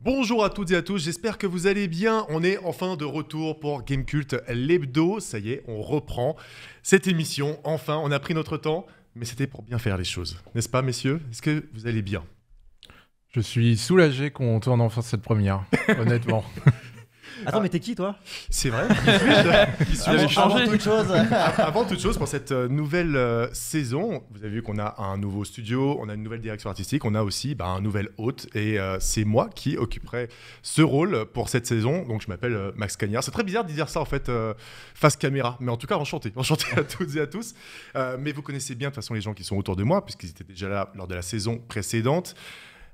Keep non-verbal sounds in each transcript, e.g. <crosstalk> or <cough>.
Bonjour à toutes et à tous, j'espère que vous allez bien. On est enfin de retour pour Game Cult l'hebdo. Ça y est, on reprend cette émission. Enfin, on a pris notre temps, mais c'était pour bien faire les choses. N'est-ce pas, messieurs Est-ce que vous allez bien Je suis soulagé qu'on tourne enfin cette première, <laughs> honnêtement. Attends, ah. mais t'es qui toi C'est vrai. <laughs> changé. Avant toute chose. <laughs> avant toute chose, pour cette euh, nouvelle euh, saison, vous avez vu qu'on a un nouveau studio, on a une nouvelle direction artistique, on a aussi bah, un nouvel hôte et euh, c'est moi qui occuperai ce rôle pour cette saison. Donc je m'appelle Max Cagnard. C'est très bizarre de dire ça en fait face caméra, mais en tout cas enchanté, enchanté à toutes et à tous. mais vous connaissez bien de toute façon les gens qui sont autour de moi puisqu'ils étaient déjà là lors de la saison précédente.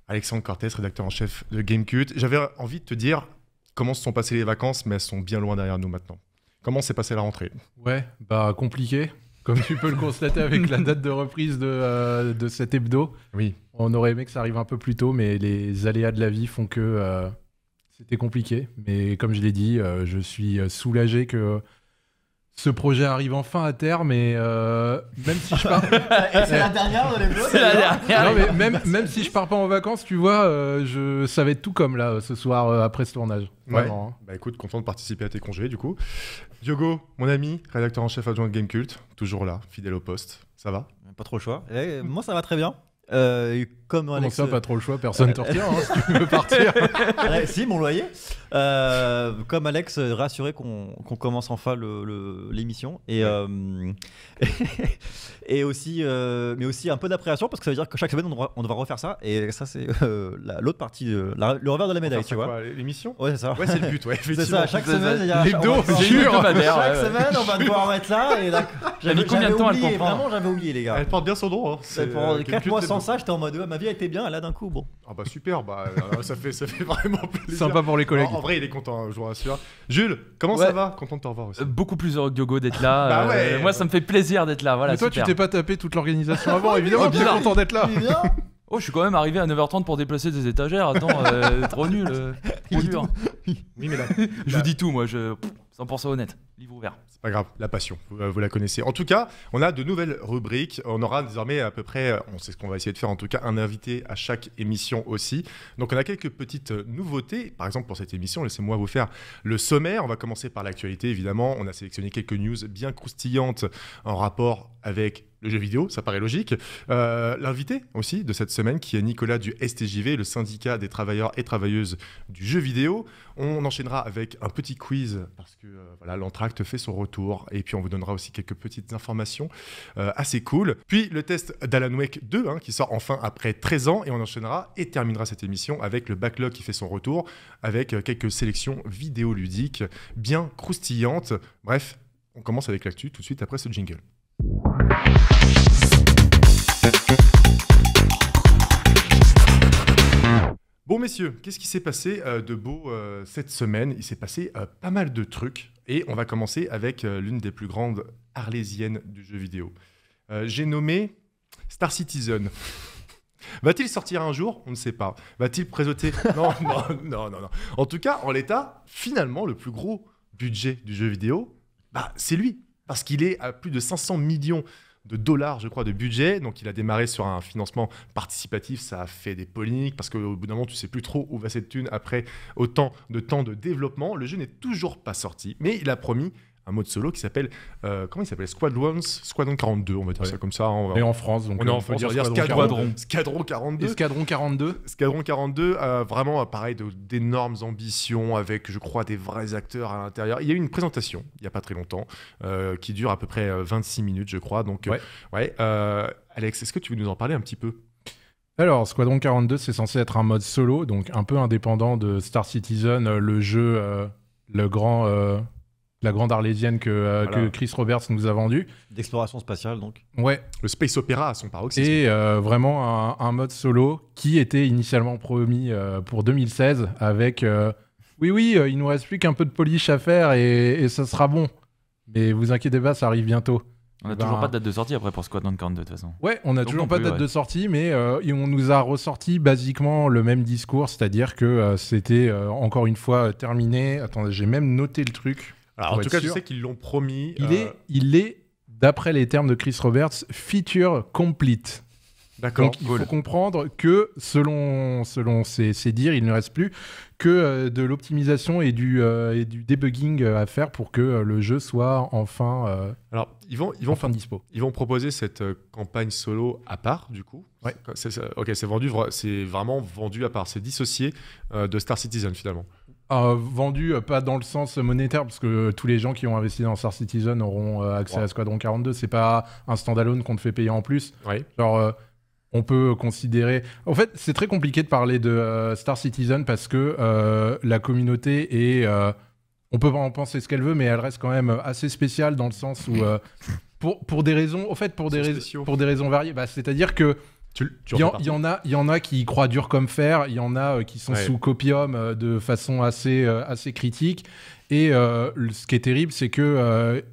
Alexandre Cortès, rédacteur en chef de GameCut. J'avais envie de te dire, comment se sont passées les vacances, mais elles sont bien loin derrière nous maintenant. Comment s'est passée la rentrée Ouais, bah compliqué. Comme tu peux le constater avec la date de reprise euh, de, cet hebdo. Oui. On aurait aimé que ça arrive un peu plus tôt, mais les aléas de la vie font que euh, c'était compliqué. Mais comme je l'ai dit, euh, je suis soulagé que ce projet arrive enfin à terme et euh, même si je pars, <laughs> c'est la dernière <laughs> mais même, si je pars pas en vacances, tu vois, euh, je ça va être tout comme là ce soir euh, après ce tournage. Vraiment, hein. Bah écoute, content de participer à tes congés du coup. Diogo, mon ami, rédacteur en chef adjoint de Gamecult, toujours là, fidèle au poste. Ça va Pas trop le choix. Eh, moi ça va très bien. Euh, comme ça, euh, pas trop le choix, personne euh, te hein, si tu veux partir. <laughs> ouais, si, mon loyer. Euh, comme Alex, euh, rassuré qu'on qu commence enfin l'émission. Le, le, et, <laughs> et aussi, mais aussi un peu d'appréhension parce que ça veut dire que chaque semaine, on, on devra refaire ça. Et ça, c'est l'autre partie, le revers de la médaille, tu vois. L'émission Ouais, c'est ça. Ouais, c'est le but, ouais. <laughs> C'est ça, chaque semaine, il y a. jure Chaque semaine, on va devoir mettre ça. là, j'avais combien de temps elle Vraiment, j'avais oublié, les gars. Elle porte bien son nom. Hein. 4 mois ça, j'étais en mode, ma vie a été bien, là d'un coup, bon. Ah bah super, bah euh, ça fait ça fait <laughs> vraiment plaisir. Sympa pour les collègues. en vrai, il est content, hein, je vous rassure. Jules, comment ça va Content de te revoir aussi. Euh, beaucoup plus heureux que Diogo d'être là. <laughs> Bah euh, moi, ça me fait plaisir d'être là. Voilà, Mais toi, tu t'es pas tapé toute l'organisation avant, évidemment, oh, bien content d'être là. Oh, je suis quand même arrivé à 9h30 pour déplacer des étagères. Attends, trop nul. Oui, mais là, <laughs> Je dis tout, moi. Je... 100% honnête, livre ouvert. C'est pas grave, la passion, euh, vous, la connaissez. En tout cas, on a de nouvelles rubriques. On aura désormais à peu près, euh, on sait ce qu'on va essayer de faire, en tout cas, un invité à chaque émission aussi. Donc on a quelques petites euh, nouveautés. Par exemple, pour cette émission, laissez-moi vous faire le sommaire. On va commencer par l'actualité, évidemment. On a sélectionné quelques news bien croustillantes en rapport avec le jeu vidéo, ça paraît logique. L'invité aussi de cette semaine, qui est Nicolas du STJV, le syndicat des travailleurs et travailleuses du jeu vidéo. On enchaînera avec un petit quiz parce que euh, voilà l'entracte fait son retour et puis on vous donnera aussi quelques petites informations euh, assez cool. Puis le test d'Alan Wake 2 hein, qui sort enfin après 13 ans et on enchaînera et terminera cette émission avec le backlog qui fait son retour avec euh, quelques sélections vidéoludiques bien croustillantes. Bref, on commence avec l'actu tout de suite après ce jingle. messieurs, qu'est-ce qui s'est passé euh, de beau euh, cette semaine Il s'est passé euh, pas mal de trucs. Et on va commencer avec l'une des plus grandes arlésiennes du jeu vidéo. J'ai nommé Star Citizen. <laughs> Va-t-il sortir un jour On ne sait pas. Va-t-il présenter <laughs> non, non, non, non, non. En tout cas, en l'état, finalement, le plus gros budget du jeu vidéo, bah, c'est lui. Parce qu'il est à plus de 500 millions de dollars, je crois, de budget. Donc il a démarré sur un financement participatif, ça a fait des polémiques parce qu'au bout d'un moment, tu sais plus trop où va cette thune après autant de temps de développement. Le jeu n'est toujours pas sorti, mais il a promis un mode solo qui s'appelle euh, comment il s'appelle Squadrons Squadron 42 on va dire ça comme ça hein, et en France donc on, est euh, en dire Squadron, Squadron 42 Squadron 42 Squadron 42 a euh, vraiment pareil d'énormes ambitions avec je crois des vrais acteurs à l'intérieur il y a eu une présentation il y a pas très longtemps qui dure à peu près 26 minutes je crois donc ouais, ouais Alex est-ce que tu veux nous en parler un petit peu alors, Squadron 42, c'est censé être un mode solo, donc un peu indépendant de Star Citizen, le jeu, le grand la grande arlésienne que, euh, Chris Roberts nous a vendue. D'exploration spatiale, donc. Ouais. Le space Opera, à son paroxysme. Et euh, vraiment un, mode solo qui était initialement promis euh, pour 2016 avec Oui, oui, il nous reste plus qu'un peu de polish à faire et, ça sera bon. Mais vous inquiétez pas, ça arrive bientôt. On n'a eh toujours ben, pas de date de sortie après pour Squadron 42 de toute façon. Ouais, on n'a toujours pas de date de sortie, mais on nous a ressorti basiquement le même discours, c'est-à-dire que c'était encore une fois terminé. Attendez, j'ai même noté le truc en tout cas, je sais qu'ils l'ont promis. Il est, euh, il est d'après les termes de Chris Roberts, feature complete. D'accord. Donc il faut comprendre que selon, selon ses, dires, il ne reste plus que euh, de l'optimisation et, du euh, et du debugging à faire pour que le jeu soit enfin. Alors ils vont ils vont dispo. Ils vont proposer cette campagne solo à part du coup. ok, c'est vendu, c'est vraiment vendu à part, c'est dissocié de Star Citizen finalement vendu euh, pas dans le sens monétaire, parce que euh, tous les gens qui ont investi dans Star Citizen auront euh, accès à Squadron 42. C'est pas un standalone qu'on te fait payer en plus. on peut considérer. En fait, c'est très compliqué de parler de Star Citizen parce que la communauté est. on peut pas en penser ce qu'elle veut, mais elle reste quand même assez spéciale dans le sens où. Pour, des raisons, au fait, pour des, raisons, pour des raisons variées. Bah, c'est-à-dire que il, y en, a, y en a qui croient dur comme fer, il y en a euh, qui sont sous copium euh, de façon assez, euh, assez critique. Et ce qui est terrible, c'est que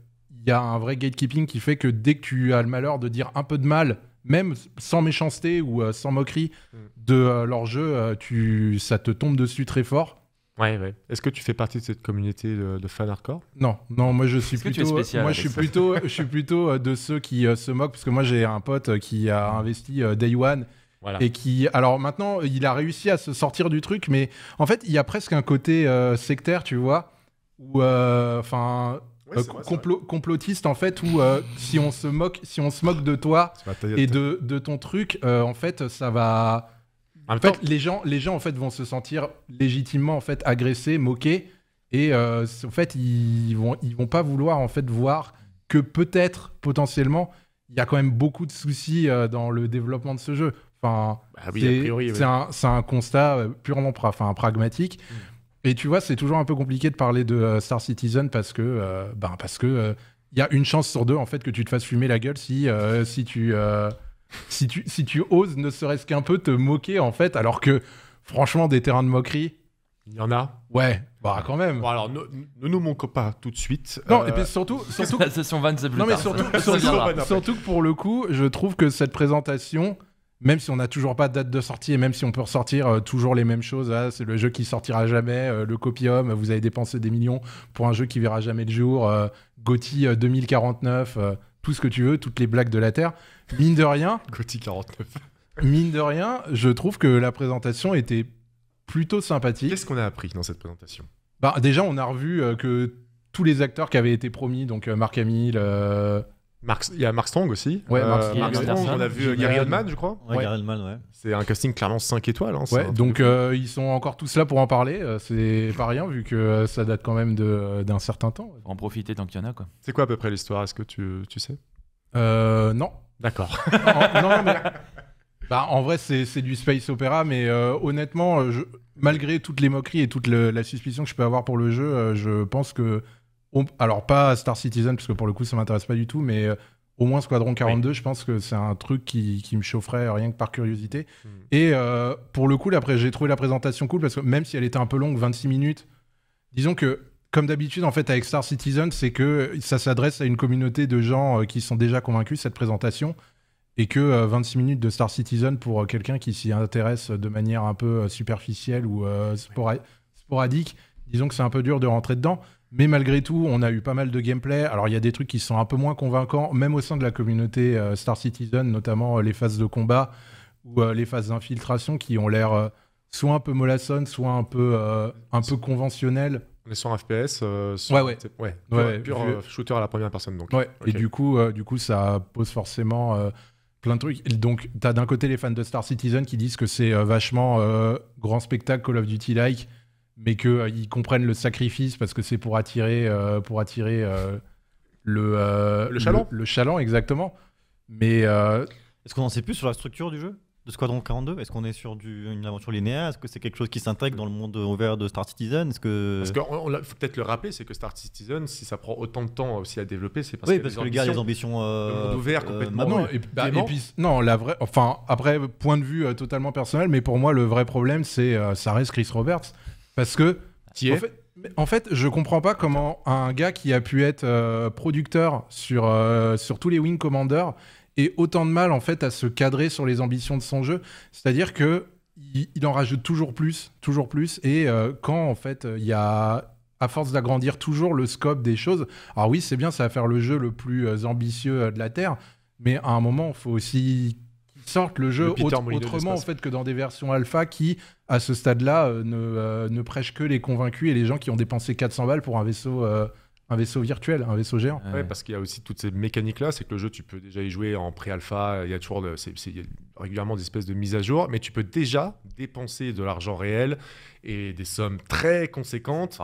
il y a un vrai gatekeeping qui fait que dès que tu as le malheur de dire un peu de mal, même sans méchanceté ou sans moquerie mm. de leur jeu, tu, ça te tombe dessus très fort. Ouais, Est-ce que tu fais partie de cette communauté de, de fans hardcore Non, non, moi je suis plutôt, moi je suis plutôt, je suis plutôt euh, de ceux qui euh, se moquent parce que moi j'ai un pote euh, qui a investi Day One. Et qui, alors maintenant, il a réussi à se sortir du truc, mais en fait, il y a presque un côté sectaire, tu vois, ou enfin complotiste en fait, où si on se moque, si on se moque de toi et de, de ton truc, en fait, ça va en, fait, les gens, les gens en fait vont se sentir légitimement en fait agressés, moqués, et euh, en fait ils vont, ils vont pas vouloir en fait voir que peut-être potentiellement il y a quand même beaucoup de soucis euh, dans le développement de ce jeu. Enfin, bah c'est un, un, constat euh, purement pragmatique. Mm. Et tu vois, c'est toujours un peu compliqué de parler de Star Citizen parce que, ben, parce que il y a une chance sur deux en fait que tu te fasses fumer la gueule si, si tu si tu, oses ne serait-ce qu'un peu te moquer, en fait, alors que franchement, des terrains de moquerie. Il y en a Ouais, bah quand même. Bon, alors, ne, nous manquons pas tout de suite. Non, euh, et puis surtout. <laughs> surtout que... Session 20, Non, mais surtout, surtout, que pour le coup, je trouve que cette présentation même si on n'a toujours pas de date de sortie et même si on peut ressortir euh, toujours les mêmes choses, hein, c'est le jeu qui sortira jamais, euh, le copium, vous avez dépensé des millions pour un jeu qui verra jamais le jour, euh, 2049, tout ce que tu veux, toutes les blagues de la Terre mine de rien. 49. mine de rien, je trouve que la présentation était plutôt sympathique. Qu'est-ce qu'on a appris dans cette présentation bah, Déjà, on a revu euh, que tous les acteurs qui avaient été promis, donc euh, Marc Hamill. Euh, il y a Mark Strong aussi. Ouais, Mark, Strong, on a vu Gary Oldman, je crois. Ouais, Gary Oldman, C'est un casting clairement 5 étoiles. Hein, ouais, donc ils sont encore tous là pour en parler. C'est pas rien, vu que ça date quand même d'un certain temps. En profiter tant qu'il y en a, quoi. C'est quoi à peu près l'histoire Est-ce que tu, tu sais Non. D'accord. <laughs> non, mais bah, en vrai, c'est du space opéra, mais euh, honnêtement, euh, malgré toutes les moqueries et toute la suspicion que je peux avoir pour le jeu, euh, je pense que. Alors, pas Star Citizen, parce que pour le coup, ça m'intéresse pas du tout, mais au moins Squadron 42, je pense que c'est un truc qui... me chaufferait rien que par curiosité. Hmm. Et pour le coup, après, j'ai trouvé la présentation cool, parce que même si elle était un peu longue, 26 minutes, disons que comme d'habitude, en fait, avec Star Citizen, c'est que ça s'adresse à une communauté de gens euh, qui sont déjà convaincus cette présentation et que 26 euh, minutes de Star Citizen pour euh, quelqu'un qui s'y intéresse de manière un peu superficielle ou sporadique, disons que c'est un peu dur de rentrer dedans. Mais malgré tout, on a eu pas mal de gameplay. Alors, il y a des trucs qui sont un peu moins convaincants, même au sein de la communauté Star Citizen, notamment les phases de combat ou les phases d'infiltration qui ont l'air soit un peu mollassonnes, soit un peu, un peu conventionnelles on est sur un FPS, euh, ouais, euh, shooter à la première personne. Donc. Et du coup, euh, du coup, ça pose forcément euh, plein de trucs. Donc, tu as d'un côté les fans de Star Citizen qui disent que c'est vachement grand spectacle Call of Duty-like, mais qu'ils ils comprennent le sacrifice parce que c'est pour attirer, pour attirer le, le chaland. Le, le chaland, exactement. Mais. Est-ce qu'on en sait plus sur la structure du jeu de Squadron 42 Est-ce qu'on est sur du, une aventure linéaire Est-ce que c'est quelque chose qui s'intègre dans le monde ouvert de Star Citizen Est-ce que... Parce qu'il faut peut-être le rappeler, c'est que Star Citizen, si ça prend autant de temps aussi à développer, c'est parce, oui, parce que le gars a des ambitions... Euh, ouvertes. Euh, complètement. non, et, non, la vraie... Enfin, après, point de vue euh, totalement personnel, mais pour moi, le vrai problème, c'est ça reste Chris Roberts. Parce que... en fait, en fait, je comprends pas comment un gars qui a pu être producteur sur, sur tous les Wing Commander et autant de mal en fait à se cadrer sur les ambitions de son jeu. C'est-à-dire que il, en rajoute toujours plus, toujours plus, et euh, quand en fait il y a à force d'agrandir toujours le scope des choses. Alors oui, c'est bien, ça va faire le jeu le plus euh, ambitieux euh, de la terre, mais à un moment, il faut aussi qu'il sortent le jeu autrement en fait que dans des versions alpha qui, à ce stade-là, ne, ne, prêchent que les convaincus et les gens qui ont dépensé 400 balles pour un vaisseau un vaisseau virtuel, un vaisseau géant. Ouais, parce qu'il y a aussi toutes ces mécaniques-là, c'est que le jeu, tu peux déjà y jouer en pré-alpha, il y a toujours de y a régulièrement des espèces de mises à jour, mais tu peux déjà dépenser de l'argent réel et des sommes très conséquentes.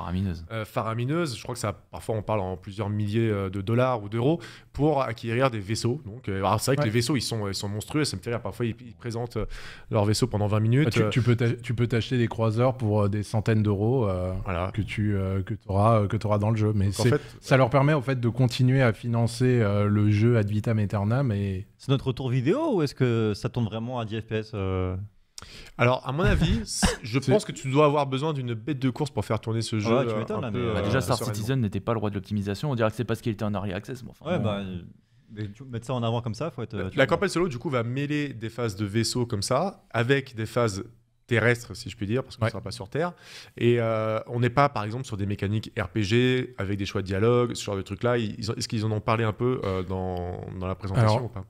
Euh, faramineuses. Je crois que ça, parfois, on parle en plusieurs milliers euh, de dollars ou d'euros pour acquérir des vaisseaux. Donc, euh, c'est vrai que les vaisseaux, ils sont, ils sont monstrueux. Ça me fait rire. Parfois, ils, présentent leurs vaisseaux pendant 20 minutes. Ah, tu, tu, peux t'acheter des croiseurs pour des centaines d'euros que tu que auras, que dans le jeu. Mais ça leur permet en fait de continuer à financer le jeu ad vitam aeternam. Et... C'est notre retour vidéo ou est-ce que ça tombe vraiment à 10 FPS alors, à mon avis, <laughs> je pense que tu dois avoir besoin d'une bête de course pour faire tourner ce ah jeu. tu euh, euh, bah, déjà, Star Citizen n'était pas le roi de l'optimisation. On dirait que c'est parce qu'il était en early access. Mais enfin, ouais, bah, mettre ça en avant comme ça, faut être. La, euh, la campagne solo, du coup, va mêler des phases de vaisseau comme ça, avec des phases terrestres, si je puis dire, parce qu'on ne sera pas sur Terre. Et on n'est pas, par exemple, sur des mécaniques RPG avec des choix de dialogue, ce genre de trucs-là. Est-ce qu'ils en ont parlé un peu dans, la présentation ou pas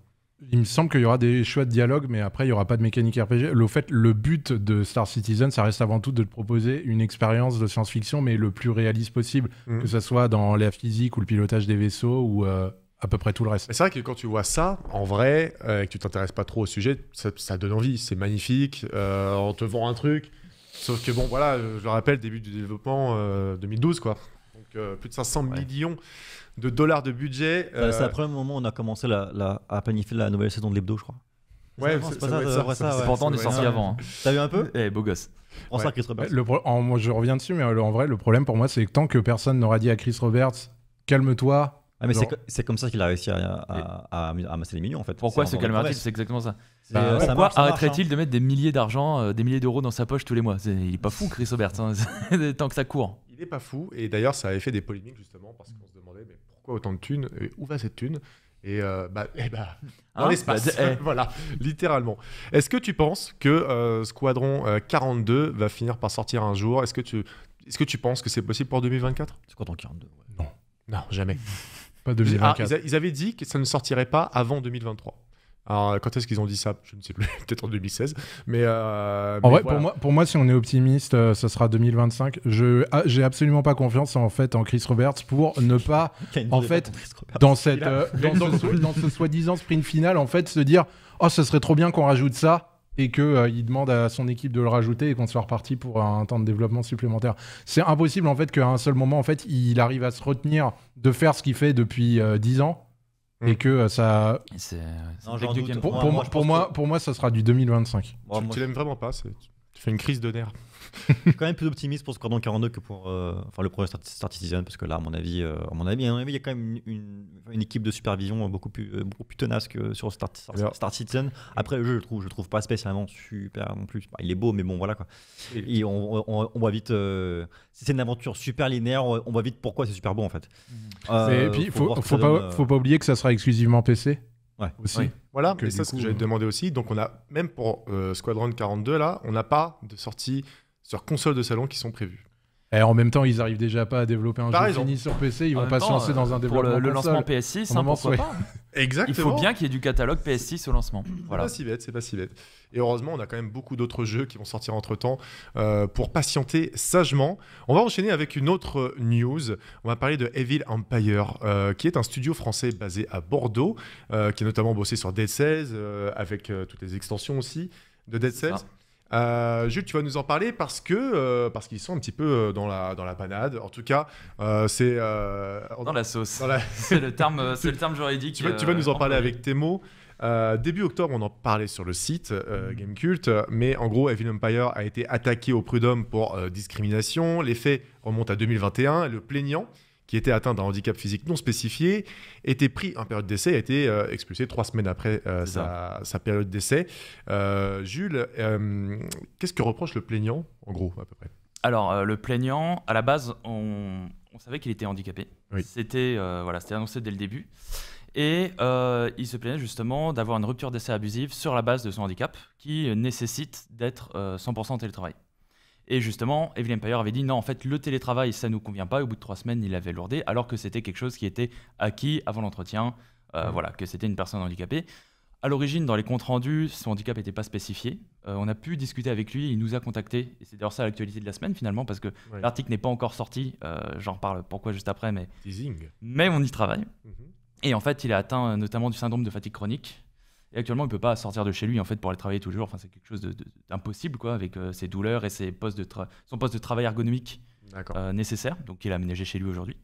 il me semble qu'il y aura des choix de dialogue, mais après, il n'y aura pas de mécanique RPG. Le fait, le but de Star Citizen, ça reste avant tout de te proposer une expérience de science-fiction, mais le plus réaliste possible, mm. que ce soit dans l'air physique ou le pilotage des vaisseaux ou euh, à peu près tout le reste. C'est vrai que quand tu vois ça, en vrai, euh, et que tu t'intéresses pas trop au sujet, ça, donne envie, c'est magnifique, euh, on te vend un truc. Sauf que bon, voilà, je le rappelle, début du développement 2012, quoi plus de 500 millions de dollars de budget. Bah, c'est euh, après un moment où on a commencé la, à planifier la nouvelle saison de l'hebdo, je crois. Ouais, c'est ça, Pourtant, on est sorti avant. Hein. T'as vu un peu Eh, beau gosse. On Chris Roberts. Bah, le moi, je reviens dessus, mais en vrai, le problème pour moi, c'est que tant que personne n'aura dit à Chris Roberts, calme-toi, ah, mais c'est comme ça qu'il a réussi à, à, amasser les millions en fait. Pourquoi se calmer-t-il C'est exactement ça. Euh, bah, pourquoi arrêterait-il hein. de mettre des milliers d'argent, euh, des milliers d'euros dans sa poche tous les mois Il est pas fou, Chris Roberts hein. <laughs> tant que ça court. Il n'est pas fou. Et d'ailleurs, ça avait fait des polémiques justement parce qu'on se demandait mais pourquoi autant de thunes et Où va cette thune et euh, bah, <laughs> et eh bah, dans hein l'espace. Bah, eh. <laughs> voilà, littéralement. Est-ce que tu penses que euh, Squadron 42 euh, va finir par sortir un jour Est-ce que, tu, est-ce que tu penses que c'est possible pour 2024 Squadron 42, Non. Non, jamais. pas 2024. Ah, ils, avaient dit que ça ne sortirait pas avant 2023. Alors, quand est-ce qu'ils ont dit ça Je ne sais plus, <laughs> peut-être en 2016. Mais, euh, en vrai, pour, moi, si on est optimiste, euh, ce sera 2025. Je n'ai ah, j'ai absolument pas confiance en fait en Chris Roberts pour ne pas, <laughs> en euh, fait, dans, cette, dans, ce, soi-disant sprint final, en fait, se dire Oh, ce serait trop bien qu'on rajoute ça et qu'il il demande à son équipe de le rajouter et qu'on soit reparti pour un, temps de développement supplémentaire. C'est impossible en fait qu'à un seul moment en fait il arrive à se retenir de faire ce qu'il fait depuis dix 10 ans et mm. que euh, ça. pour, moi, pour, moi, pour moi, ça sera du 2025. tu, l'aimes vraiment pas, tu fais une crise de nerfs. <laughs> quand même plus optimiste pour Squadron 42 que pour euh, enfin, le projet Star Citizen, parce que là, euh, à mon avis, à mon avis, il y a quand même une, équipe de supervision beaucoup plus, euh, beaucoup plus tenace que sur Star, Citizen. Après, le jeu, je trouve, je trouve pas spécialement super non plus. Bah, il est beau, mais bon, voilà quoi. Et on, on, vite. c'est une aventure super linéaire. On voit vite pourquoi c'est super beau en fait. Mm-hmm. et puis, faut, faut, faut, pas, oublier que ça sera exclusivement PC. Ouais, aussi. Voilà, mais ça, c'est ce que j'avais demandé aussi. Donc, on a, même pour Squadron 42, là, on n'a pas de sortie sur consoles de salon qui sont prévues. Et en même temps, ils arrivent déjà pas à développer un jeu fini sur PC, ils vont pas se lancer dans un euh, développement. Pour le, lancement PS6, hein, pourquoi pas hein. <laughs> Exactement. Il faut bien qu'il y ait du catalogue PS6 au lancement. Voilà. C'est pas si bête, c'est pas si bête. Et heureusement, on a quand même beaucoup d'autres jeux qui vont sortir entre temps euh, pour patienter sagement. On va enchaîner avec une autre news. On va parler de Evil Empire, euh, qui est un studio français basé à Bordeaux, qui a notamment bossé sur Dead 16 avec toutes les extensions aussi de Dead Cells. Euh, Jules, tu vas nous en parler parce que euh, parce qu'ils sont un petit peu euh, dans la dans la panade. En tout cas, c'est dans la sauce. <laughs> <laughs> c'est le terme, juridique. Tu vas, nous en parler avec tes mots. début octobre, on en parlait sur le site mm-hmm. Game Cult, mais en gros, Evil Empire a été attaqué au prud'homme pour discrimination. Les faits remontent à 2021. Le plaignant qui était atteint d'un handicap physique non spécifié était pris en période d'essai et été été euh, expulsé trois semaines après euh, sa, période d'essai. Euh, Jules, qu'est-ce que reproche le plaignant, en gros, à peu près Alors, le plaignant, à la base, on, savait qu'il était handicapé. C'était voilà, annoncé dès le début. Et il se plaignait justement d'avoir une rupture d'essai abusive sur la base de son handicap qui nécessite d'être 100% en télétravail. Et justement, Evil Empire avait dit non, en fait, le télétravail, ça nous convient pas. Au bout de trois semaines, il l'avait lourdé, alors que c'était quelque chose qui était acquis avant l'entretien, euh, voilà, que c'était une personne handicapée. À l'origine, dans les comptes rendus, son handicap n'était pas spécifié. Euh, on a pu discuter avec lui, il nous a contactés. c'est d'ailleurs ça l'actualité de la semaine finalement, parce que l'article n'est pas encore sorti. Euh, j'en reparle pourquoi juste après, mais. Mais on y travaille. Mhm. Et en fait, il a atteint notamment du syndrome de fatigue chronique, et actuellement, il ne peut pas sortir de chez lui en fait pour aller travailler tous les jours. Enfin, c'est quelque chose d'impossible quoi, avec euh, ses douleurs et ses postes de son poste de travail ergonomique euh, nécessaire. Donc, il a aménagé chez lui aujourd'hui.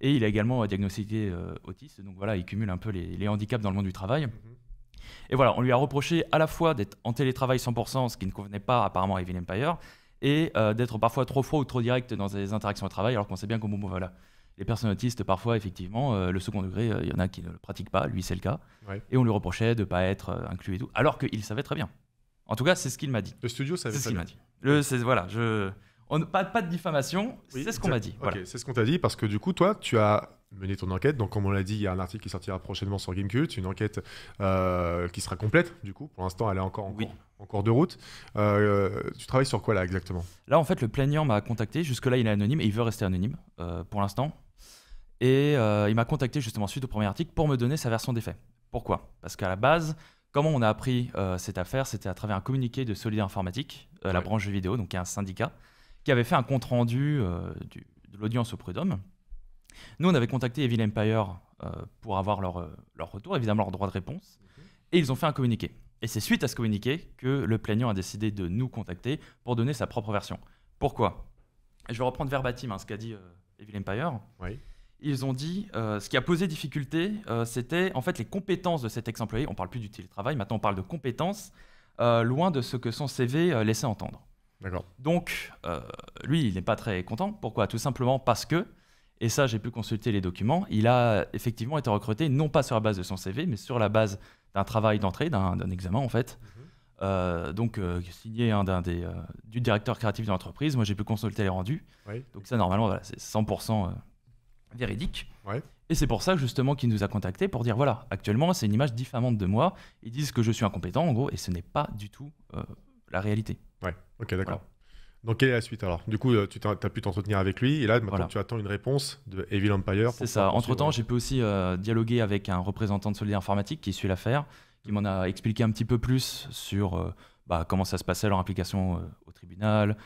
Et il a également euh, diagnostiqué autiste. Donc voilà, il cumule un peu les, handicaps dans le monde du travail. Mm-hmm. Et voilà, on lui a reproché à la fois d'être en télétravail 100%, ce qui ne convenait pas apparemment à Evil Empire, et d'être parfois trop froid ou trop direct dans ses interactions au travail, alors qu'on sait bien qu'au moment voilà, les personnes autistes, parfois, effectivement, euh, le second degré, euh, il y en a qui ne le pratiquent pas, lui c'est le cas. Et on lui reprochait de ne pas être euh, inclus et tout, alors qu'il savait très bien. En tout cas, c'est ce qu'il m'a dit. Le studio savait C'est ce qu'il m'a dit. Le, voilà, je... pas, pas de diffamation, c'est ce qu'on m'a dit. c'est ce qu'on t'a dit, parce que du coup, toi, tu as mené ton enquête. Donc, comme on l'a dit, il y a un article qui sortira prochainement sur Gamecult, une enquête qui sera complète, du coup. Pour l'instant, elle est encore en, cours, de route. tu travailles sur quoi, là, exactement Là, en fait, le plaignant m'a contacté. Jusque-là, il est anonyme et il veut rester anonyme, pour l'instant. Et euh, il m'a contacté justement suite au premier article pour me donner sa version des faits. Pourquoi Parce qu'à la base, comment on a appris euh, cette affaire C'était à travers un communiqué de Solid Informatique, euh, la branche vidéo, donc qui est un syndicat, qui avait fait un compte rendu de l'audience au prud'homme. Nous, on avait contacté Evil Empire pour avoir leur, leur, retour, évidemment leur droit de réponse, et ils ont fait un communiqué. Et c'est suite à ce communiqué que le plaignant a décidé de nous contacter pour donner sa propre version. Pourquoi Je vais reprendre verbatim hein, ce qu'a dit Evil Empire. Oui ils ont dit euh, ce qui a posé difficulté, euh, c'était en fait les compétences de cet ex-employé. On ne parle plus du télétravail, maintenant on parle de compétences, euh, loin de ce que son CV laissait entendre. D'accord. Donc, lui, il n'est pas très content. Pourquoi Tout simplement parce que, et ça, j'ai pu consulter les documents, il a effectivement été recruté non pas sur la base de son CV, mais sur la base d'un travail d'entrée, d'un examen en fait. Mhm. donc signé hein, un des, du directeur créatif de l'entreprise. Moi, j'ai pu consulter les rendus. Donc ça, normalement, voilà, c'est 100% véridique. Et c'est pour ça justement qu'il nous a contacté pour dire voilà, actuellement c'est une image diffamante de moi. Ils disent que je suis incompétent en gros et ce n'est pas du tout euh, la réalité. Ouais, ok, d'accord. Donc quelle est la suite alors Du coup, euh, tu as, pu t'entretenir avec lui et là maintenant tu attends une réponse de Evil Empire. C'est ça. Entre temps, j'ai pu aussi euh, dialoguer avec un représentant de Solidaire Informatique qui suit l'affaire, qui m'en a expliqué un petit peu plus sur bah, comment ça se passait leur implication au tribunal,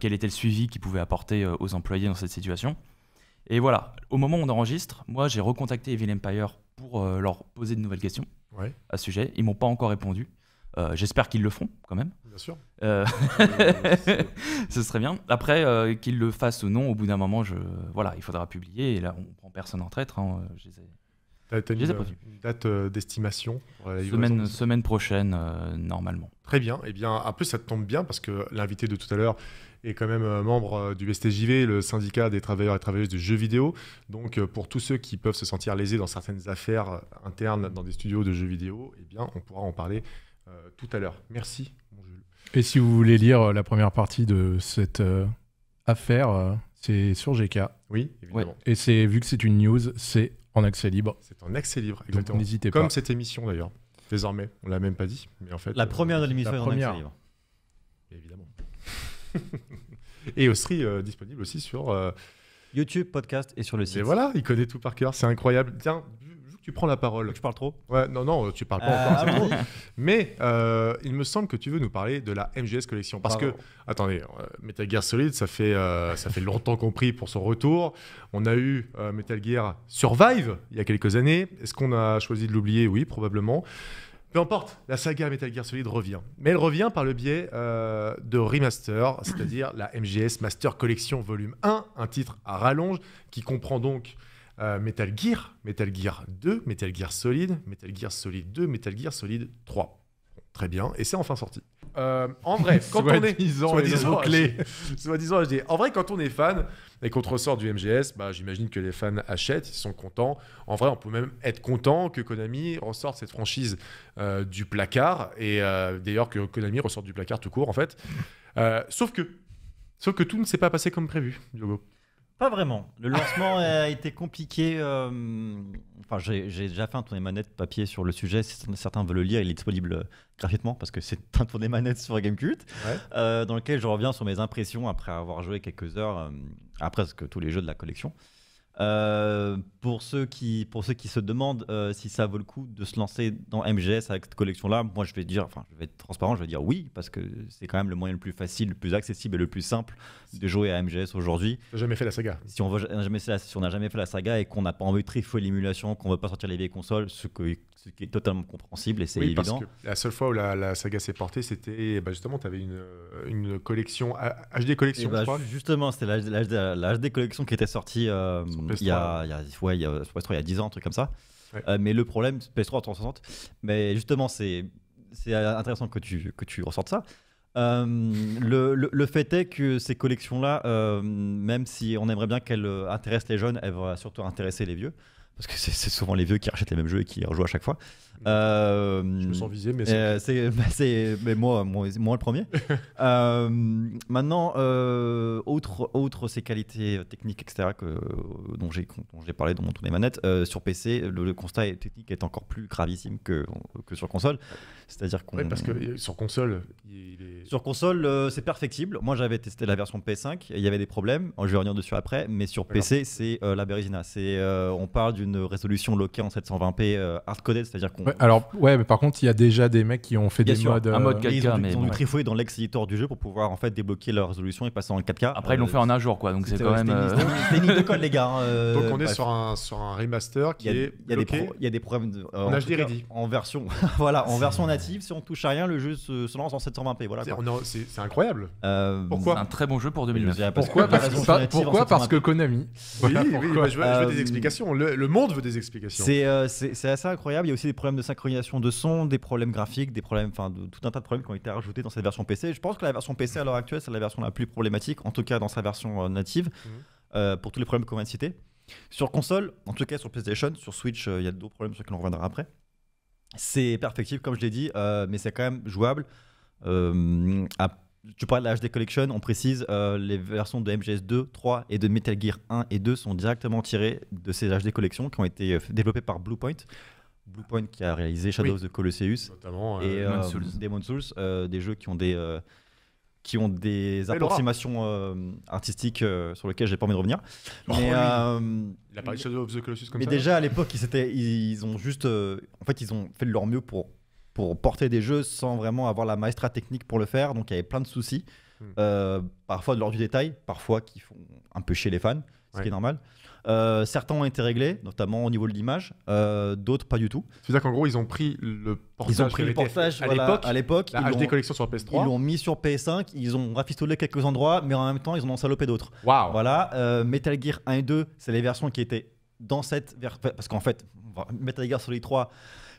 quel était le suivi qu'ils pouvaient apporter aux employés dans cette situation. Et voilà, au moment où on enregistre, moi j'ai recontacté Evil Empire pour euh, leur poser de nouvelles questions à ce sujet. Ils m'ont pas encore répondu. Euh, j'espère qu'ils le feront quand même. Bien sûr. Euh, <laughs> ce serait bien. Après, qu'ils le fassent ou non, au bout d'un moment, je... voilà, il faudra publier. Et là, on prend personne en traître. Hein, date euh, d'estimation semaine, semaine prochaine, euh, normalement. Très bien. Et eh bien, en plus, ça tombe bien parce que l'invité de tout à l'heure est quand même euh, membre du STJV, le syndicat des travailleurs et travailleuses de jeux vidéo. Donc, pour tous ceux qui peuvent se sentir lésés dans certaines affaires internes dans des studios de jeux vidéo, eh bien, on pourra en parler tout à l'heure. Merci, Et si vous voulez lire la première partie de cette affaire, c'est sur GK. Oui, évidemment. Et vu que c'est une news, c'est en accès libre. C'est en accès libre, exactement. N'hésitez pas. Comme cette émission d'ailleurs. Désormais, on l'a même pas dit, mais en fait. La première de euh, l'émission est en accès libre. Évidemment. <laughs> et aussi euh, disponible aussi sur euh, YouTube, podcast et sur le site. Et voilà, il connaît tout par cœur, c'est incroyable. Tiens, tu prends la parole. Je parle trop Ouais, non, non, euh, tu parles pas ah, encore. <laughs> Mais euh, il me semble que tu veux nous parler de la MGS Collection. Parce que, attendez, euh, Metal Gear Solid, ça fait, ça fait longtemps qu'on prie pour son retour. On a eu Metal Gear Survive il y a quelques années. Est-ce qu'on a choisi de l'oublier Oui, probablement. Peu importe, la saga Metal Gear Solid revient. Mais elle revient par le biais de remaster, c'est-à-dire la MGS Master Collection Volume 1, un titre à rallonge qui comprend donc euh, Metal Gear, Metal Gear 2, Metal Gear Solid, Metal Gear Solid 2, Metal Gear Solid 3. très bien, et c'est enfin sorti. Euh, en vrai, <laughs> quand on est <laughs> En vrai, quand on est fan et qu'on ressort du MGS, bah, j'imagine que les fans achètent, ils sont contents. En vrai, on peut même être content que Konami ressorte cette franchise euh, du placard et d'ailleurs que Konami ressorte du placard tout court en fait. sauf que, sauf que tout ne s'est pas passé comme prévu, Diogo. Pas vraiment. Le lancement a <laughs> été compliqué. Euh, enfin, j'ai déjà fait un tourné manette papier sur le sujet. Si certains veulent le lire, il est disponible euh, gratuitement parce que c'est <laughs> un tourné manette sur Gamecube, euh, dans lequel je reviens sur mes impressions après avoir joué quelques heures après à presque tous les jeux de la collection. Euh, pour, ceux qui, pour ceux qui se demandent euh, si ça vaut le coup de se lancer dans MGS avec cette collection-là, moi je vais dire, enfin je vais être transparent, je vais dire oui, parce que c'est quand même le moyen le plus facile, le plus accessible et le plus simple de jouer à MGS aujourd'hui. On jamais fait la saga. Si on n'a jamais, jamais fait la saga et qu'on n'a pas envie de trifouer l'émulation, qu'on ne veut pas sortir les vieilles consoles, ce que c'est qui est totalement compréhensible et c'est évident. la seule fois où la, saga s'est portée, c'était eh ben, justement, tu avais une, une, collection HD ah, collection. Eh ben, je crois. Justement, c'était la, HD collection qui était sortie euh, il, y a, il, y a, il, y a, il y a 10 ans, un truc comme ça. Euh, mais le problème, PS3 360, mais justement, c'est intéressant que tu, que tu ressortes ça. Euh, le, le, le, fait est que ces collections-là, même si on aimerait bien qu'elles intéressent les jeunes, elles vont surtout intéresser les vieux parce que c'est souvent les vieux qui rachètent les mêmes jeux et qui rejouent à chaque fois. Euh, je me sens visé, mais euh, <laughs> bah, c'est. mais moi, moi, le premier. <laughs> Euh, maintenant, euh, autre, autre ses qualités techniques, etc., que, dont j'ai parlé dans mon tour des manettes, sur PC, le, constat technique est encore plus gravissime que, que sur console. C'est-à-dire qu'on. parce que sur console, Sur console, c'est perfectible. Moi, j'avais testé la version PS5, il y avait des problèmes, je vais revenir dessus après, mais sur PC, c'est la bérésina. c'est on parle d'une résolution lockée en 720p hardcoded, c'est-à-dire qu'on alors, ouais, mais par contre, il y a déjà des mecs qui ont fait des modes. Un mode 4K, euh, ont, mais ils ont dans l'ex-éditeur du jeu pour pouvoir en fait débloquer leur résolution et passer en 4K. Après, ils l'ont fait en un jour, quoi. Donc c'est quand même. C'est une euh, de <laughs> code les gars. Hein, euh, donc on est sur un sur un remaster qui est. Il y a des problèmes. En HD ready. En version, <laughs> voilà, en version native, si on touche à rien, le jeu se lance en 720p. Voilà. C'est incroyable. Pourquoi Un très bon jeu pour 2009. Pourquoi Parce que Konami. Oui, oui, bah, je veux des explications. Le monde veut des explications. C'est assez incroyable. Il y a aussi des problèmes de synchronisation de son, des problèmes graphiques, des problèmes, enfin, tout un tas de problèmes qui ont été rajoutés dans cette version PC. Je pense que la version PC à l'heure actuelle, c'est la version la plus problématique, en tout cas dans sa version euh, native, mhm. euh, pour tous les problèmes qu'on vient de citer. Sur console, en tout cas sur PlayStation, sur Switch, euh, il y a d'autres problèmes sur lesquels on reviendra après. C'est perfectible, comme je l'ai dit, mais c'est quand même jouable. à tu parles de la HD Collection, on précise, les versions de MGS 2, 3 et de Metal Gear 1 et 2 sont directement tirées de ces HD Collections qui ont été développées par Bluepoint. Bluepoint qui a réalisé Shadow of the Colosseus Notamment, euh, et euh, Demon Souls, euh, des jeux qui ont des qui ont des approximations artistiques sur lesquelles j'ai pas envie de revenir. Oh, mais, il a parlé Shadow of the Colossus comme ça. Mais déjà à l'époque, ils, ils, ont juste, en fait, ils ont fait de leur mieux pour pour porter des jeux sans vraiment avoir la maestra technique pour le faire. Donc il y avait plein de soucis, hmm. parfois de l'ordre du détail, parfois qui font un peu chier les fans, ce qui est normal. Euh, certains ont été réglés, notamment au niveau de l'image, euh, d'autres pas du tout. C'est-à-dire qu'en gros, ils ont pris le portage, à l'époque, à l'époque Ils l'ont mis sur PS5, ils ont rafistolé quelques endroits, mais en même temps, ils en ont salopé d'autres. Voilà, euh, Metal Gear 1 et 2, c'est les versions qui étaient dans cette. Parce qu'en fait, Metal Gear Solid 3.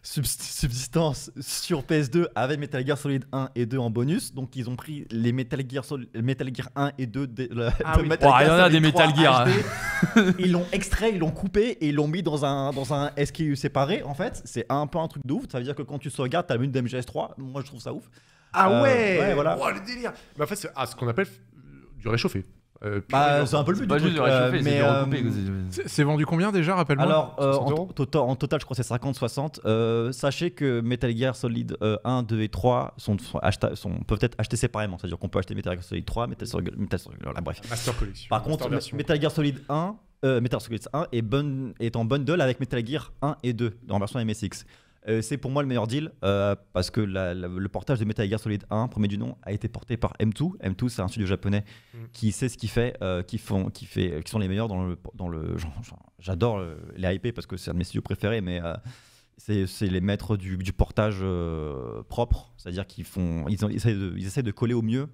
Subsistance sur PS2 avec Metal Gear Solid 1 et 2 en bonus. Donc ils ont pris les Metal Gear, Solid, Metal Gear 1 et 2 ah de, oh, il y en a des Metal Gear. Hein. <laughs> ils l'ont extrait, ils l'ont coupé et ils l'ont mis dans un, dans un SKU séparé. En fait, c'est un peu un truc de ouf. Ça veut dire que quand tu sauvegardes, t'as une d'MGS3. Moi, je trouve ça ouf. Ah euh, ouais, ouais voilà. Oh, le délire. en fait, c'est ce qu'on appelle du réchauffé. Euh, bah, c'est un peu le but. du euh, euh, c'est vendu combien déjà, rappelle-moi Alors, en, total, je crois que c'est 50-60. sachez que Metal Gear Solid 1, 2 et 3 sont, peuvent être achetés séparément. C'est-à-dire qu'on peut acheter Metal Gear Solid 3, Metal Gear bref. Par contre, Metal Gear Solid 1, Metal Gear Solid 1 est, en bundle avec Metal Gear 1 et 2 en version MSX. Euh, c'est pour moi le meilleur deal euh, parce que le portage de Metal Gear Solid 1, premier du nom, a été porté par M2. M2, c'est un studio japonais mm. qui sait ce qu'il fait, euh, qui, font, qui fait, qui sont les meilleurs dans le, dans le J'adore les IP parce que c'est un de mes studios préférés, mais c'est, c'est les maîtres du, portage propre, c'est-à-dire qu'ils font, ils, ont, ils, essaient de, ils essaient de coller au mieux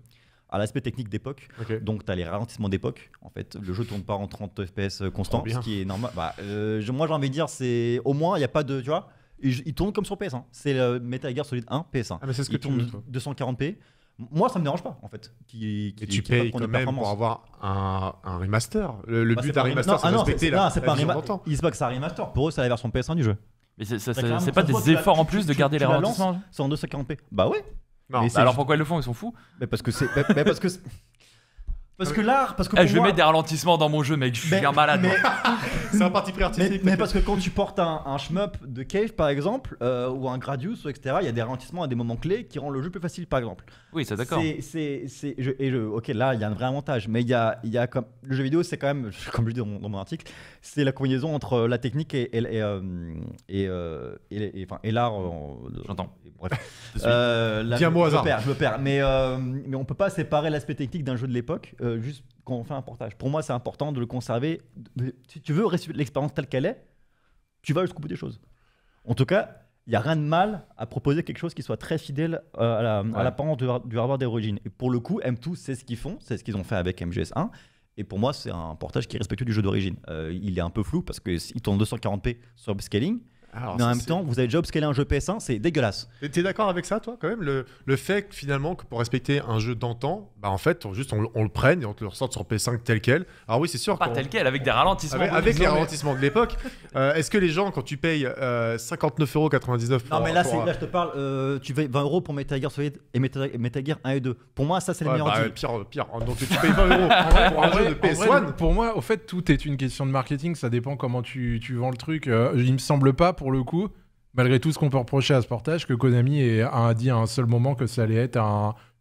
à l'aspect technique d'époque. Donc, tu as les ralentissements d'époque. En fait, le jeu tourne pas en 30 FPS constant, ce qui est normal. Bah, moi, j'ai envie de dire, c'est au moins, il n'y a pas de. Tu vois il, il tourne comme sur PS1. C'est le Metal Gear Solid 1 PS1. Ah, mais c'est ce que 240p. Moi, ça me dérange pas, en fait. et tu payes quand même pour avoir un, un remaster. Le, bah, but d'un remaster, c'est de ah respecter la, c'est pas un Ils se pas que c'est un remaster. Pour eux, c'est la version PS1 du jeu. Mais c'est, pas des efforts en plus de garder les ralentissements C'est en 240p. Bah ouais. Bah alors pourquoi ils le font Ils sont fous mais parce que c'est, parce que l'art, parce que eh, je vais mettre des ralentissements dans mon jeu, mec. Je suis bien malade. <laughs> C'est un parti pris artistique. mais parce que quand tu portes un, un shmup de Cave par exemple, euh, ou un Gradius, ou etc., il y a des ralentissements à des moments clés qui rendent le jeu plus facile par exemple. Oui, c'est d'accord. C'est, et je- ok, là, il y a un vrai avantage, mais il y a, il y a comme, le jeu vidéo, c'est quand même, <laughs> comme je dis dans mon article, c'est la combinaison entre euh, la technique et, et, et, euh, euh, et, et l'art. J'entends. <laughs> moi, hasard. Je me perds. Mais, mais on peut pas séparer l'aspect technique d'un jeu de l'époque juste quand on fait un portage. Pour moi, c'est important de le conserver. Si tu veux l'expérience telle qu'elle est, tu vas jusqu'au bout des choses. En tout cas, il n'y a rien de mal à proposer quelque chose qui soit très fidèle à l'apparence la, du hardware d'origine. Et pour le coup, M2, c'est ce qu'ils font, c'est ce qu'ils ont fait avec MGS1. Et pour moi, c'est un portage qui est du jeu d'origine. Euh, il est un peu flou parce qu'il tourne 240p sur upscaling, mais en même temps, vous avez déjà upscalé un jeu PS1, c'est dégueulasse. T'es d'accord avec ça, toi, quand même le, le, fait finalement, que pour respecter un jeu d'antan, bah en fait, juste on, le prenne et on te le ressorte sur PS5 tel quel. Alors oui, c'est sûr. Pas tel quel, avec des ralentissements. Avec, les ralentissements de l'époque. <laughs> Euh, est-ce que les gens, quand tu payes 59,99€ euh, pour. Non, mais là, je te parle, euh, tu payes 20€ pour Metal Gear Solid et Metal, Gear 1 et 2. Pour moi, ça, c'est le meilleur bah, Pire, pire. Donc tu payes 20€ pour un jeu de PS1. pour moi, au fait, tout est une question de marketing. Ça dépend comment tu, tu vends le truc. il me semble pas pour le coup, malgré tout ce qu'on peut reprocher à ce portage, que Konami a dit à un seul moment que ça allait être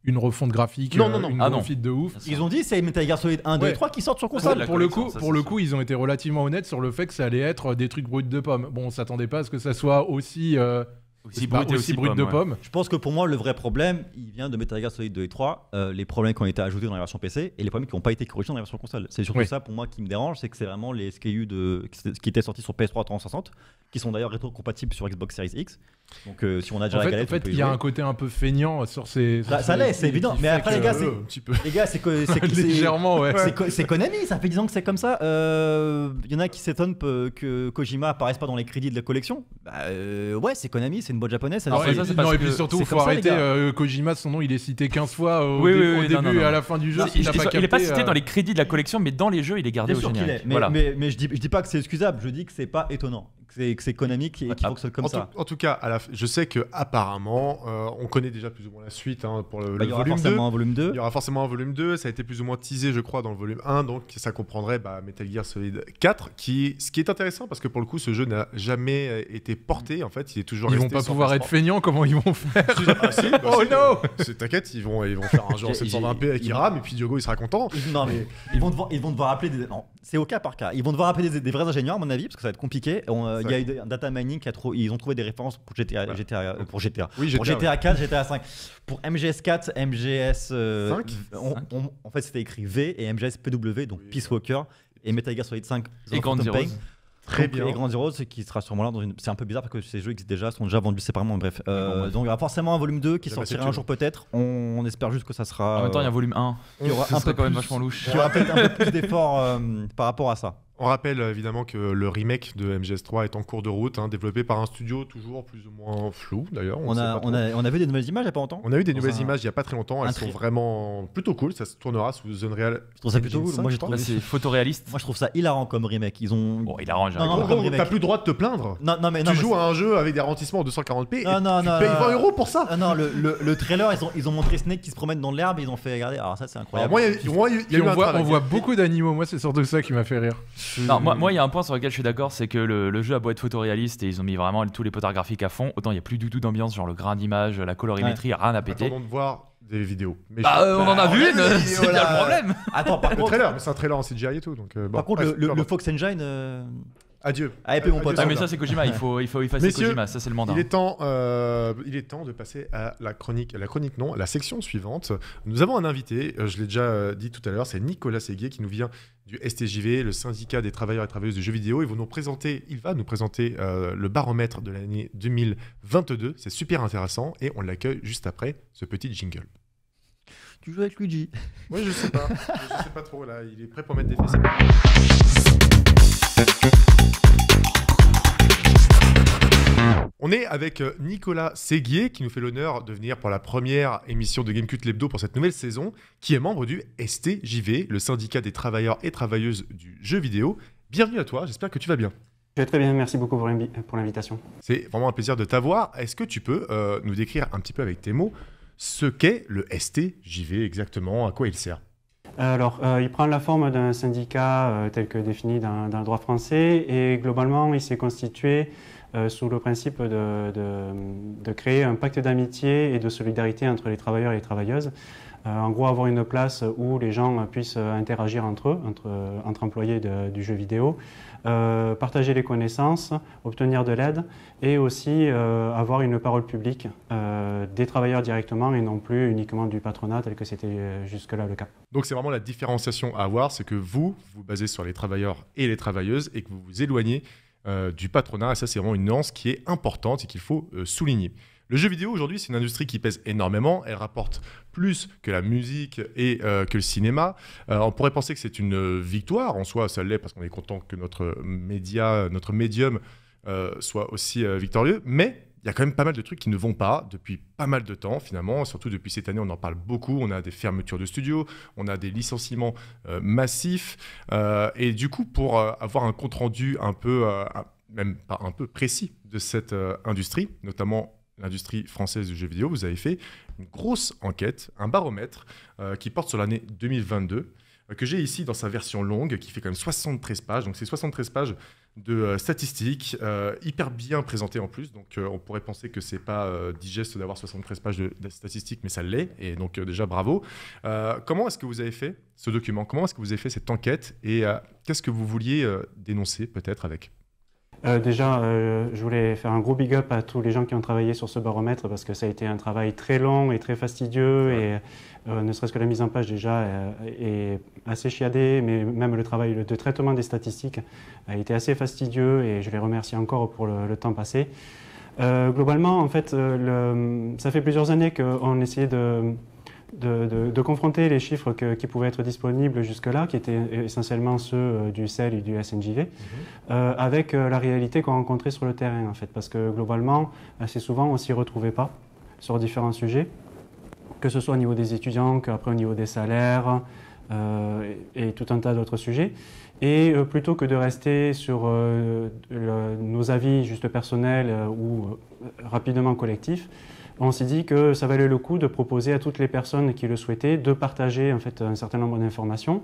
une refonte graphique, non, non, euh, une ah de ouf. Ils ont dit c'est Metal Gear Solid 1, 2 et 3 qui sortent sur console. pour le coup, pour le coup, ils ont été relativement honnêtes sur le fait que ça allait être des trucs bruts de pommes. Bon, on s'attendait pas à ce que ça soit aussi euh, aussi, brut, de pomme. Je pense que pour moi, le vrai problème, il vient de Metal Gear Solid 2 et 3, euh, les problèmes qui ont été ajoutés dans la version PC et les problèmes qui n'ont pas été corrigés dans la version console. C'est surtout ça pour moi qui me dérange, c'est que c'est vraiment les SKU de, qui étaient sortis sur PS3 360, qui sont d'ailleurs rétro sur Xbox Series X, donc euh, si on a déjà la galette, en fait, il y, a un côté un peu feignant sur ces. Bah, ça, l'est, c'est évident. Mais après, euh, les gars, c'est les gars, <laughs> c'est légèrement, ouais. C'est Konami. Ça fait 10 ans que c'est comme ça. Il euh, y en a qui s'étonnent que Kojima apparaisse pas dans les crédits de la collection. Bah, ouais, c'est Konami, c'est une boîte japonaise. Ah non, et puis surtout, faut arrêter. Kojima, son nom, il est cité 15 fois au, début et à la fin du jeu. Il est pas cité dans les crédits de la collection, mais dans les jeux, il est gardé au générique. Mais je dis pas que c'est excusable. Je dis que c'est pas étonnant c'est que c'est Konami qui, fonctionne comme ça. en tout cas, à la, je sais que apparemment, euh, on connaît déjà plus ou moins la suite hein, pour le, bah, y aura volume, 2. Un volume 2. Il y aura forcément un volume 2. Ça a été plus ou moins teasé, je crois, dans le volume 1. Donc ça comprendrait bah, Metal Gear Solid 4, qui, ce qui est intéressant parce que pour le coup, ce jeu n'a jamais euh, été porté. En fait, il est toujours. Ils vont pas pouvoir être feignants. Comment ils vont faire <laughs> bah, <laughs> Oh non T'inquiète, ils vont, ils vont faire un jeu en 720p <laughs> avec Iram et puis Diogo il sera content. Non mais ils vont devoir, ils vont devoir appeler des. Non, c'est au cas par cas. Ils vont devoir appeler des, vrais ingénieurs à mon avis parce que ça va être compliqué il y a eu un data mining a ils ont trouvé des références pour GTA, GTA euh, pour GTA, GTA, 4, GTA 5, pour MGS 4, MGS 5, en fait c'était écrit V et MGS PW donc Peace Walker et Metal Gear Solid 5 et Grand Très bien. Et Grand Zero, ce qui sera sûrement là dans C'est un peu bizarre parce que ces jeux existent déjà, sont déjà vendus séparément. Bref. Euh, donc il y aura forcément un volume 2 qui sortira un jour peut-être. On... espère juste que ça sera. En même temps, il y a un volume 1. Il y aura un peu quand même vachement louche. un peu plus d'efforts euh, par rapport à ça. On rappelle euh, évidemment que le remake de MGS3 est en cours de route, hein, développé par un studio toujours plus ou moins flou d'ailleurs. On, on, a, on, on vu des nouvelles images il n'y a pas longtemps On a eu des nouvelles images il n'y a pas très longtemps, elles sont vraiment plutôt cool, ça se tournera sous Unreal. Je trouve ça plutôt cool, moi je trouve c'est photoréaliste. Moi je trouve ça hilarant comme remake, ils ont. Bon, hilarant, j'ai T'as plus le droit de te plaindre Non, non, mais. tu joues à un jeu avec des ralentissements en 240p et tu payes 20 euros pour ça ah, Non, le, le, le trailer, ils ont, ils ont montré Snake qui se promène dans l'herbe ils ont fait regarder, alors ah, ça c'est incroyable. Moi, On voit beaucoup d'animaux, moi c'est surtout ça qui m'a fait rire moi, il y a un point sur lequel je suis d'accord, c'est que le, jeu a beau être photoréaliste et ils ont mis vraiment tous les potards graphiques à fond, autant il n'y a plus du tout d'ambiance, genre le grain d'image, la colorimétrie, rien à péter. Attendons de voir des vidéos. Mais bah, euh, on en a bah, vu une, <laughs> c'est bien le problème. Attends, par le trailer, mais c'est un trailer en CGI et tout. Donc, euh, Par contre, le, Fox Engine. Euh, Adieu. Ah, mon pote. Ah, mais ça, c'est Kojima. Il faut, il faut effacer Kojima. Ça, c'est le mandat. Il est, temps, euh, il est temps de passer à la chronique. La chronique, non, la section suivante. Nous avons un invité. Euh, je l'ai déjà euh, dit tout à l'heure. C'est Nicolas Séguier qui nous vient du STJV, le syndicat des travailleurs et travailleuses du jeu vidéo. et nous présenter, il va nous présenter le baromètre de l'année 2022. C'est super intéressant et on l'accueille juste après ce petit jingle. Tu joues avec Luigi Oui, je sais pas. je sais pas trop là. Il est prêt pour mettre des fesses. On est avec euh, Nicolas Séguier qui nous fait l'honneur de venir pour la première émission de Gamecut Lebdo pour cette nouvelle saison, qui est membre du STJV, le syndicat des travailleurs et travailleuses du jeu vidéo. Bienvenue à toi, j'espère que tu vas bien. Je vais très bien, merci beaucoup pour l'invitation. C'est vraiment un plaisir de t'avoir. Est-ce que tu peux euh, nous décrire un petit peu avec tes mots ce qu'est le STJV exactement, à quoi il sert alors, euh, il prend la forme d'un syndicat euh, tel que défini dans, le droit français et globalement, il s'est constitué euh, sous le principe de, créer un pacte d'amitié et de solidarité entre les travailleurs et les travailleuses. en gros, avoir une place où les gens puissent interagir entre eux, entre, employés du jeu vidéo, euh, partager les connaissances, obtenir de l'aide et aussi euh, avoir une parole publique euh, des travailleurs directement et non plus uniquement du patronat tel que c'était jusque-là le cas. Donc c'est vraiment la différenciation à avoir, c'est que vous, vous basez sur les travailleurs et les travailleuses et que vous vous éloignez du patronat. Et ça, c'est vraiment une nuance qui est importante et qu'il faut souligner. Le jeu vidéo aujourd'hui, c'est une industrie qui pèse énormément. Elle rapporte plus que la musique et euh, que le cinéma. Euh, on pourrait penser que c'est une victoire en soi, ça l'est parce qu'on est content que notre média, notre médium euh, soit aussi victorieux. Mais il y a quand même pas mal de trucs qui ne vont pas depuis pas mal de temps finalement, surtout depuis cette année on en parle beaucoup, on a des fermetures de studios, on a des licenciements massifs, et du coup pour avoir un compte-rendu un peu, même pas un peu précis de cette industrie, notamment l'industrie française du jeu vidéo, vous avez fait une grosse enquête, un baromètre euh, qui porte sur l'année 2022, euh, que j'ai ici dans sa version longue, qui fait quand même 73 pages. Donc c'est 73 pages de euh, statistiques, hyper bien présentées en plus. Donc on pourrait penser que c'est pas digeste d'avoir 73 pages de, statistiques, mais ça l'est. Et donc déjà bravo. comment est-ce que vous avez fait ce document Comment est-ce que vous avez fait cette enquête Et qu'est-ce que vous vouliez dénoncer peut-être avec euh, déjà, euh, je voulais faire un gros big up à tous les gens qui ont travaillé sur ce baromètre parce que ça a été un travail très long et très fastidieux et euh, ne serait-ce que la mise en page déjà est assez chiadée, mais même le travail de traitement des statistiques a été assez fastidieux et je les remercie encore pour le, temps passé. globalement, en fait, ça fait plusieurs années qu'on essayait de de, confronter les chiffres qui pouvaient être disponibles jusque-là, qui étaient essentiellement ceux euh, du CEL et du SNJV, mhm. euh, avec euh, la réalité qu'on rencontrait sur le terrain, en fait. Parce que globalement, assez souvent, on ne s'y retrouvait pas sur différents sujets, que ce soit au niveau des étudiants, qu'après au niveau des salaires, et, tout un tas d'autres sujets. Et plutôt que de rester sur nos avis juste personnels ou rapidement collectifs, on s'est dit que ça valait le coup de proposer à toutes les personnes qui le souhaitaient de partager en fait un certain nombre d'informations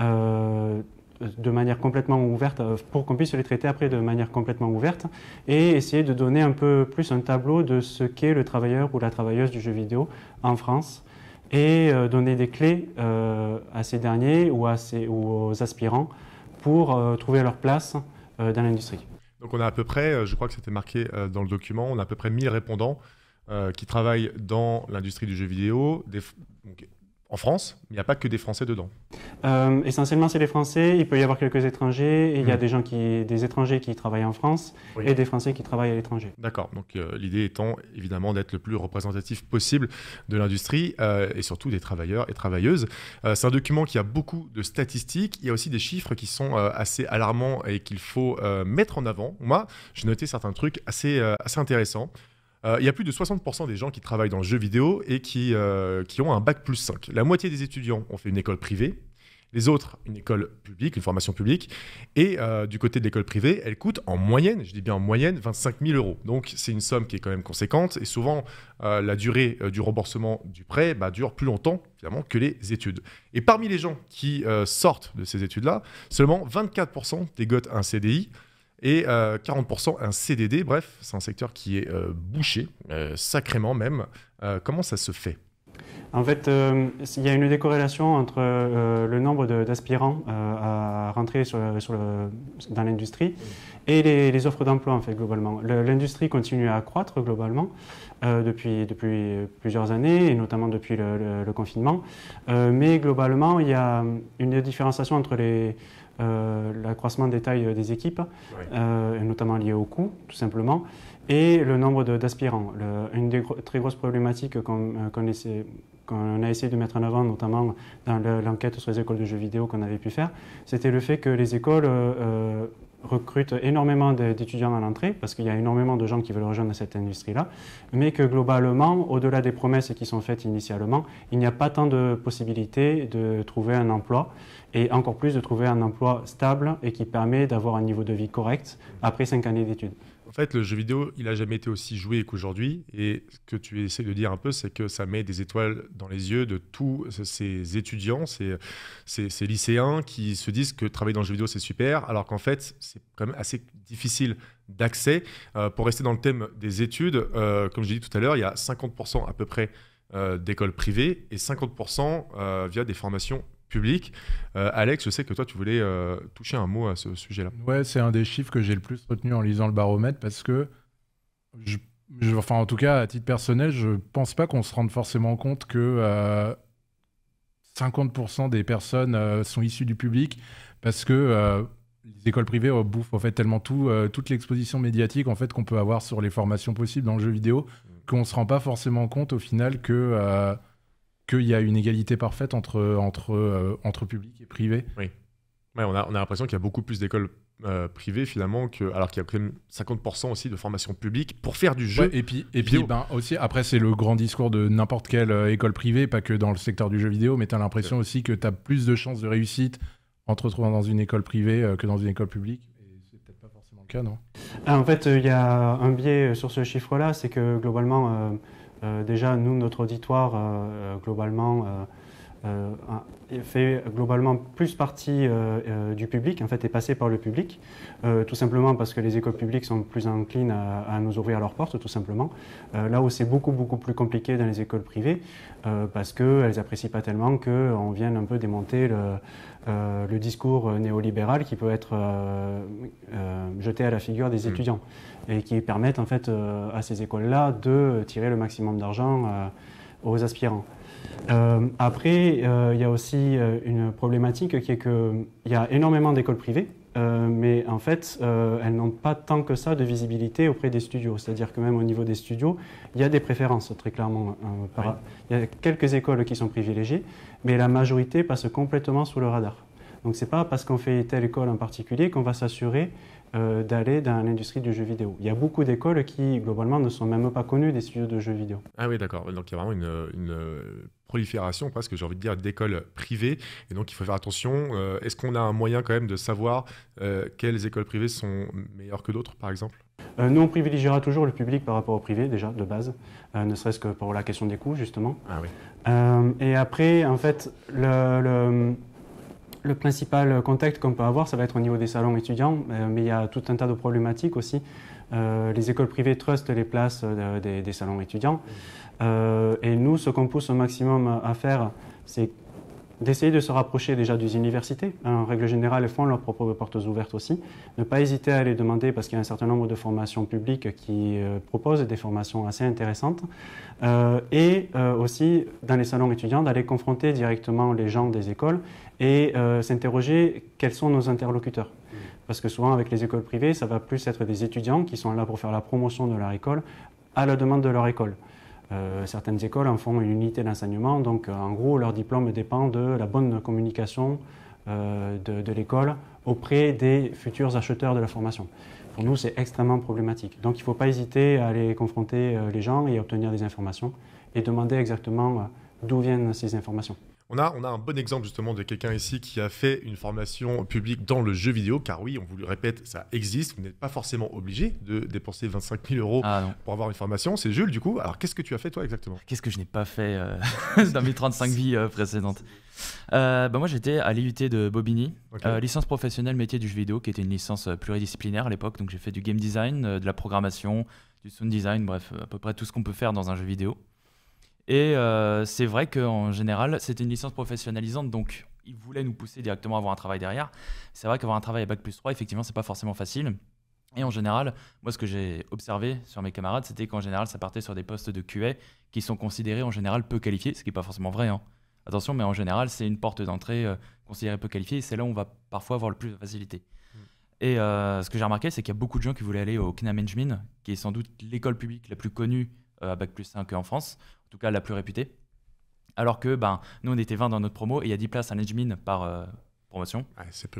euh, de manière complètement ouverte euh, pour qu'on puisse les traiter après de manière complètement ouverte et essayer de donner un peu plus un tableau de ce qu'est le travailleur ou la travailleuse du jeu vidéo en France et euh, donner des clés à ces derniers ou, à ces, ou aux aspirants pour trouver leur place dans l'industrie. Donc on a à peu près, je crois que c'était marqué dans le document, on a à peu près 1000 répondants euh, qui travaillent dans l'industrie du jeu vidéo, en France, il n'y a pas que des Français dedans. Euh, essentiellement, c'est des Français. Il peut y avoir quelques étrangers. il y a mm. des gens qui, des étrangers qui travaillent en France et des Français qui travaillent à l'étranger. D'accord. Donc euh, l'idée étant évidemment d'être le plus représentatif possible de l'industrie et surtout des travailleurs et travailleuses. c'est un document qui a beaucoup de statistiques. Il y a aussi des chiffres qui sont assez alarmants et qu'il faut mettre en avant. Moi, j'ai noté certains trucs assez assez intéressants. Euh, il y a plus de 60% des gens qui travaillent dans le jeu vidéo et qui, euh, qui ont un bac plus 5. La moitié des étudiants ont fait une école privée, les autres une école publique, une formation publique. Et euh, du côté de l'école privée, elle coûte en moyenne, je dis bien en moyenne, 25 000 euros. Donc c'est une somme qui est quand même conséquente. Et souvent, la durée du remboursement du prêt bah, dure plus longtemps finalement que les études. Et parmi les gens qui sortent de ces études-là, seulement 24% dégotent un CDI et 40% euh, un CDD. Bref, c'est un secteur qui est euh, bouché, euh, sacrément même. comment ça se fait en fait, il y a une décorrélation entre le nombre d'aspirants à rentrer dans l'industrie et les, offres d'emploi, en fait, globalement. L'industrie continue à croître globalement depuis, plusieurs années, et notamment depuis le confinement. mais globalement, il y a une différenciation entre les, euh, l'accroissement des tailles euh, des équipes, euh, notamment lié au coût, tout simplement, et le nombre d'aspirants. une des très grosses problématiques qu'on a essayé de mettre en avant, notamment dans l'enquête sur les écoles de jeux vidéo qu'on avait pu faire, c'était le fait que les écoles recrutent énormément d'étudiants à l'entrée, parce qu'il y a énormément de gens qui veulent rejoindre cette industrie-là, mais que globalement, au-delà des promesses qui sont faites initialement, il n'y a pas tant de possibilités de trouver un emploi et encore plus de trouver un emploi stable et qui permet d'avoir un niveau de vie correct après cinq années d'études. En fait, le jeu vidéo, il n'a jamais été aussi joué qu'aujourd'hui. Et ce que tu essaies de dire un peu, c'est que ça met des étoiles dans les yeux de tous ces étudiants, ces, lycéens qui se disent que travailler dans le jeu vidéo, c'est super, alors qu'en fait, c'est quand même assez difficile d'accès. Euh, pour rester dans le thème des études, euh, comme comme j'ai dit tout à l'heure, il y a 50% à peu près euh, d'écoles privées et 50% via des formations public. Euh, Alex, je sais que toi, tu voulais euh, toucher un mot à ce sujet-là. Ouais, c'est un des chiffres que j'ai le plus retenu en lisant le baromètre parce que, je, enfin, en tout cas, à titre personnel, je pense pas qu'on se rende forcément compte que 50% euh, des personnes sont issues du public parce que. les écoles privées bouffent en fait tellement tout, toute l'exposition médiatique en fait qu'on peut avoir sur les formations possibles dans le jeu vidéo mmh. qu'on ne se rend pas forcément compte au final que qu'il y a une égalité parfaite entre, entre, euh, entre public et privé. Oui. on a, on a l'impression qu'il y a beaucoup plus d'écoles euh, privées finalement, que, alors qu'il y a quand même 50% aussi de formation publique pour faire du jeu. et puis, et puis ben, aussi, après, c'est le grand discours de n'importe quelle euh, école privée, pas que dans le secteur du jeu vidéo, mais tu as l'impression aussi que tu as plus de chances de réussite en te retrouvant dans une école privée que dans une école publique. Et c'est peut-être pas forcément le cas, non ah, En fait, il y a un biais sur ce chiffre-là, c'est que globalement euh, déjà, nous, notre auditoire, euh, euh, globalement, euh, fait globalement plus partie euh, euh, du public, en fait, est passé par le public, tout simplement parce que les écoles publiques sont plus inclines à, nous ouvrir leurs portes, tout simplement. là où c'est beaucoup, beaucoup plus compliqué dans les écoles privées, parce qu'elles n'apprécient pas tellement qu'on vienne un peu démonter le, discours néolibéral qui peut être jeté à la figure des mmh. étudiants et qui permettent en fait à ces écoles-là de tirer le maximum d'argent aux aspirants. Euh, après, euh, il y a aussi euh, une problématique qui est qu'il y a énormément d'écoles privées, mais en fait, elles n'ont pas tant que ça de visibilité auprès des studios. C'est-à-dire que même au niveau des studios, il y a des préférences, très clairement. Hein, il y a quelques écoles qui sont privilégiées, mais la majorité passe complètement sous le radar. Donc, ce n'est pas parce qu'on fait telle école en particulier qu'on va s'assurer euh, d'aller dans l'industrie du jeu vidéo. Il y a beaucoup d'écoles qui, globalement, ne sont même pas connues des studios de jeux vidéo. Ah oui, d'accord. Donc il y a vraiment une, une euh, prolifération, presque, j'ai envie de dire, d'écoles privées. Et donc il faut faire attention. Euh, est-ce qu'on a un moyen quand même de savoir quelles écoles privées sont meilleures que d'autres, par exemple nous, on privilégiera toujours le public par rapport au privé, déjà, de base, ne serait-ce que pour la question des coûts, justement. Ah oui. et après, en fait, le le principal contact qu'on peut avoir, ça va être au niveau des salons étudiants, euh, mais il y a tout un tas de problématiques aussi. Euh, les écoles privées trustent les places euh, des, des salons étudiants. Mmh. et nous, ce qu'on pousse au maximum à faire, c'est d'essayer de se rapprocher déjà des universités. En règle générale, elles font leurs propres portes ouvertes aussi. Ne pas hésiter à les demander parce qu'il y a un certain nombre de formations publiques qui euh, proposent des formations assez intéressantes. Euh, et euh, aussi, dans les salons étudiants, d'aller confronter directement les gens des écoles et s'interroger quels sont nos interlocuteurs. Parce que souvent, avec les écoles privées, ça va plus être des étudiants qui sont là pour faire la promotion de leur école à la demande de leur école. Euh, certaines écoles en font une unité d'enseignement, donc euh, en gros leur diplôme dépend de la bonne communication euh, de, l'école auprès des futurs acheteurs de la formation. Pour nous, c'est extrêmement problématique. Donc il ne faut pas hésiter à aller confronter les gens et obtenir des informations et demander exactement d'où viennent ces informations. On a, on a un bon exemple justement de quelqu'un ici qui a fait une formation publique dans le jeu vidéo, car oui, on vous le répète, ça existe. Vous n'êtes pas forcément obligé de dépenser 25 000 euros ah, pour avoir une formation. C'est Jules, du coup. Alors, qu'est-ce que tu as fait toi exactement Qu'est-ce que je n'ai pas fait euh, <laughs> dans mes 35 vies euh, précédentes euh, bah, moi j'étais à l'IUT de Bobigny, licence professionnelle métier du jeu vidéo, qui était une licence pluridisciplinaire à l'époque. Donc j'ai fait du game design, de la programmation, du sound design, bref, à peu près tout ce qu'on peut faire dans un jeu vidéo. Et euh, c'est vrai qu'en général, c'était une licence professionnalisante, donc ils voulaient nous pousser directement à avoir un travail derrière. C'est vrai qu'avoir un travail à Bac plus 3, effectivement, c'est pas forcément facile. Et en général, moi, ce que j'ai observé sur mes camarades, c'était qu'en général, ça partait sur des postes de QA qui sont considérés en général peu qualifiés, ce qui n'est pas forcément vrai. Hein. Attention, mais en général, c'est une porte d'entrée euh, considérée peu qualifiée et c'est là où on va parfois avoir le plus de facilité. Mm. Et euh, ce que j'ai remarqué, c'est qu'il y a beaucoup de gens qui voulaient aller au CNAM Management, qui est sans doute l'école publique la plus connue à Bac plus 5 en France tout cas la plus réputée. Alors que ben, nous, on était 20 dans notre promo et il y a 10 places à l'Edgemin par euh, promotion,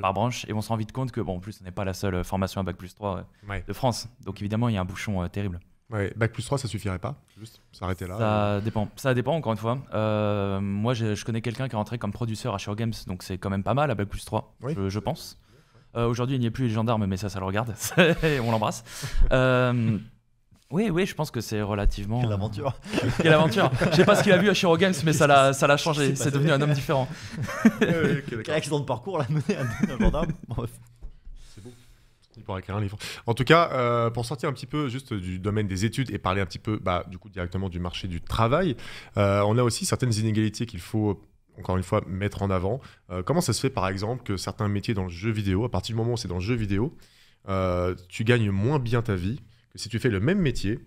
par branche. Et on se rend vite compte que, bon, en plus, on n'est pas la seule euh, formation à Bac plus 3 euh, de France. Donc évidemment, il y a un bouchon terrible. Ouais, bac plus 3, ça suffirait pas Juste s'arrêter là Ça dépend. Ça dépend, encore une fois. moi, je, connais quelqu'un qui est rentré comme producteur à Show Games, donc c'est quand même pas mal à Bac plus 3, je, je, pense. Aujourd'hui, il n'y a plus les gendarmes, mais ça, ça le regarde. <laughs> on l'embrasse. Oui, oui, je pense que c'est relativement. Quelle aventure euh, Quelle aventure Je sais pas ce qu'il a vu à Shiro Games, mais ça l'a, ça l'a changé. C'est devenu un homme différent. accident de parcours l'a mené à un <laughs> bon. Il pourra écrire un livre. En tout cas, euh, pour sortir un petit peu juste du domaine des études et parler un petit peu bah, du coup directement du marché du travail, euh, on a aussi certaines inégalités qu'il faut encore une fois mettre en avant. comment ça se fait par exemple que certains métiers dans le jeu vidéo, à partir du moment où c'est dans le jeu vidéo, tu gagnes moins bien ta vie si tu fais le même métier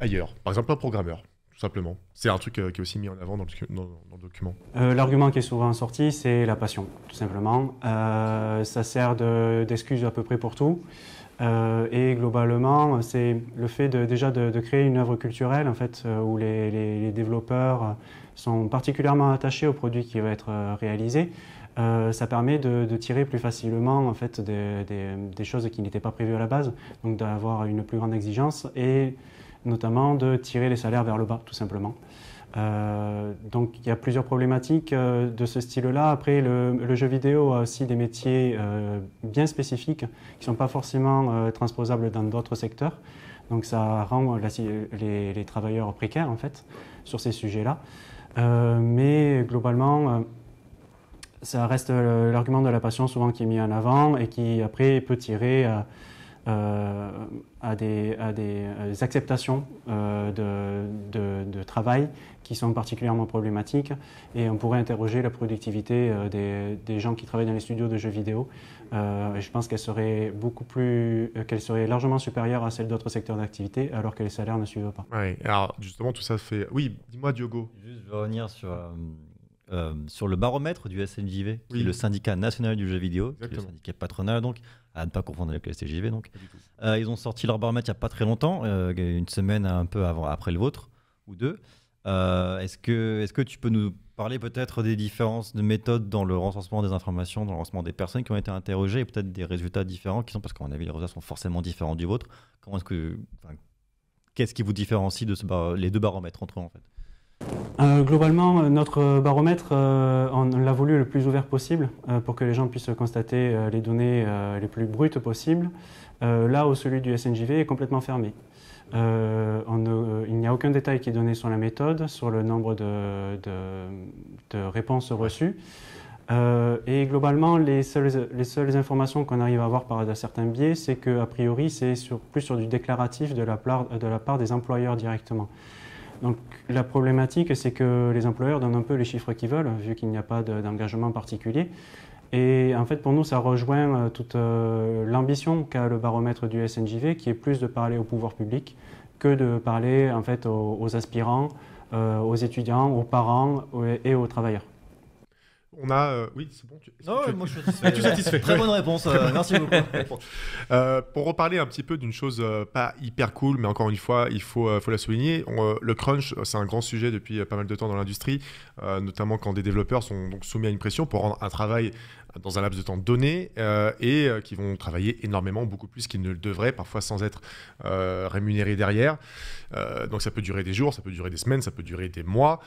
ailleurs. Par exemple, un programmeur, tout simplement. C'est un truc euh, qui est aussi mis en avant dans le, document. Euh, l'argument qui est souvent sorti, c'est la passion, tout simplement. Euh, ça sert d'excuse à peu près pour tout. et globalement, c'est le fait déjà de, créer une œuvre culturelle en fait, où les développeurs sont particulièrement attachés au produit qui va être réalisé. Euh, ça permet de, tirer plus facilement en fait, des, choses qui n'étaient pas prévues à la base, donc d'avoir une plus grande exigence et notamment de tirer les salaires vers le bas, tout simplement. Euh, donc il y a plusieurs problématiques euh, de ce style-là. Après, le, jeu vidéo a aussi des métiers bien spécifiques qui ne sont pas forcément transposables dans d'autres secteurs. Donc ça rend les, les, travailleurs précaires en fait sur ces sujets-là. mais globalement, ça reste euh, l'argument de la passion souvent qui est mis en avant et qui après peut tirer euh, euh, à, des, à des, acceptations de, travail qui sont particulièrement problématiques et on pourrait interroger la productivité des, gens qui travaillent dans les studios de jeux vidéo. je pense qu'elle serait beaucoup plus, qu'elle serait largement supérieure à celle d'autres secteurs d'activité alors que les salaires ne suivent pas. Oui, alors justement tout ça fait... Oui, dis-moi Diogo. Juste revenir sur... Euh, sur le baromètre du SNJV, qui est le syndicat national du jeu vidéo, qui le syndicat patronal, donc, à ne pas confondre avec le SNJV. Donc. Euh, ils ont sorti leur baromètre il n'y a pas très longtemps, euh, une semaine un peu avant, après le vôtre, ou deux. est-ce, que, est-ce que tu peux nous parler peut-être des différences de méthodes dans le recensement des informations, dans le recensement des personnes qui ont été interrogées, et peut-être des résultats différents qui sont, parce qu'à mon avis, les résultats sont forcément différents du vôtre. Comment est-ce que, qu'est-ce qui vous différencie de ce les deux baromètres entre eux, en fait euh, globalement, euh, notre euh, baromètre, on l'a voulu le plus ouvert possible pour que les gens puissent constater les données les plus brutes possibles. là où celui du SNJV est complètement fermé. il n'y a aucun détail qui est donné sur la méthode, sur le nombre de, réponses reçues. et globalement, les seules, informations qu'on arrive à avoir par certains biais, c'est qu'a priori, c'est plus sur du déclaratif de la, de la part des employeurs directement. Donc la problématique, c'est que les employeurs donnent un peu les chiffres qu'ils veulent, vu qu'il n'y a pas d'engagement particulier. Et en fait, pour nous, ça rejoint euh, toute euh, l'ambition qu'a le baromètre du SNJV, qui est plus de parler au pouvoir public que de parler en fait aux, aspirants, euh, aux étudiants, aux parents et aux travailleurs on a. Euh, oui, c'est bon. Tu, non, moi je suis <laughs> satisfait. Très bonne réponse. Euh, merci beaucoup. <laughs> Euh, pour reparler un petit peu d'une chose pas hyper cool, mais encore une fois, il faut, faut la souligner. le crunch, c'est un grand sujet depuis pas mal de temps dans l'industrie, notamment quand des développeurs sont soumis à une pression pour rendre un travail dans un laps de temps donné et qui vont travailler énormément, beaucoup plus qu'ils ne le devraient, parfois sans être rémunérés derrière. donc ça peut durer des jours, ça peut durer des semaines, ça peut durer des mois.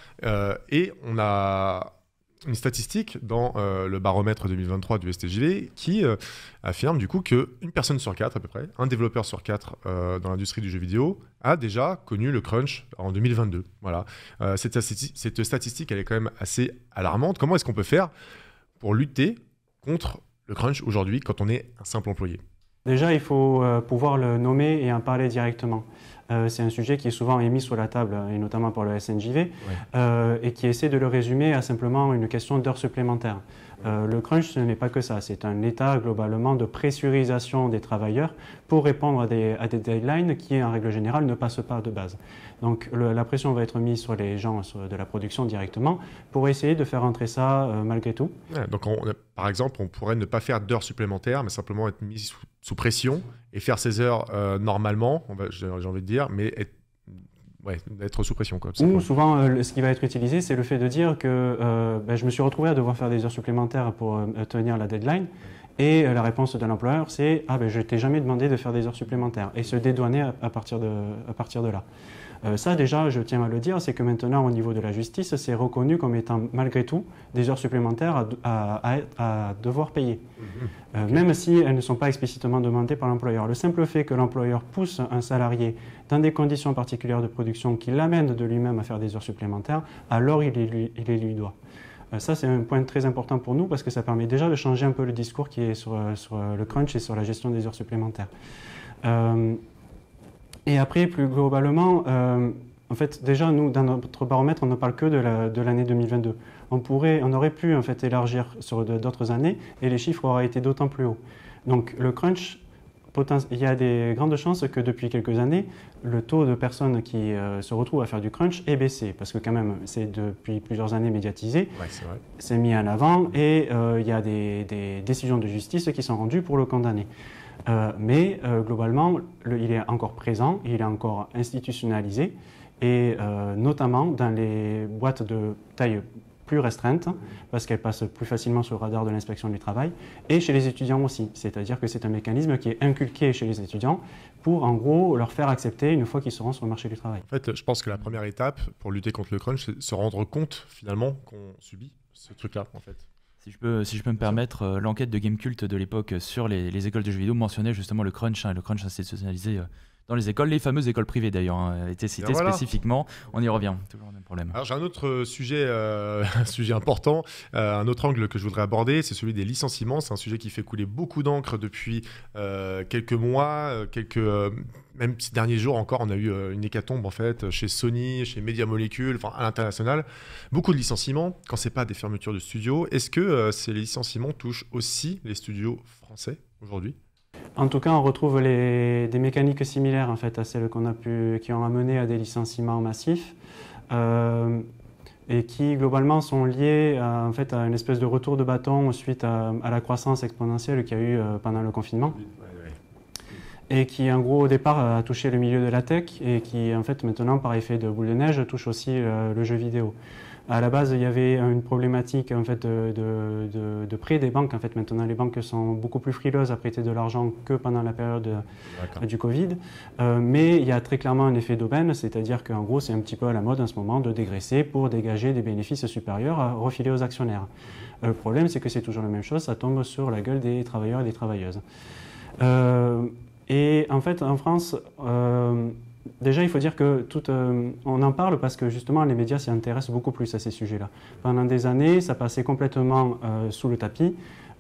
et on a une statistique dans euh, le baromètre 2023 du STGV qui euh, affirme du coup qu'une personne sur quatre à peu près, un développeur sur quatre euh, dans l'industrie du jeu vidéo a déjà connu le crunch en 2022. Voilà. Cette, cette, statistique, elle est quand même assez alarmante. Comment est-ce qu'on peut faire pour lutter contre le crunch aujourd'hui quand on est un simple employé Déjà, il faut euh, pouvoir le nommer et en parler directement. Euh, c'est un sujet qui est souvent émis sur la table, et notamment par le SNJV, euh, et qui essaie de le résumer à simplement une question d'heures supplémentaires. Euh, le crunch, ce n'est pas que ça, c'est un état globalement de pressurisation des travailleurs pour répondre à des, deadlines qui, en règle générale, ne passent pas de base. Donc la pression va être mise sur les gens de la production directement pour essayer de faire entrer ça euh, malgré tout. donc par exemple, on pourrait ne pas faire d'heures supplémentaires, mais simplement être mis sous, pression et faire ses heures euh, normalement, j'ai envie de dire, mais être ouais, d'être sous pression. Quoi, Ou souvent, euh, ce qui va être utilisé, c'est le fait de dire que euh, ben, je me suis retrouvé à devoir faire des heures supplémentaires pour euh, tenir la deadline. Et la réponse de l'employeur, c'est Ah, ben, je t'ai jamais demandé de faire des heures supplémentaires. Et se dédouaner à partir, de, à partir de là. Euh, ça déjà, je tiens à le dire, c'est que maintenant au niveau de la justice, c'est reconnu comme étant malgré tout des heures supplémentaires à, devoir payer, mhm. euh, même si elles ne sont pas explicitement demandées par l'employeur. Le simple fait que l'employeur pousse un salarié dans des conditions particulières de production qui l'amènent de lui-même à faire des heures supplémentaires, alors il les lui, doit. Euh, ça, c'est un point très important pour nous parce que ça permet déjà de changer un peu le discours qui est sur, le crunch et sur la gestion des heures supplémentaires. Et après, plus globalement, euh, en fait, déjà, nous, dans notre baromètre, on ne parle que de l'année 2022. On, pourrait, on aurait pu en fait, élargir sur d'autres années et les chiffres auraient été d'autant plus hauts. Donc le crunch, il y a des grandes chances que depuis quelques années, le taux de personnes qui euh, se retrouvent à faire du crunch ait baissé, parce que quand même, c'est depuis plusieurs années médiatisé, ouais, c'est mis à l'avant et euh, il y a des, des, décisions de justice qui sont rendues pour le condamner. Euh, mais euh, globalement, il est encore présent, il est encore institutionnalisé, et euh, notamment dans les boîtes de taille plus restreinte parce qu'elles passent plus facilement sur le radar de l'inspection du travail et chez les étudiants aussi. C'est-à-dire que c'est un mécanisme qui est inculqué chez les étudiants pour en gros leur faire accepter une fois qu'ils seront sur le marché du travail. En fait, je pense que la première étape pour lutter contre le crunch, c'est se rendre compte finalement qu'on subit ce truc-là en fait. Si je peux, si je peux me permettre, euh, l'enquête de Gamecult de l'époque euh, sur les, écoles de jeux vidéo mentionnait justement le crunch, et hein, le crunch institutionnalisé euh, dans les écoles, les fameuses écoles privées d'ailleurs, hein, étaient citées ben spécifiquement. On y revient, Alors j'ai un autre sujet, <laughs> sujet important, un autre angle que je voudrais aborder, c'est celui des licenciements. C'est un sujet qui fait couler beaucoup d'encre depuis quelques mois, quelques même ces derniers jours encore, on a eu euh, une hécatombe en fait chez Sony, chez Media Molecule, à l'international. Beaucoup de licenciements quand ce n'est pas des fermetures de studios. Est-ce que euh, ces licenciements touchent aussi les studios français aujourd'hui En tout cas, on retrouve des mécaniques similaires en fait à celles qu'on a pu, qui ont amené à des licenciements massifs. Euh, et qui globalement sont liées à, en fait, à une espèce de retour de bâton suite à la croissance exponentielle qu'il y a eu pendant le confinement et qui en gros au départ a touché le milieu de la tech et qui en fait maintenant par effet de boule de neige touche aussi euh, le jeu vidéo. À la base, il y avait une problématique en fait de, de, prêt des banques. En fait, maintenant, les banques sont beaucoup plus frileuses à prêter de l'argent que pendant la période euh, du Covid. Euh, mais il y a très clairement un effet d'aubaine, c'est-à-dire qu'en gros, c'est un petit peu à la mode en ce moment de dégraisser pour dégager des bénéfices supérieurs à refiler aux actionnaires. le problème, c'est que c'est toujours la même chose, ça tombe sur la gueule des travailleurs et des travailleuses. Euh, et en fait, en France, euh, déjà, il faut dire que euh, on en parle parce que justement, les médias s'y intéressent beaucoup plus à ces sujets-là. Pendant des années, ça passait complètement euh, sous le tapis.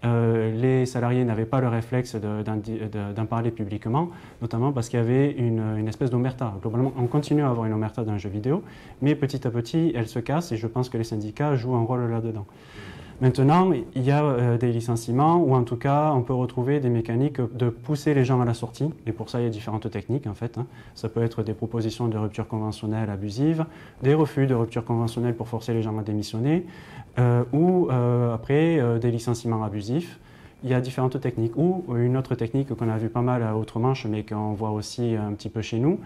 les salariés n'avaient pas le réflexe d'en parler publiquement, notamment parce qu'il y avait une, une espèce d'omerta. Globalement, on continue à avoir une omerta dans le jeu vidéo, mais petit à petit, elle se casse et je pense que les syndicats jouent un rôle là-dedans. Maintenant, il y a euh, des licenciements ou en tout cas, on peut retrouver des mécaniques de pousser les gens à la sortie. Et pour ça, il y a différentes techniques en fait. Hein. Ça peut être des propositions de rupture conventionnelle abusive, des refus de rupture conventionnelle pour forcer les gens à démissionner, euh, ou euh, après des licenciements abusifs. Il y a différentes techniques. Ou une autre technique qu'on a vu pas mal à autre manche mais qu'on voit aussi un petit peu chez nous,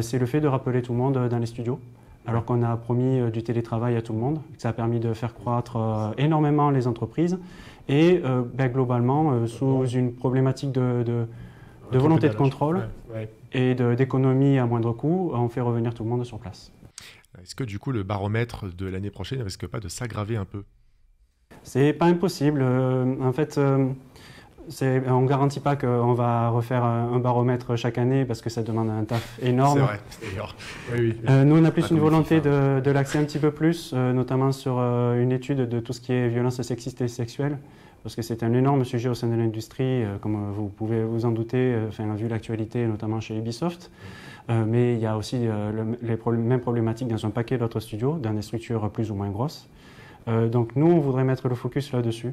c'est le fait de rappeler tout le monde dans les studios alors qu'on a promis euh, du télétravail à tout le monde. Ça a permis de faire croître euh, énormément les entreprises et euh, ben, globalement, sous une problématique de, de volonté de contrôle et d'économie à moindre coût, on fait revenir tout le monde sur place. Est-ce que du coup le baromètre de l'année prochaine ne risque pas de s'aggraver un peu C'est pas impossible. en fait, on ne garantit pas qu'on va refaire un baromètre chaque année parce que ça demande un taf énorme. C'est vrai, c'est oh, euh, nous, on a plus une volonté de, de l'axer un petit peu plus, euh, notamment sur euh, une étude de tout ce qui est violence sexiste et sexuelle, parce que c'est un énorme sujet au sein de l'industrie, comme vous pouvez vous en douter, enfin, vu l'actualité, notamment chez Ubisoft. mais il y a aussi les mêmes problématiques dans un paquet d'autres studios, dans des structures plus ou moins grosses. donc nous, on voudrait mettre le focus là-dessus.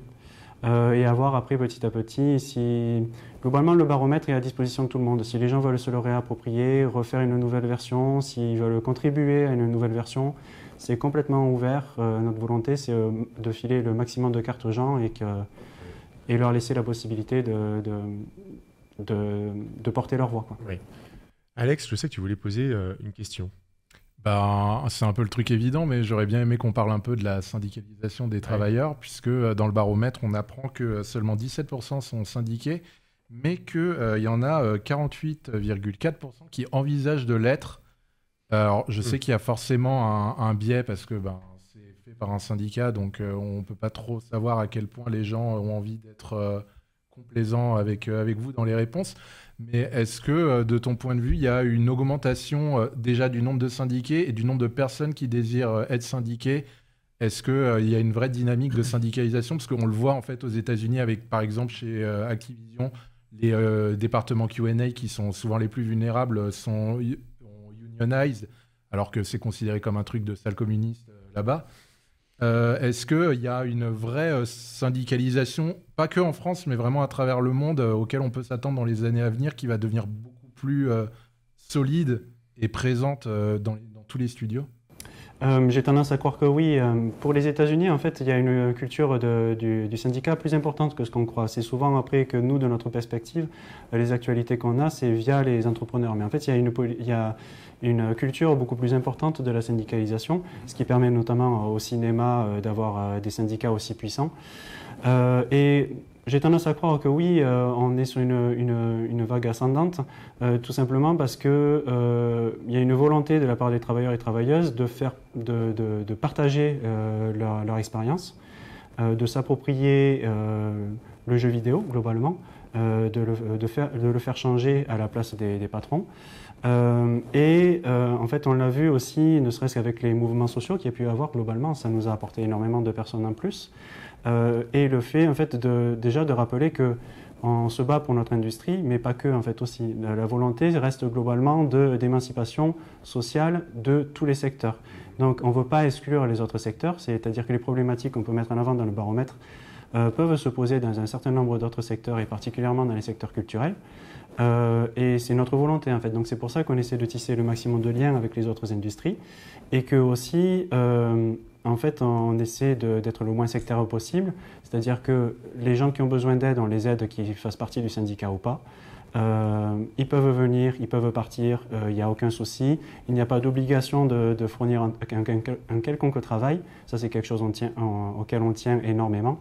Euh, et avoir après petit à petit. Si globalement le baromètre est à disposition de tout le monde, si les gens veulent se le réapproprier, refaire une nouvelle version, s'ils veulent contribuer à une nouvelle version, c'est complètement ouvert. Euh, notre volonté, c'est euh, de filer le maximum de cartes aux gens et, et leur laisser la possibilité de, porter leur voix. Oui. Alex, je sais que tu voulais poser une question. Ben, c'est un peu le truc évident, mais j'aurais bien aimé qu'on parle un peu de la syndicalisation des travailleurs, puisque euh, dans le baromètre, on apprend que euh, seulement 17% sont syndiqués, mais qu'il euh, y en a 48,4% qui envisagent de l'être. Alors, je mmh. sais qu'il y a forcément un, biais, parce que ben, c'est fait par un syndicat, donc on ne peut pas trop savoir à quel point les gens ont envie d'être complaisants avec, avec vous dans les réponses. Mais est-ce que, euh, de ton point de vue, il y a une augmentation euh, déjà du nombre de syndiqués et du nombre de personnes qui désirent euh, être syndiquées Est-ce qu'il y a une vraie dynamique de syndicalisation Parce qu'on le voit en fait aux États-Unis avec, par exemple, chez Activision, les départements Q&A qui sont souvent les plus vulnérables sont unionized, alors que c'est considéré comme un truc de salle communiste là-bas. Euh, est-ce qu'il y a une vraie euh, syndicalisation, pas que en France, mais vraiment à travers le monde, euh, auquel on peut s'attendre dans les années à venir, qui va devenir beaucoup plus solide et présente dans, tous les studios J'ai tendance à croire que oui. Pour les États-Unis, en fait, il y a une culture du, syndicat plus importante que ce qu'on croit. C'est souvent après que nous, de notre perspective, les actualités qu'on a, c'est via les entrepreneurs. Mais en fait, il y a une... Il y a, une culture beaucoup plus importante de la syndicalisation, mhm. ce qui permet notamment euh, au cinéma euh, d'avoir euh, des syndicats aussi puissants. et j'ai tendance à croire que oui, on est sur une, vague ascendante, tout simplement parce qu'il y a une volonté de la part des travailleurs et travailleuses de, faire, de, partager leur, expérience, de s'approprier le jeu vidéo globalement, de le, faire, le, faire, changer à la place des, des patrons. Euh, et euh, en fait, on l'a vu aussi, ne serait-ce qu'avec les mouvements sociaux qu'il y a pu avoir globalement, ça nous a apporté énormément de personnes en plus. Euh, et le fait, en fait, de, déjà de rappeler que on se bat pour notre industrie, mais pas que, en fait, aussi. Euh, la volonté reste globalement d'émancipation sociale de tous les secteurs. Donc, on ne veut pas exclure les autres secteurs, c'est-à-dire que les problématiques qu'on peut mettre en avant dans le baromètre euh, peuvent se poser dans un certain nombre d'autres secteurs, et particulièrement dans les secteurs culturels. Euh, et c'est notre volonté en fait. Donc c'est pour ça qu'on essaie de tisser le maximum de liens avec les autres industries et que aussi euh, en fait on essaie d'être le moins sectaire possible. C'est-à-dire que les gens qui ont besoin d'aide, on les aide qu'ils fassent partie du syndicat ou pas. Euh, ils peuvent venir, ils peuvent partir, il n'y a aucun souci. Il n'y a pas d'obligation de, fournir un, quelconque travail. Ça, c'est quelque chose auquel on tient énormément.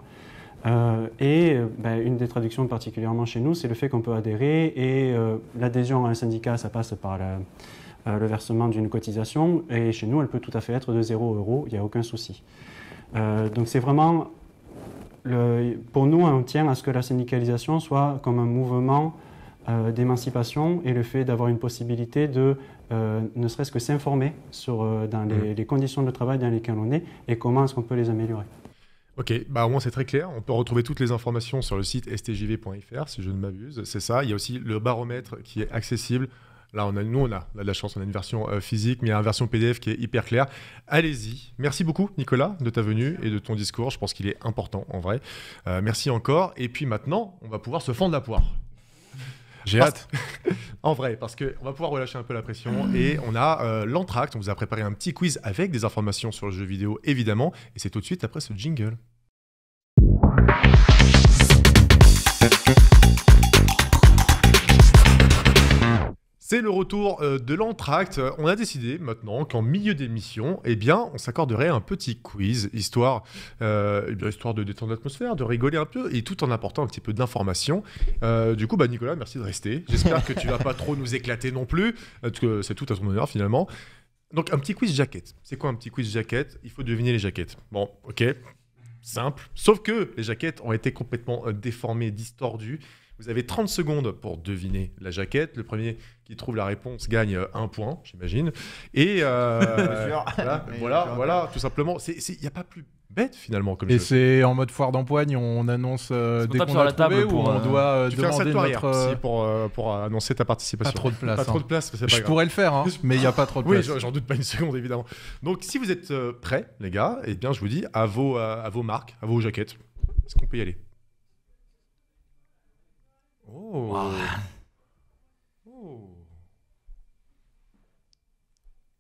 Euh, et ben, une des traductions particulièrement chez nous, c'est le fait qu'on peut adhérer et euh, l'adhésion à un syndicat, ça passe par euh, le versement d'une cotisation et chez nous, elle peut tout à fait être de 0 euros, il n'y a aucun souci. donc c'est vraiment, pour nous, on tient à ce que la syndicalisation soit comme un mouvement d'émancipation et le fait d'avoir une possibilité de ne serait-ce que s'informer sur dans les, mmh. les conditions de travail dans lesquelles on est et comment est-ce qu'on peut les améliorer. Ok, bah au moins c'est très clair. On peut retrouver toutes les informations sur le site stjv.fr si je ne m'abuse. C'est ça. Il y a aussi le baromètre qui est accessible. Là, on a, nous, on a, de la chance, on a une version euh, physique, mais il y a une version PDF qui est hyper claire. Allez-y. Merci beaucoup, Nicolas, de ta venue et de ton discours. Je pense qu'il est important, en vrai. Euh, merci encore. Et puis maintenant, on va pouvoir se fendre la poire. J'ai hâte. <laughs> en vrai, parce qu'on va pouvoir relâcher un peu la pression. Et on a euh, l'entracte. On vous a préparé un petit quiz avec des informations sur le jeu vidéo, évidemment. Et c'est tout de suite après ce jingle. C'est le retour euh, de l'entracte. On a décidé maintenant qu'en milieu d'émission, eh bien, on s'accorderait un petit quiz, histoire, euh, eh histoire de détendre l'atmosphère, de rigoler un peu, et tout en apportant un petit peu d'informations. Euh, du coup, bah, Nicolas, merci de rester. J'espère que tu vas pas trop nous éclater non plus, parce que c'est tout à ton honneur finalement. Donc, un petit quiz jaquette. C'est quoi un petit quiz jaquette Il faut deviner les jaquettes. Bon, ok, simple. Sauf que les jaquettes ont été complètement déformées, distordues. Vous avez 30 secondes pour deviner la jaquette. Le premier qui trouve la réponse gagne euh, un point, j'imagine. Et euh, <laughs> voilà, voilà, tout simplement. Il n'y a pas plus bête finalement comme Et c'est en mode foire d'empoigne, on annonce euh, des dès qu'on la table ou on doit demander notre pour, pour annoncer ta participation. Pas trop de place. Pas trop hein. de place, Je pourrais le faire hein, mais il n'y a pas trop de place. Oui, j'en doute pas une seconde évidemment. Donc si vous êtes prêts les gars, et eh bien je vous dis à vos à vos marques, à vos jaquettes. Est-ce qu'on peut y aller Oh. oh.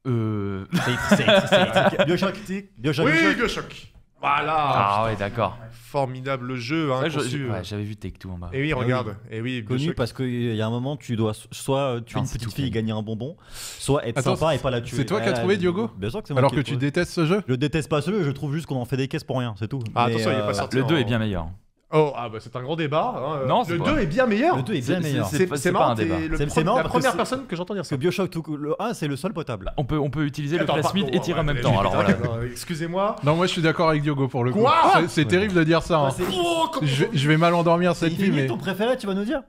Euh. C'est <laughs> Bioshock. Oui, Bioshock. Voilà. Ah ouais, d'accord. Formidable jeu. Hein, euh. J'avais vu Take Two en bas. Et eh ah oui, regarde. Et eh oui, Connu parce qu'il euh, y a un moment, tu dois soit euh, tuer une petite fille et gagner un bonbon, soit être sympa et pas la tuer. C'est toi qui as trouvé Diogo Bien sûr que c'est moi Alors que tu détestes ce jeu Je déteste pas ce jeu, je trouve juste qu'on en fait des caisses pour rien, c'est tout. Ah, attention, pas sorti. Le 2 est bien meilleur. Oh, ah bah c'est un grand débat. Hein, euh, le 2 est bien meilleur. Le 2 est bien C'est- meilleur. C'est- marrant, pas un débat. C'est- la première personne que j'entends dire Parce que Bioshock le 1, c'est le seul potable. On peut, on peut utiliser le pardon, et tirer en même temps. Alors hein, Excusez-moi. Non, moi je suis d'accord avec Diogo pour le coup. C'est- terrible de dire ça. Hein. Oh, je, vais- mal endormir cette nuit, mais. ton préféré, tu vas nous dire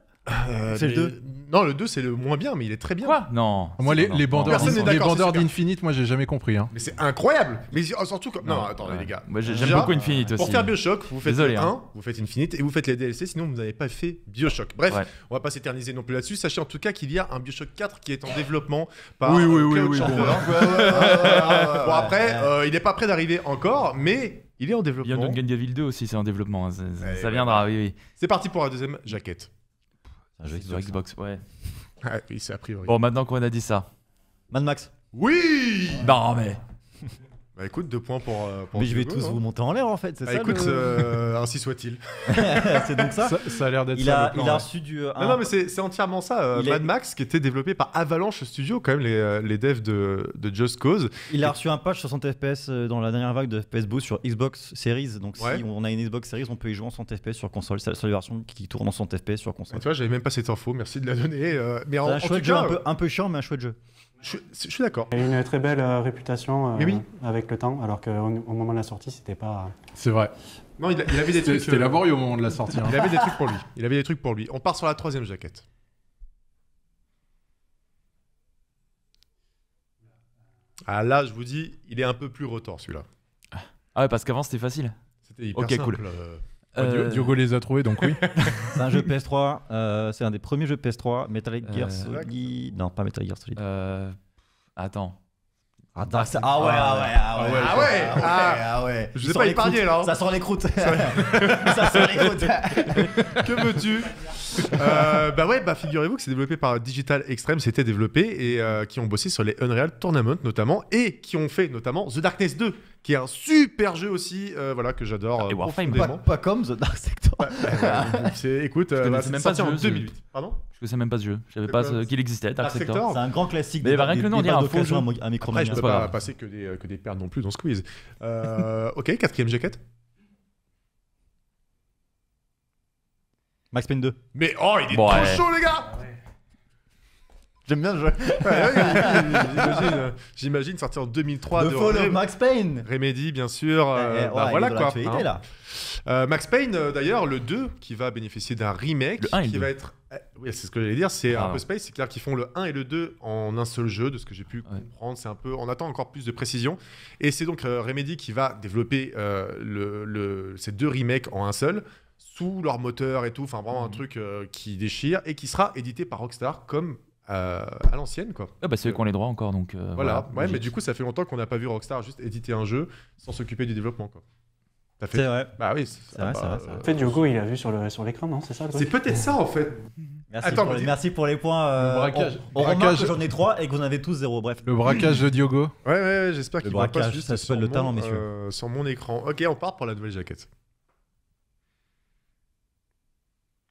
euh, c'est le 2 Non, le 2 c'est le moins bien, mais il est très bien. Quoi Non. Moi, les, bandeurs bandeurs d'Infinite, moi, j'ai jamais compris. Hein. Mais c'est incroyable Mais surtout comme. Non, attendez, les gars. Moi, j'aime beaucoup Infinite aussi. Pour faire Bioshock, vous faites le 1, hein. vous faites Infinite et vous faites les DLC, sinon vous n'avez pas fait Bioshock. Bref, On on va pas s'éterniser non plus là-dessus. Sachez en tout cas qu'il y a un Bioshock 4 qui est en développement par Oui, oui, oui, oui, hein. <laughs> bon. après, euh, il n'est pas prêt d'arriver encore, mais il est en développement Il y a développement. Dungeon 2 aussi, c'est en développement. Ça eh viendra, oui, oui. C'est parti pour la deuxième jaquette. Un jeu sur Xbox, ouais. ouais. Ah oui, c'est a priori. Bon, maintenant qu'on a dit ça. Mad Max. Oui Non, mais. Bah écoute, deux points pour. Euh, mais je vais tous hein. vous monter en l'air en fait, c'est bah écoute, euh, ainsi soit-il. <laughs> c'est donc ça. ça. a l'air d'être. ça, a, il a reçu du. non, non, mais c'est, entièrement ça. Euh, Mad Max, qui était développé par Avalanche Studio, quand même les, les devs de, de Just Cause. Il a reçu un patch 60 FPS dans la dernière vague de FPS Boost sur Xbox Series. Donc si on a une Xbox Series, on peut y jouer en 100 FPS sur console. C'est la seule version qui tourne en 100 FPS sur console. tu vois, j'avais même pas cette info. Merci de la donner. mais un en un peu, un peu chiant, mais un chouette jeu. Je, suis d'accord. Il a une très belle euh, réputation euh, avec le temps, alors qu'au moment de la sortie, c'était pas. Euh, C'est vrai. Non, il, avait des trucs. C'était laborieux au moment de la sortie. Hein. Il avait des trucs pour lui. Il avait des trucs pour lui. On part sur la troisième jaquette. Ah là, je vous dis, il est un peu plus retors celui-là. Ah ouais, parce qu'avant c'était facile. C'était hyper okay, Cool. Euh, Diogo les a trouvés, donc oui. <laughs> c'est un jeu PS3. Euh, c'est un des premiers jeux PS3. Metal Gear euh, Solid. Non, pas Metal Gear Solid. Attends. Ah, ah, ah, ah ouais, ah, ouais, ah ouais, ah ouais, ah ouais, Je sais pas épargné là. Ça sort les croûtes. ça sort les <laughs> croûtes. <laughs> que veux-tu euh, Bah ouais, bah figurez-vous que c'est développé par Digital Extreme, c'était développé et qui ont bossé sur les Unreal Tournament notamment et qui ont fait notamment The Darkness 2 qui est un super jeu aussi, euh, voilà, que j'adore. Et euh, Warframe, pas, pas, comme The Dark Sector. Ouais, <laughs> écoute, euh, bah, c'est même pas sorti en minutes. Pardon Je connaissais même pas ce jeu. Je savais pas qu'il existait, Dark, Dark Sector. C'est un grand classique. Mais bah, rien que le nom, dire un faux jeu. Un micro Après, je peux pas, pas passer que des, que des perles non plus dans ce Euh, ok, quatrième jaquette. Max Payne 2. Mais oh, il est trop chaud, les gars J'aime bien le euh, J'imagine sortir en 2003 de Fall Max Payne. Remedy, bien sûr. Euh, eh, eh, ben voilà quoi. Hein. Là. Euh, Max Payne, d'ailleurs, le 2, qui va bénéficier d'un remake, qui va être. Eh, oui, c'est ce que j'allais dire. C'est un ah. peu space. C'est clair qu'ils font le 1 et le 2 en un seul jeu, de ce que j'ai pu comprendre. C'est un peu. On attend encore plus de précision. Et c'est donc Remedy qui va développer le, ces deux remakes en un seul sous leur moteur et tout, enfin vraiment un mm. truc qui déchire et qui sera édité par Rockstar comme à l'ancienne quoi. Ah bah c'est eux qui ont les droits encore donc. Euh, voilà. voilà, ouais, mais du coup ça fait longtemps qu'on n'a pas vu Rockstar juste éditer un jeu sans s'occuper du développement quoi. T'as fait... C'est vrai. Bah oui, c'est va ça vrai, bah, En euh, fait, Diogo, il a vu sur, le, sur l'écran, non C'est ça C'est peut-être ça en fait. Merci, Attends, pour, les, merci pour les points. Euh, le braquage, on, on braquage... remarque j'en ai 3 et que vous en avez tous zéro Bref. Le braquage de Diogo. Ouais, ouais, ouais j'espère qu'il va pas juste ça sur, le talent, messieurs. sur mon écran. Ok, on part pour la nouvelle jaquette.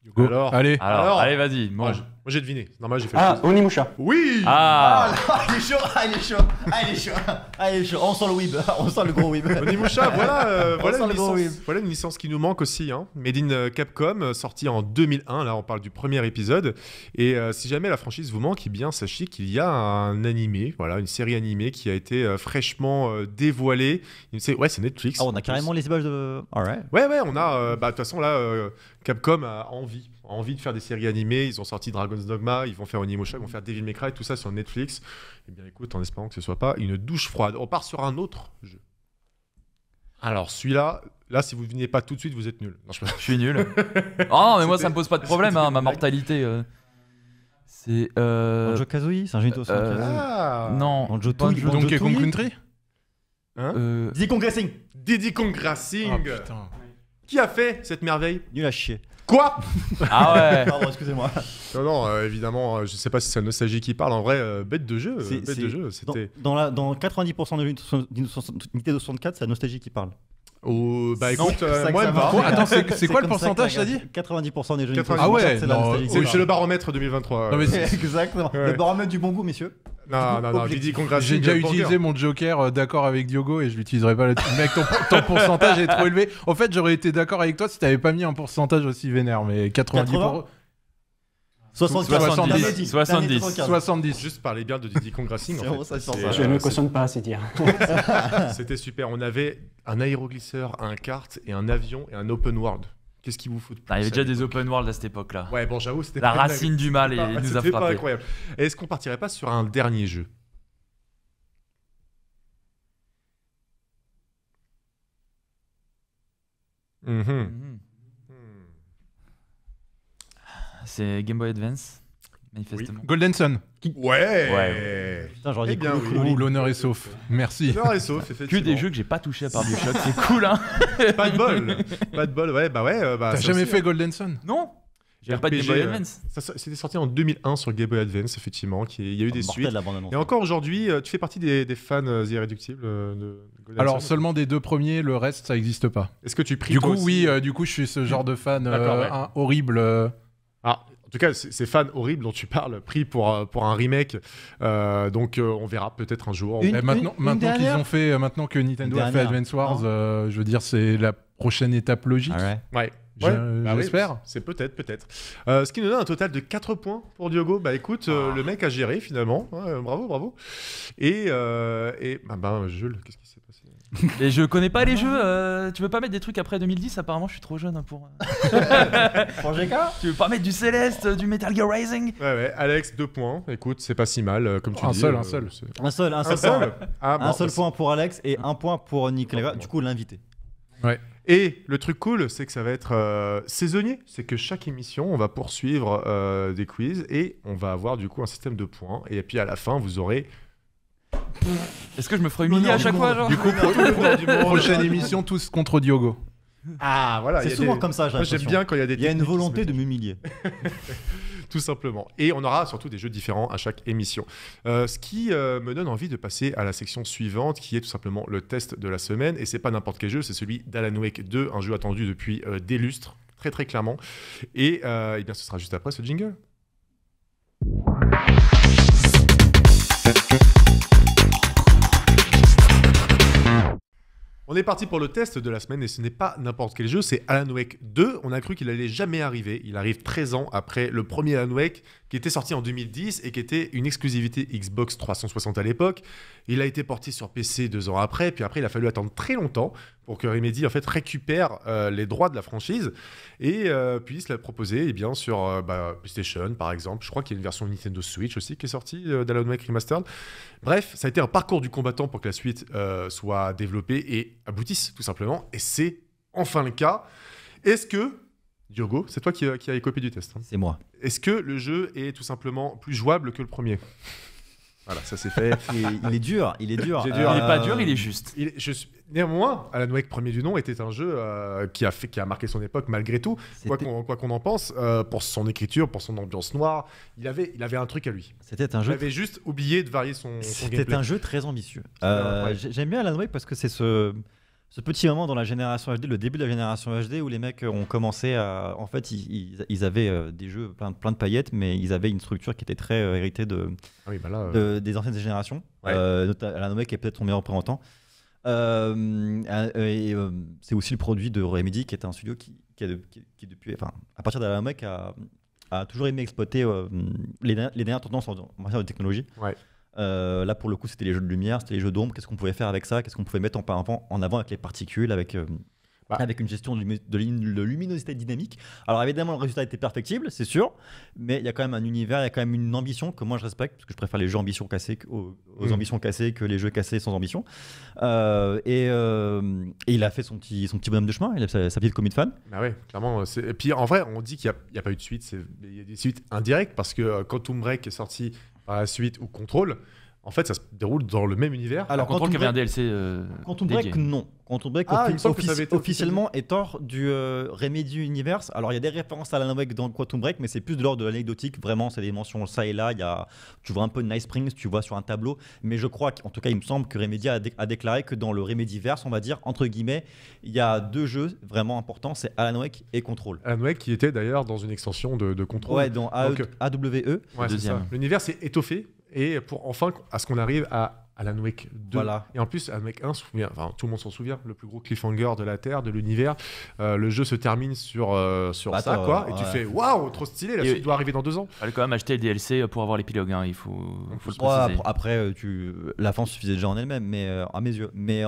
Diogo. Alors, allez, allez, vas-y, moi. Moi j'ai deviné. Normal, j'ai fait. Ah, le Onimusha. Oui Ah, là, il est chaud, ah, il est chaud, ah, il est chaud, ah, il est chaud. On sent le weeb, <laughs> on sent le gros weeb. Onimusha, voilà, euh, voilà, une licence, voilà une licence qui nous manque aussi. Hein. Made in euh, Capcom, euh, sorti en 2001. Là, on parle du premier épisode. Et si jamais la franchise vous manque, eh bien, sachez qu'il y a un animé, voilà, une série animée qui a été fraîchement dévoilée. Ouais, c'est Netflix. Ah, on a carrément les images de. All right. Ouais, ouais, on a. Bah, de toute façon, là, Capcom a envie envie de faire des séries animées. Ils ont sorti Dragon's Dogma, ils vont faire Onimusha, ils vont faire Devil May Cry, tout ça sur Netflix. Et eh bien, écoute, en espérant que ce soit pas une douche froide. On part sur un autre jeu. Alors, celui-là, là, si vous ne venez pas tout de suite, vous êtes nul. je... suis nul. oh, <laughs> mais moi, ça me pose pas de problème, <laughs> hein, ma mortalité. Euh. C'est. Euh... Banjo Kazooie C'est un jeu ah. Non. Banjo Tooie Donkey Kong Country hein euh. Diddy Kong Racing Diddy Kong Racing oh, Qui a fait cette merveille Nul à chier. Quoi Ah ouais Pardon, excusez-moi. Non, non, euh, évidemment, euh, je sais pas si c'est la nostalgie qui parle. En vrai, euh, bête de jeu, euh, bête de jeu, Dans, c'était. dans la, dans 90% de de 64, c'est la nostalgie qui parle. Oh, bah écoute, bah, moi, Attends, c'est- <laughs> quoi le pourcentage, t'as dit 90% des jeux Ah ouais, c'est la nostalgie le baromètre 2023. Non, mais c'est- Exactement. Le baromètre du bon goût, messieurs. Non, non, non, J'ai déjà utilisé mon Joker euh, d'accord avec Diogo et je l'utiliserai pas le <laughs> Mec, ton, pourcentage est trop élevé. En fait, j'aurais été d'accord avec toi si t'avais pas mis un pourcentage aussi vénère, mais 90%. euros 70. 70. 70. Juste parler bien de Diddy euh, Je ne cautionne pas c'est dire <laughs> C'était super. On avait un aéroglisseur, un kart et un avion et un open world. Qu'est-ce qu'il vous faut de plus bah, Il y avait déjà des open world à cette époque-là. Ouais, bon, j'avoue, c'était la racine du mal et nous a frappé. pas incroyable. Est-ce qu'on partirait pas sur un dernier jeu mm-hmm. C'est Game Boy Advance, manifestement. Oui. Golden Sun. Ouais. ouais. Putain, eh l'honneur est sauf. Merci. L'honneur est sauf, <laughs> Que des jeux que j'ai pas touché part Bioshock, <laughs> c'est cool, hein. <laughs> pas de bol. Pas de bol, ouais, bah ouais. Euh, bah, T'as jamais fait hein. Golden Sun Non. J'ai pas de Game Boy euh, Advance. C'était sorti en 2001 sur Game Boy Advance, effectivement. Qui, il y a eu des suites. Et encore aujourd'hui, euh, tu fais partie des, fans irréductibles de Golden Alors, seulement des deux premiers, le reste, ça n'existe pas. Est-ce que tu pries Du coup, oui, du coup, je suis ce mm. genre de fan horrible. Ah. En tout cas, ces fans horribles dont tu parles, pris pour, euh, pour un remake. Euh, donc, euh, on verra peut-être un jour. maintenant, maintenant qu'ils ont fait, maintenant que Nintendo a fait Advance Wars, je veux dire, c'est la prochaine étape logique. Ah ouais. j'espère. Bah c'est peut-être, peut-être. ce qui nous donne un total de 4 points pour Diogo. Bah écoute, le mec a géré finalement. bravo, bravo. Et, et ah, bah Jules, qu'est-ce qui s'est passé <laughs> Et je connais pas les jeux. Euh, tu veux pas mettre des trucs après 2010 Apparemment, je suis trop jeune hein, pour. Euh. <laughs> <laughs> Pour tu veux pas mettre du Céleste, euh, du Metal Gear Rising Ouais, ouais, Alex, deux points. Écoute, c'est pas si mal, comme tu Un seul, un seul. Un seul, un seul, point. Un seul point ah, bah, pour Alex et un point pour Nicolas. Du bah. coup, l'invité. Ouais, Et le truc cool, c'est que ça va être saisonnier. C'est que chaque émission, on va poursuivre des quiz et on va avoir du coup un système de points. Et puis à la fin, vous aurez est-ce que je me ferai humilier à chaque fois genre Du coup, <laughs> prochaine émission, tous contre Diogo. Ah voilà, c'est souvent comme ça. j'aime bien quand il y a des. Il y a une volonté de m'humilier. <laughs> Tout simplement. Et on aura surtout des jeux différents à chaque émission. Euh, ce qui euh, me donne envie de passer à la section suivante, qui est tout simplement le test de la semaine. Et c'est pas n'importe quel jeu, c'est celui d'Alan Wake 2, un jeu attendu depuis euh, des lustres, très très clairement. Et, et eh bien, ce sera juste après ce jingle. On est parti pour le test de la semaine et ce n'est pas n'importe quel jeu, c'est Alan Wake 2. On a cru qu'il allait jamais arriver. Il arrive 13 ans après le premier Alan Wake qui était sorti en 2010 et qui était une exclusivité Xbox 360 à l'époque. Il a été porté sur PC deux ans après, puis après il a fallu attendre très longtemps pour que Remedy en fait récupère euh, les droits de la franchise et euh, puisse la proposer eh bien sur euh, bah, PlayStation par exemple. Je crois qu'il y a une version Nintendo Switch aussi qui est sortie d'Alan Wake Remastered. Bref, ça a été un parcours du combattant pour que la suite soit développée et aboutisse tout simplement. Et c'est enfin le cas. Est-ce que Diogo, c'est toi qui, euh, qui as du test. Hein. C'est moi. Est-ce que le jeu est tout simplement plus jouable que le premier Voilà, ça s'est fait. <laughs> il, est, dur, il est dur. Il est, pas euh, dur, il est juste. Néanmoins, Alan Wake premier du nom était un jeu euh, qui, a fait, qui a marqué son époque malgré tout, quoi qu'on en pense, pour son écriture, pour son ambiance noire. Il avait, il avait un truc à lui. C'était un jeu. Il avait juste oublié de varier son. C'était un jeu très ambitieux. J'aime bien Alan Wake parce que c'est ce ce petit moment dans la génération HD, le début de la génération HD, où les mecs euh, ont commencé à. En fait, ils, avaient euh, des jeux plein, plein, de paillettes, mais ils avaient une structure qui était très euh, héritée de, ah bah des anciennes générations. Ouais. Euh, qui est peut-être son meilleur représentant. c'est aussi le produit de Remedy, qui est un studio qui, qui, depuis. Enfin, à partir d'Alain a, a toujours aimé exploiter les, dernières tendances en, matière de technologie. Euh, là, pour le coup, c'était les jeux de lumière, c'était les jeux d'ombre. Qu'est-ce qu'on pouvait faire avec ça Qu'est-ce qu'on pouvait mettre en, avant, avec les particules, avec, euh, bah. avec une gestion de, luminosité dynamique Alors, évidemment, le résultat était perfectible, c'est sûr, mais il y a quand même un univers, il y a quand même une ambition que moi je respecte, parce que je préfère les jeux ambitions cassées aux, mmh. ambitions cassées que les jeux cassés sans ambition. Euh, et, il a fait son petit, son bonhomme de chemin, il a sa, sa petite commune de fan. Bah ouais, clairement. Et puis, en vrai, on dit qu'il n'y a, pas eu de suite, il y a des suites indirectes, parce que quand Tomb Break est sorti par la suite ou contrôle, en fait, ça se déroule dans le même univers. Alors, euh, quand on qu'il ah, avait un DLC. Break, non. Quantum Break, officiellement, est hors du euh, Remedy Universe. Alors, il y a des références à Alan Wake dans Quantum Break, mais c'est plus de l'ordre de l'anecdotique. Vraiment, c'est des mentions ça et là. Y a, tu vois un peu Nice Springs, tu vois sur un tableau. Mais je crois, en tout cas, il me semble que Remedy a, déclaré que dans le Remedy Verse, on va dire, entre guillemets, il y a deux jeux vraiment importants c'est Alan Wake et Control. Alan Wake qui était d'ailleurs dans une extension de, Control. Ouais, dans AWE. Euh, e. Ouais, L'univers s'est étoffé et pour enfin à ce qu'on arrive à Alan Wake 2. Et en plus, Alan Wake 1, enfin, tout le monde s'en souvient, le plus gros cliffhanger de la Terre, de l'univers. Euh, le jeu se termine sur, euh, sur bah, ça, quoi. Et tu fais, waouh, trop stylé, la suite doit arriver dans deux ans. Fallait quand même acheter le DLC pour avoir l'épilogue, hein. il faut, faut le Après, euh, tu... la fin suffisait déjà en elle-même, mais à mes yeux. Mais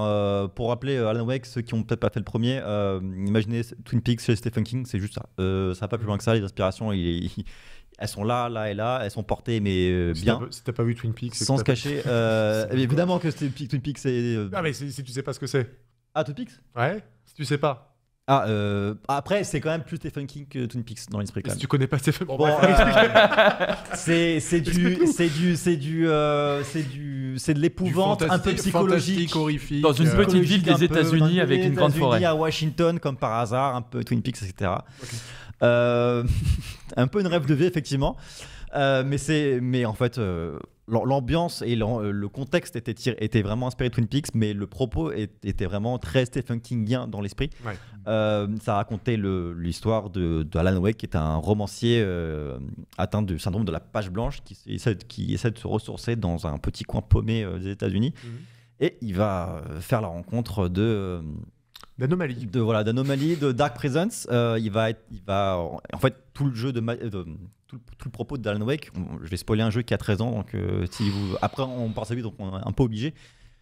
pour rappeler Alan Wake, ceux qui n'ont peut-être pas fait le premier, imaginez Twin Peaks chez Stephen King, c'est juste ça. ça va pas plus loin que ça, les inspirations, il, il elles sont là, là et là, elles sont portées, mais euh, bien. si t'as pas vu Twin Peaks, sans se cacher. Euh, <laughs> évidemment que Twin Peaks, c'est. Euh, ah, mais si tu sais pas ce que c'est. Ah, Twin Peaks Ouais, si tu sais pas. Ah, après, c'est quand même plus Stephen King que Twin Peaks dans l'esprit. Si tu connais pas Stephen King, c'est du, c'est du, c'est du, c'est du, c'est de l'épouvante un peu psychologique, horrifique, dans une petite ville des États-Unis avec une grande forêt. À Washington, comme par hasard, un peu Twin Peaks, etc. ok euh, <laughs> un peu une rêve de vie, effectivement. Euh, mais, c'est, mais en fait, euh, l'ambiance et le contexte étaient vraiment inspirés de Twin Peaks, mais le propos était vraiment très Stephen Kingien dans l'esprit. ça Euh, ça racontait l'histoire de, de, Alan Wake, qui est un romancier atteint du syndrome de la page blanche, qui essaie, qui essaie de se ressourcer dans un petit coin paumé aux des États-Unis. Mhm. Et il va faire la rencontre de D'anomalie. De, voilà, d'anomalie, de Dark Presence. Euh, il va être, il va, en fait, tout le jeu de, tout, le, propos de Wake, je vais spoiler un jeu qui a 13 ans, donc euh, si vous, après on part vite, donc on est un peu obligé,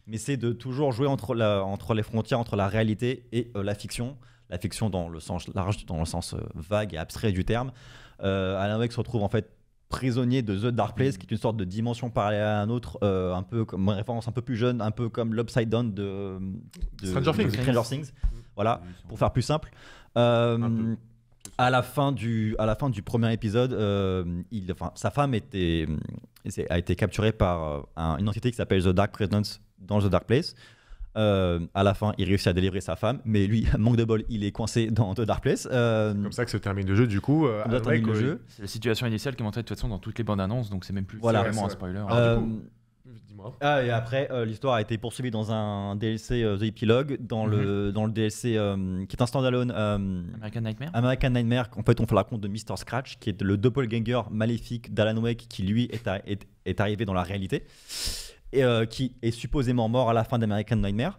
mais c'est de toujours jouer entre, la, entre les frontières, entre la réalité et euh, la fiction. La fiction dans le sens large, dans le sens vague et abstrait du terme. Alan Wake se retrouve en fait prisonnier de The Dark Place, qui est une sorte de dimension parallèle à un autre, euh, un peu comme une référence un peu plus jeune, un peu comme l'Upside Down de, Stranger, Things. Voilà, pour faire plus simple. Euh, à la fin du à la fin du premier épisode, euh, il, enfin, sa femme était a été capturée par une entité qui s'appelle The Dark Presence dans The Dark Place. Euh, à la fin, il réussit à délivrer sa femme, mais lui, <laughs> manque de bol, il est coincé dans The Dark Place. Euh... comme ça que se termine le jeu, du coup. jeu. C'est la situation initiale qui est montrée de toute façon dans toutes les bandes annonces, donc c'est même plus voilà. vraiment un spoiler. Euh, ah, et après, euh, l'histoire a été poursuivie dans un DLC The Epilogue, dans, le, mhm. dans le DLC qui est un standalone. American Nightmare. American Nightmare, en fait, on fait la compte de Mr. Scratch, qui est le doppelganger maléfique d'Alan Wake, qui lui est, est, est arrivé dans la réalité et, euh, qui est supposément mort à la fin d'American Nightmare.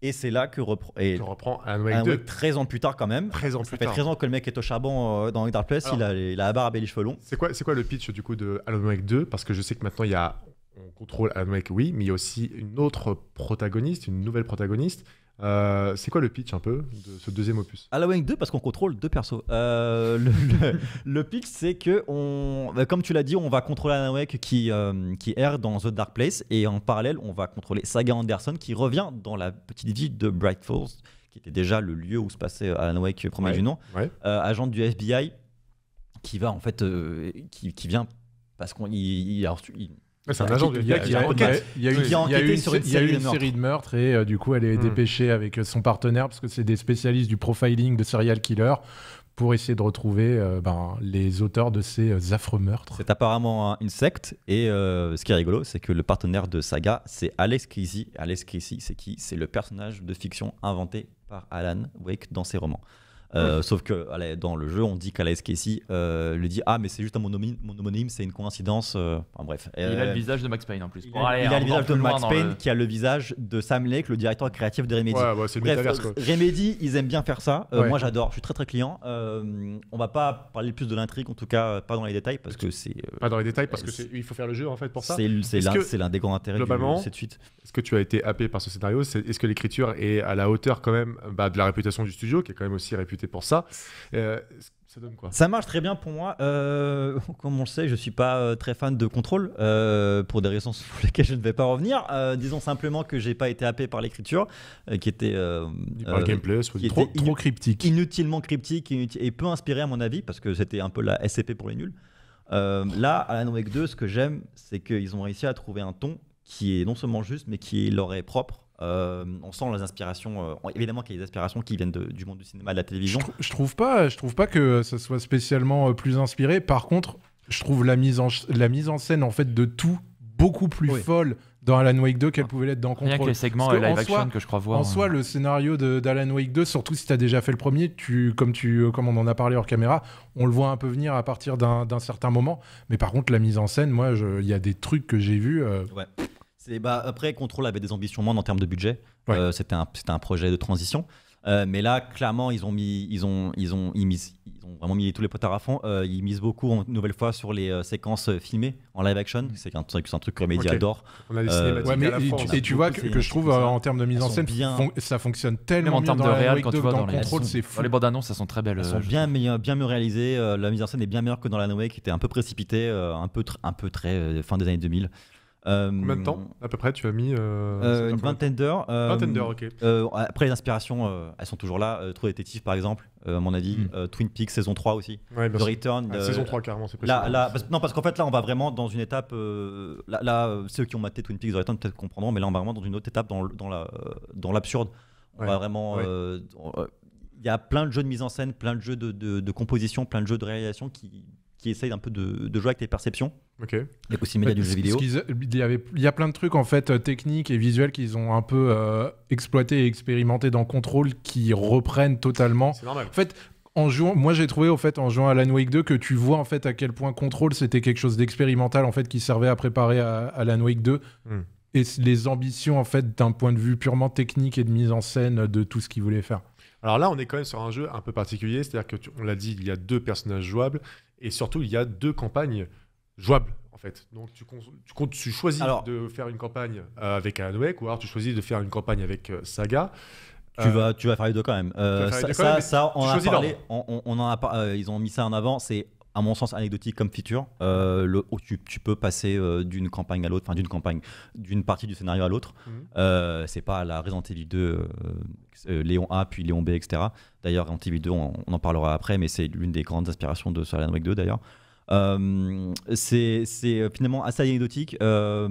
Et c'est là que reprend Alan Wake 2. 13 ans plus tard, quand même. 13 ans ça fait 13 ans que le mec est au charbon euh, dans Dark Place. il, a, la barbe et les cheveux longs. C'est quoi, le pitch du coup de Alan Wake 2 Parce que je sais que maintenant, il y a, on contrôle Alan Wake, oui, mais il y a aussi une autre protagoniste, une nouvelle protagoniste. Euh, c'est quoi le pitch un peu de ce deuxième opus Wake 2 parce qu'on contrôle deux persos. Euh, <laughs> le, pitch c'est que on, bah, comme tu l'as dit, on va contrôler Wake qui euh, qui erre dans The Dark Place et en parallèle on va contrôler Saga Anderson qui revient dans la petite ville de Bright Falls qui était déjà le lieu où se passait Alan Wake premier du nom, agent du FBI qui va en fait qui, vient parce qu'on alors, il y a, eu une, série de meurtres et euh, du coup, elle est hmm. dépêchée avec son partenaire parce que c'est des spécialistes du profiling de serial killer pour essayer de retrouver euh, ben, les auteurs de ces euh, affreux meurtres. C'est apparemment une secte et ce qui est rigolo, c'est que le partenaire de Saga, c'est Alex Casey. Alex Casey, c'est qui C'est le personnage de fiction inventé par Alan Wake dans ses romans. Euh, sauf que dans le jeu, on dit qu'à Casey euh, lui dit Ah, mais c'est juste un mononyme, c'est une coïncidence. Euh, bref. il a le euh, visage de Max Payne en plus. Il, a, a le visage de Max Payne qui a le visage de Sam Lake, le directeur créatif de Remedy. Ouais, Remedy, ils aiment bien faire ça. Moi, j'adore, je suis très très client. on va pas parler plus de l'intrigue, en tout cas, pas dans les détails, parce que c'est. pas dans les détails, parce qu'il faut faire le jeu en fait pour ça. C'est l'un des grands intérêts de cette suite. Est-ce que tu as été happé par ce scénario Est-ce que l'écriture est à la hauteur quand même bah, de la réputation du studio, qui est quand même aussi réputée pour ça. Euh, ça donne quoi Ça marche très bien pour moi. Euh, <laughs> comme on le sait, je suis pas euh, très fan de contrôle pour des raisons sur <laughs> lesquelles je ne vais pas revenir. disons simplement que j'ai pas été happé par l'écriture, qui était, trop, cryptique, inutilement cryptique et peu inspiré à mon avis parce que c'était un peu la SCP pour les nuls. là, à Wake 2, ce que j'aime, c'est qu'ils ont réussi à trouver un ton qui est non seulement juste, mais qui leur est propre euh, on sent les inspirations, euh, évidemment qu'il y a des inspirations qui viennent du monde du cinéma, de la télévision. Je, trouve pas, je trouve pas que ça euh, soit spécialement plus inspiré. Par contre, je trouve la mise en, scène en fait de tout beaucoup plus folle dans Alan Wake 2 qu'elle pouvait l'être dans Control. Rien que les segments live action que je crois voir. En soi, le scénario d'Alan Wake 2, surtout si tu as déjà fait le premier, tu, comme, tu, comme on en a parlé hors caméra, on le voit un peu venir à partir d'un certain moment. Mais par contre, la mise en scène, moi, il y a des trucs que j'ai vus. ouais. Bah, après, Control avait des ambitions moindres en termes de budget. Euh, c'était, un, projet de transition. Euh, mais là, clairement, ils ont, mis, ils ont, ils ont, ont vraiment mis tous les potards à fond. Euh, ils misent beaucoup, une nouvelle fois, sur les séquences filmées en live action. Mm. C'est un truc, c'est un que les médias adorent On a des Et tu vois que, je trouve, en termes de mise en scène, ça fonctionne tellement bien. en termes de réel, quand tu vois dans, Control, c'est fou. les bandes annonces, ça sont très belles. sont bien, bien mieux réalisées. la mise en scène est bien meilleure que dans la Noé, qui était un peu précipitée, un, peu un peu très fin des années 2000. Combien de temps à peu près tu as mis euh, euh Une vingtaine d'heures. Euh, vingtaine d'heures, ok. Euh, après, les inspirations, elles sont toujours là. True Detective, par exemple, à mon avis. Hmm. Twin Peaks, saison 3 aussi. The Return. saison 3, carrément, c'est précis. non, parce qu'en fait, là, on va vraiment dans une étape. là, là ceux qui ont maté Twin Peaks, The Return, peut-être comprendront, mais là, on va vraiment dans une autre étape dans, dans l'absurde. on va vraiment. il y a plein de jeux de mise en scène, plein de jeux de, composition, plein de jeux de réalisation qui qui essaye un peu de, jouer avec tes perceptions. Ok. a aussi le bah, du jeu vidéo. Il y, avait, il a plein de trucs en fait euh, techniques et visuels qu'ils ont un peu euh, exploités exploité et expérimenté dans Control qui reprennent totalement. En fait, en jouant, moi j'ai trouvé en fait en jouant à Alan Wake 2 que tu vois en fait à quel point Control c'était quelque chose d'expérimental en fait qui servait à préparer à, euh, Alan Wake 2. Hmm. Et les ambitions en fait d'un point de vue purement technique et de mise en scène de tout ce qu'ils voulaient faire. Alors là, on est quand même sur un jeu un peu particulier, c'est-à-dire qu'on l'a dit, il y a deux personnages jouables et surtout il y a deux campagnes jouables en fait. Donc tu, tu, tu choisis de faire une campagne euh, avec Anouek ou alors tu choisis de faire une campagne avec euh, Saga. Tu, euh, vas, tu vas faire les deux quand même. ça, ça, ça on, a parlé, on, en a ils ont mis ça en avant. C'est à mon sens anecdotique comme feature, euh, où tu, peux passer euh, d'une campagne à l'autre, enfin d'une campagne, d'une partie du scénario à l'autre. Mhm. Euh, c'est pas la Resident Evil 2, Léon A puis Léon B, etc. D'ailleurs, Resident Evil 2, on, en parlera après, mais c'est l'une des grandes aspirations de Silent Wake 2 d'ailleurs. c'est finalement assez anecdotique.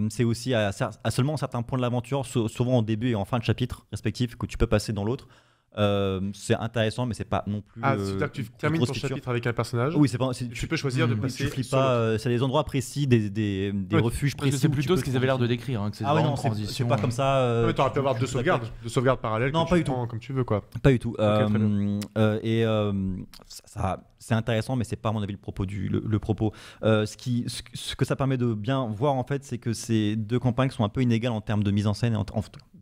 c'est aussi à, à, seulement certains points de l'aventure, souvent au début et en fin de chapitre respectif, que tu peux passer dans l'autre. Euh, c'est intéressant, mais c'est pas non plus. Ah, c'est-à-dire euh, que tu termines ton chapitre avec un personnage. Oui, c'est pas. Tu peux choisir de mm. passer. Tu pas. Euh, c'est des endroits précis, des, des, des refuges précis. C'est plutôt ce qu'ils avaient l'air de décrire. Hein, ah non, c'est pas comme ça. tu aurais pu avoir deux sauvegardes, deux sauvegardes parallèles. Non, pas du tout. Comme tu veux, quoi. Pas du tout. Et ça, c'est intéressant, mais c'est pas à mon avis le propos du le propos. Ce qui, ce que ça permet de bien voir en fait, c'est que ces deux campagnes sont un peu inégales en termes de mise en scène et en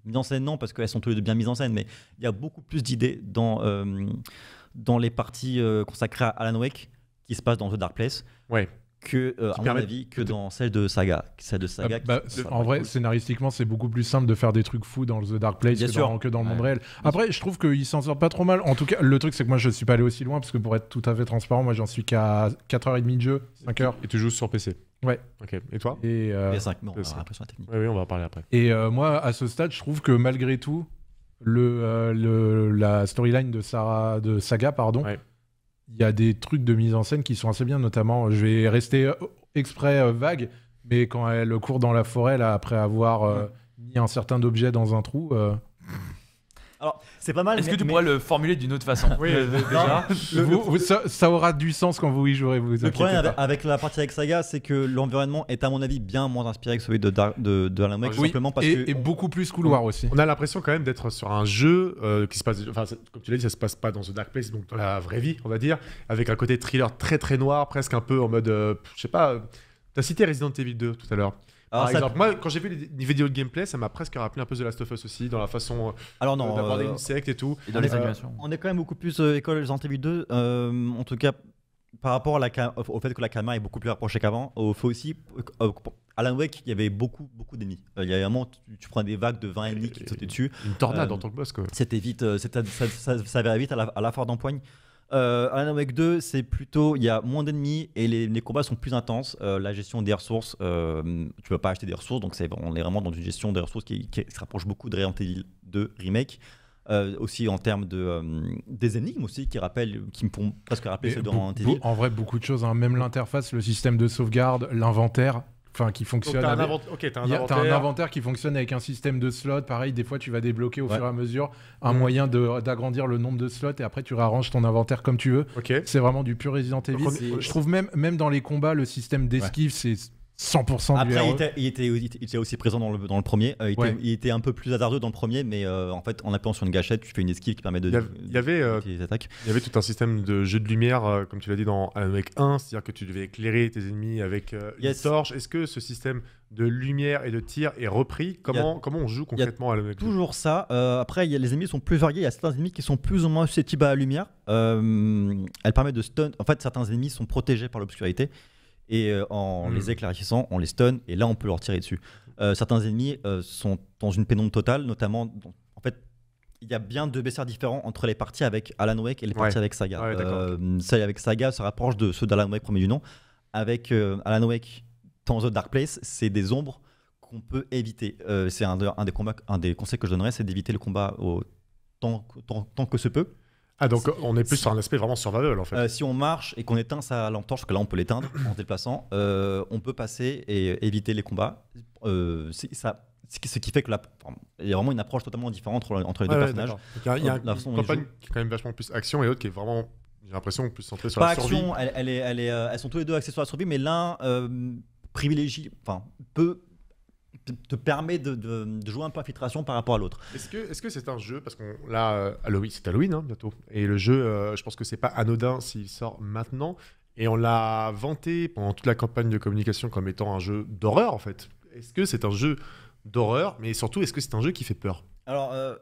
mise en scène, non, parce qu'elles sont toutes les bien mises en scène, mais il y a beaucoup plus d'idées dans, euh, dans les parties euh, consacrées à Alan Wake qui se passent dans The Dark Place. Ouais que, euh, à mon avis, que dans celle de Saga. Celle de Saga ah, bah, en vrai, scénaristiquement, c'est beaucoup plus simple de faire des trucs fous dans The Dark Place que dans, le monde réel. Après, je trouve qu'il s'en sort pas trop mal. En tout cas, le truc, c'est que moi, je suis pas allé aussi loin, parce que pour être tout à fait transparent, moi, j'en suis qu'à 4h30 de jeu, 5h. Et tu joues sur PC Ouais. Ok. Et toi Et euh... 5 Oui, on va en parler après. Et euh, moi, à ce stade, je trouve que malgré tout, le, euh, le la storyline de Sarah, de Saga, pardon il y a des trucs de mise en scène qui sont assez bien, notamment, je vais rester euh, exprès euh, vague, mais quand elle court dans la forêt, là, après avoir euh, mis un certain objet dans un trou. Alors, c'est pas mal. Est-ce que tu pourrais le formuler d'une autre façon <laughs> Oui, euh, euh, déjà. ça, aura du sens quand vous y jouerez. Vous le problème avec, la partie avec Saga, c'est que l'environnement est, à mon avis, bien moins inspiré que celui de, de, de Alan Wake, simplement parce et, Et beaucoup plus couloir aussi. On a l'impression quand même d'être sur un jeu euh, qui se passe. Enfin, comme tu l'as dit, ça se passe pas dans The Dark Place, donc dans la vraie vie, on va dire, avec un côté thriller très très noir, presque un peu en mode. je sais pas. T'as cité Resident Evil 2 tout à l'heure moi, quand j'ai vu les, vidéos de gameplay, ça m'a presque rappelé un peu The Last of Us aussi, dans la façon d'aborder une secte et tout. dans les euh, on est quand même beaucoup plus euh, école Resident Evil 2, euh, en tout cas par rapport à au fait que la caméra est beaucoup plus rapprochée qu'avant, au faut aussi. à Alan Wake, il y avait beaucoup, beaucoup d'ennemis. il y a vraiment, tu, tu, prends des vagues de 20 ennemis qui te sautaient dessus. Une tornade en tant que boss, quoi. C'était vite, ça, ça, vite à la, à la d'empoigne un euh, Alan Wake 2, c'est plutôt, il y a moins d'ennemis et les, combats sont plus intenses. Euh, la gestion des ressources, euh, tu peux pas acheter des ressources, donc on est vraiment dans une gestion des ressources qui, se rapproche beaucoup de Resident Evil 2 remake. Euh, aussi en termes de des énigmes aussi qui rappellent qui me font presque rappeler ceux de En vrai beaucoup de choses hein. même l'interface le système de sauvegarde l'inventaire enfin qui fonctionne. un, un, inventaire qui fonctionne avec un système de slots. Pareil, des fois tu vas débloquer au fur et à mesure un mm. moyen d'agrandir le nombre de slots et après tu réarranges ton inventaire comme tu veux. C'est vraiment du pur Resident Evil. Je trouve même même dans les combats le système d'esquive c'est 100% du e. il était, il, était, aussi présent dans le, premier. Euh, il, était, un peu plus hasardeux dans le premier, mais euh, en fait, en appuyant sur une gâchette, tu fais une esquive qui permet de. Il y avait, euh, attaques. Il y avait tout un système de jeu de lumière, comme tu l'as dit dans avec 1, c'est-à-dire que tu devais éclairer tes ennemis avec une torche. Est-ce que ce système de lumière et de tir est repris Comment, on joue concrètement à Alan Toujours ça. après, les ennemis sont plus variés. Il y a certains ennemis qui sont plus ou moins susceptibles à la lumière. elle permet de stun. En fait, certains ennemis sont protégés par l'obscurité et euh, en hmm. les éclaircissant, on les stun et là on peut leur tirer dessus. Euh, certains ennemis euh, sont dans une pénombre totale, notamment. En fait, il y a bien deux BSR différents entre les parties avec Alan Wake et les parties avec Saga. Ouais, avec Saga se rapproche de ceux d'Alan Wake premier du nom. Avec Alan Wake dans The Dark Place, c'est des ombres qu'on peut éviter. c'est un, un, des combats, un des conseils que je donnerais, c'est d'éviter le combat tant, tant que se peut. Ah donc on est plus sur un aspect vraiment survival en fait. Euh, si on marche et qu'on éteint sa lampe torche, que là on peut l'éteindre en se <coughs> déplaçant, euh, on peut passer et éviter les combats. Euh, ça, ce qui fait que la, il y a vraiment une approche totalement différente entre, les deux personnages. Il y a, une campagne qui est quand même vachement plus action et l'autre qui est vraiment j'ai l'impression plus centrée sur la survie. Pas action, euh, elles sont tous les deux axées sur la survie, mais l'un privilégie, enfin peut te permet de, jouer un peu filtration par rapport à l'autre. Est-ce que c'est -ce un jeu parce qu'on là euh, Halloween c'est Halloween hein, bientôt et le jeu euh, je pense que c'est pas anodin s'il sort maintenant et on l'a vanté pendant toute la campagne de communication comme étant un jeu d'horreur en fait. Est-ce que c'est un jeu d'horreur mais surtout est-ce que c'est un jeu qui fait peur Alors euh,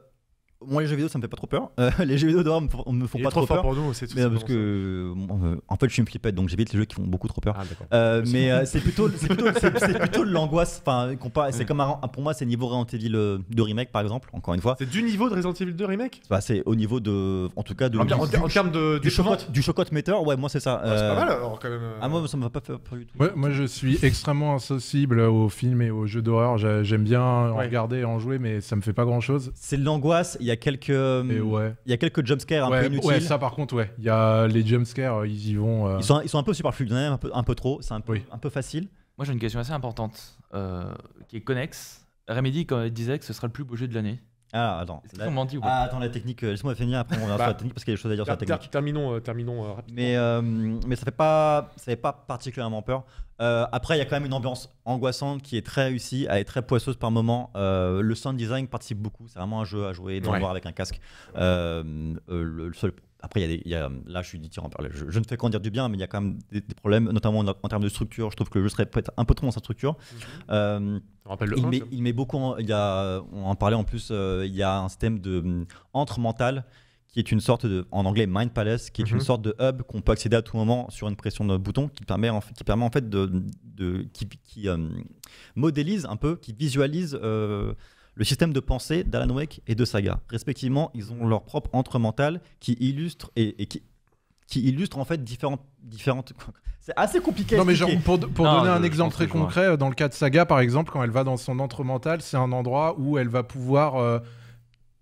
moi, les jeux vidéo, ça me fait pas trop peur. Euh, <laughs> les jeux vidéo d'horreur me, font, pas trop, peur. pour nous, c'est tout. parce que, euh, en fait, je suis une flippette, donc j'évite les jeux qui font beaucoup trop peur. Ah, euh, mais c'est plutôt, c'est plutôt, <laughs> l'angoisse. Enfin, c'est comme pour moi, c'est niveau Resident Evil de remake, par exemple. Encore une fois. C'est du niveau de Resident Evil 2 remake. Bah, c'est au niveau de, en tout cas, de. En, du, termes de du chocotte, du chocotte meter. Ouais, moi, c'est ça. Ah, c'est pas mal alors quand même. Ah moi, ça me va pas, faire du tout. moi, je suis extrêmement insensible aux films et aux jeux d'horreur. J'aime bien regarder regarder, en jouer, mais ça me fait pas grand chose. C'est l'angoisse. Il quelques, euh, il y a quelques jumpscares un peu inutiles. Ouais, ça par contre, ouais. Il y a les jumpscares, euh, ils y vont. Euh. Ils, sont, ils sont un peu superflus, un peu, un peu trop, c'est un, peu, un peu facile. Moi j'ai une question assez importante qui est connexe. Remedy quand elle disait que ce sera le plus beau jeu de l'année. Ah, attends. La... technique, euh, laisse-moi finir, après on revient sur la bah, technique parce qu'il y a des choses à dire sur la technique. terminons euh, terminons euh, rapidement. Mais, mais ça fait pas, ça fait pas particulièrement peur. après, il y a quand même une ambiance angoissante qui est très réussie, elle est très poisseuse par moment. le sound design participe beaucoup, c'est vraiment un jeu à jouer dans le avec un casque. le seul après, y a là, je suis Je, ne fais qu'en dire du bien, mais il y a quand même des, problèmes, notamment en, termes de structure. Je trouve que le jeu serait peut-être un peu trop dans sa structure. Mhm. Euh, il, met, beaucoup. il y a, on en parlait en plus. Euh, il y a un système de entre mental qui est une sorte de, en anglais, mind palace, qui est une mhm. sorte de hub qu'on peut accéder à tout moment sur une pression de bouton, qui permet en fait, qui permet en fait de, qui, euh, modélise un peu, qui visualise le système de pensée d'Alan Wake et de Saga. Respectivement, ils ont leur propre entre mental qui illustre et, qui, qui illustre en fait différentes. différentes... <laughs> C'est assez compliqué. Non, mais genre, pour, pour donner un exemple très concret, euh, dans le cas de Saga, par exemple, quand elle va dans son entre mental, c'est un endroit où elle va pouvoir. Euh,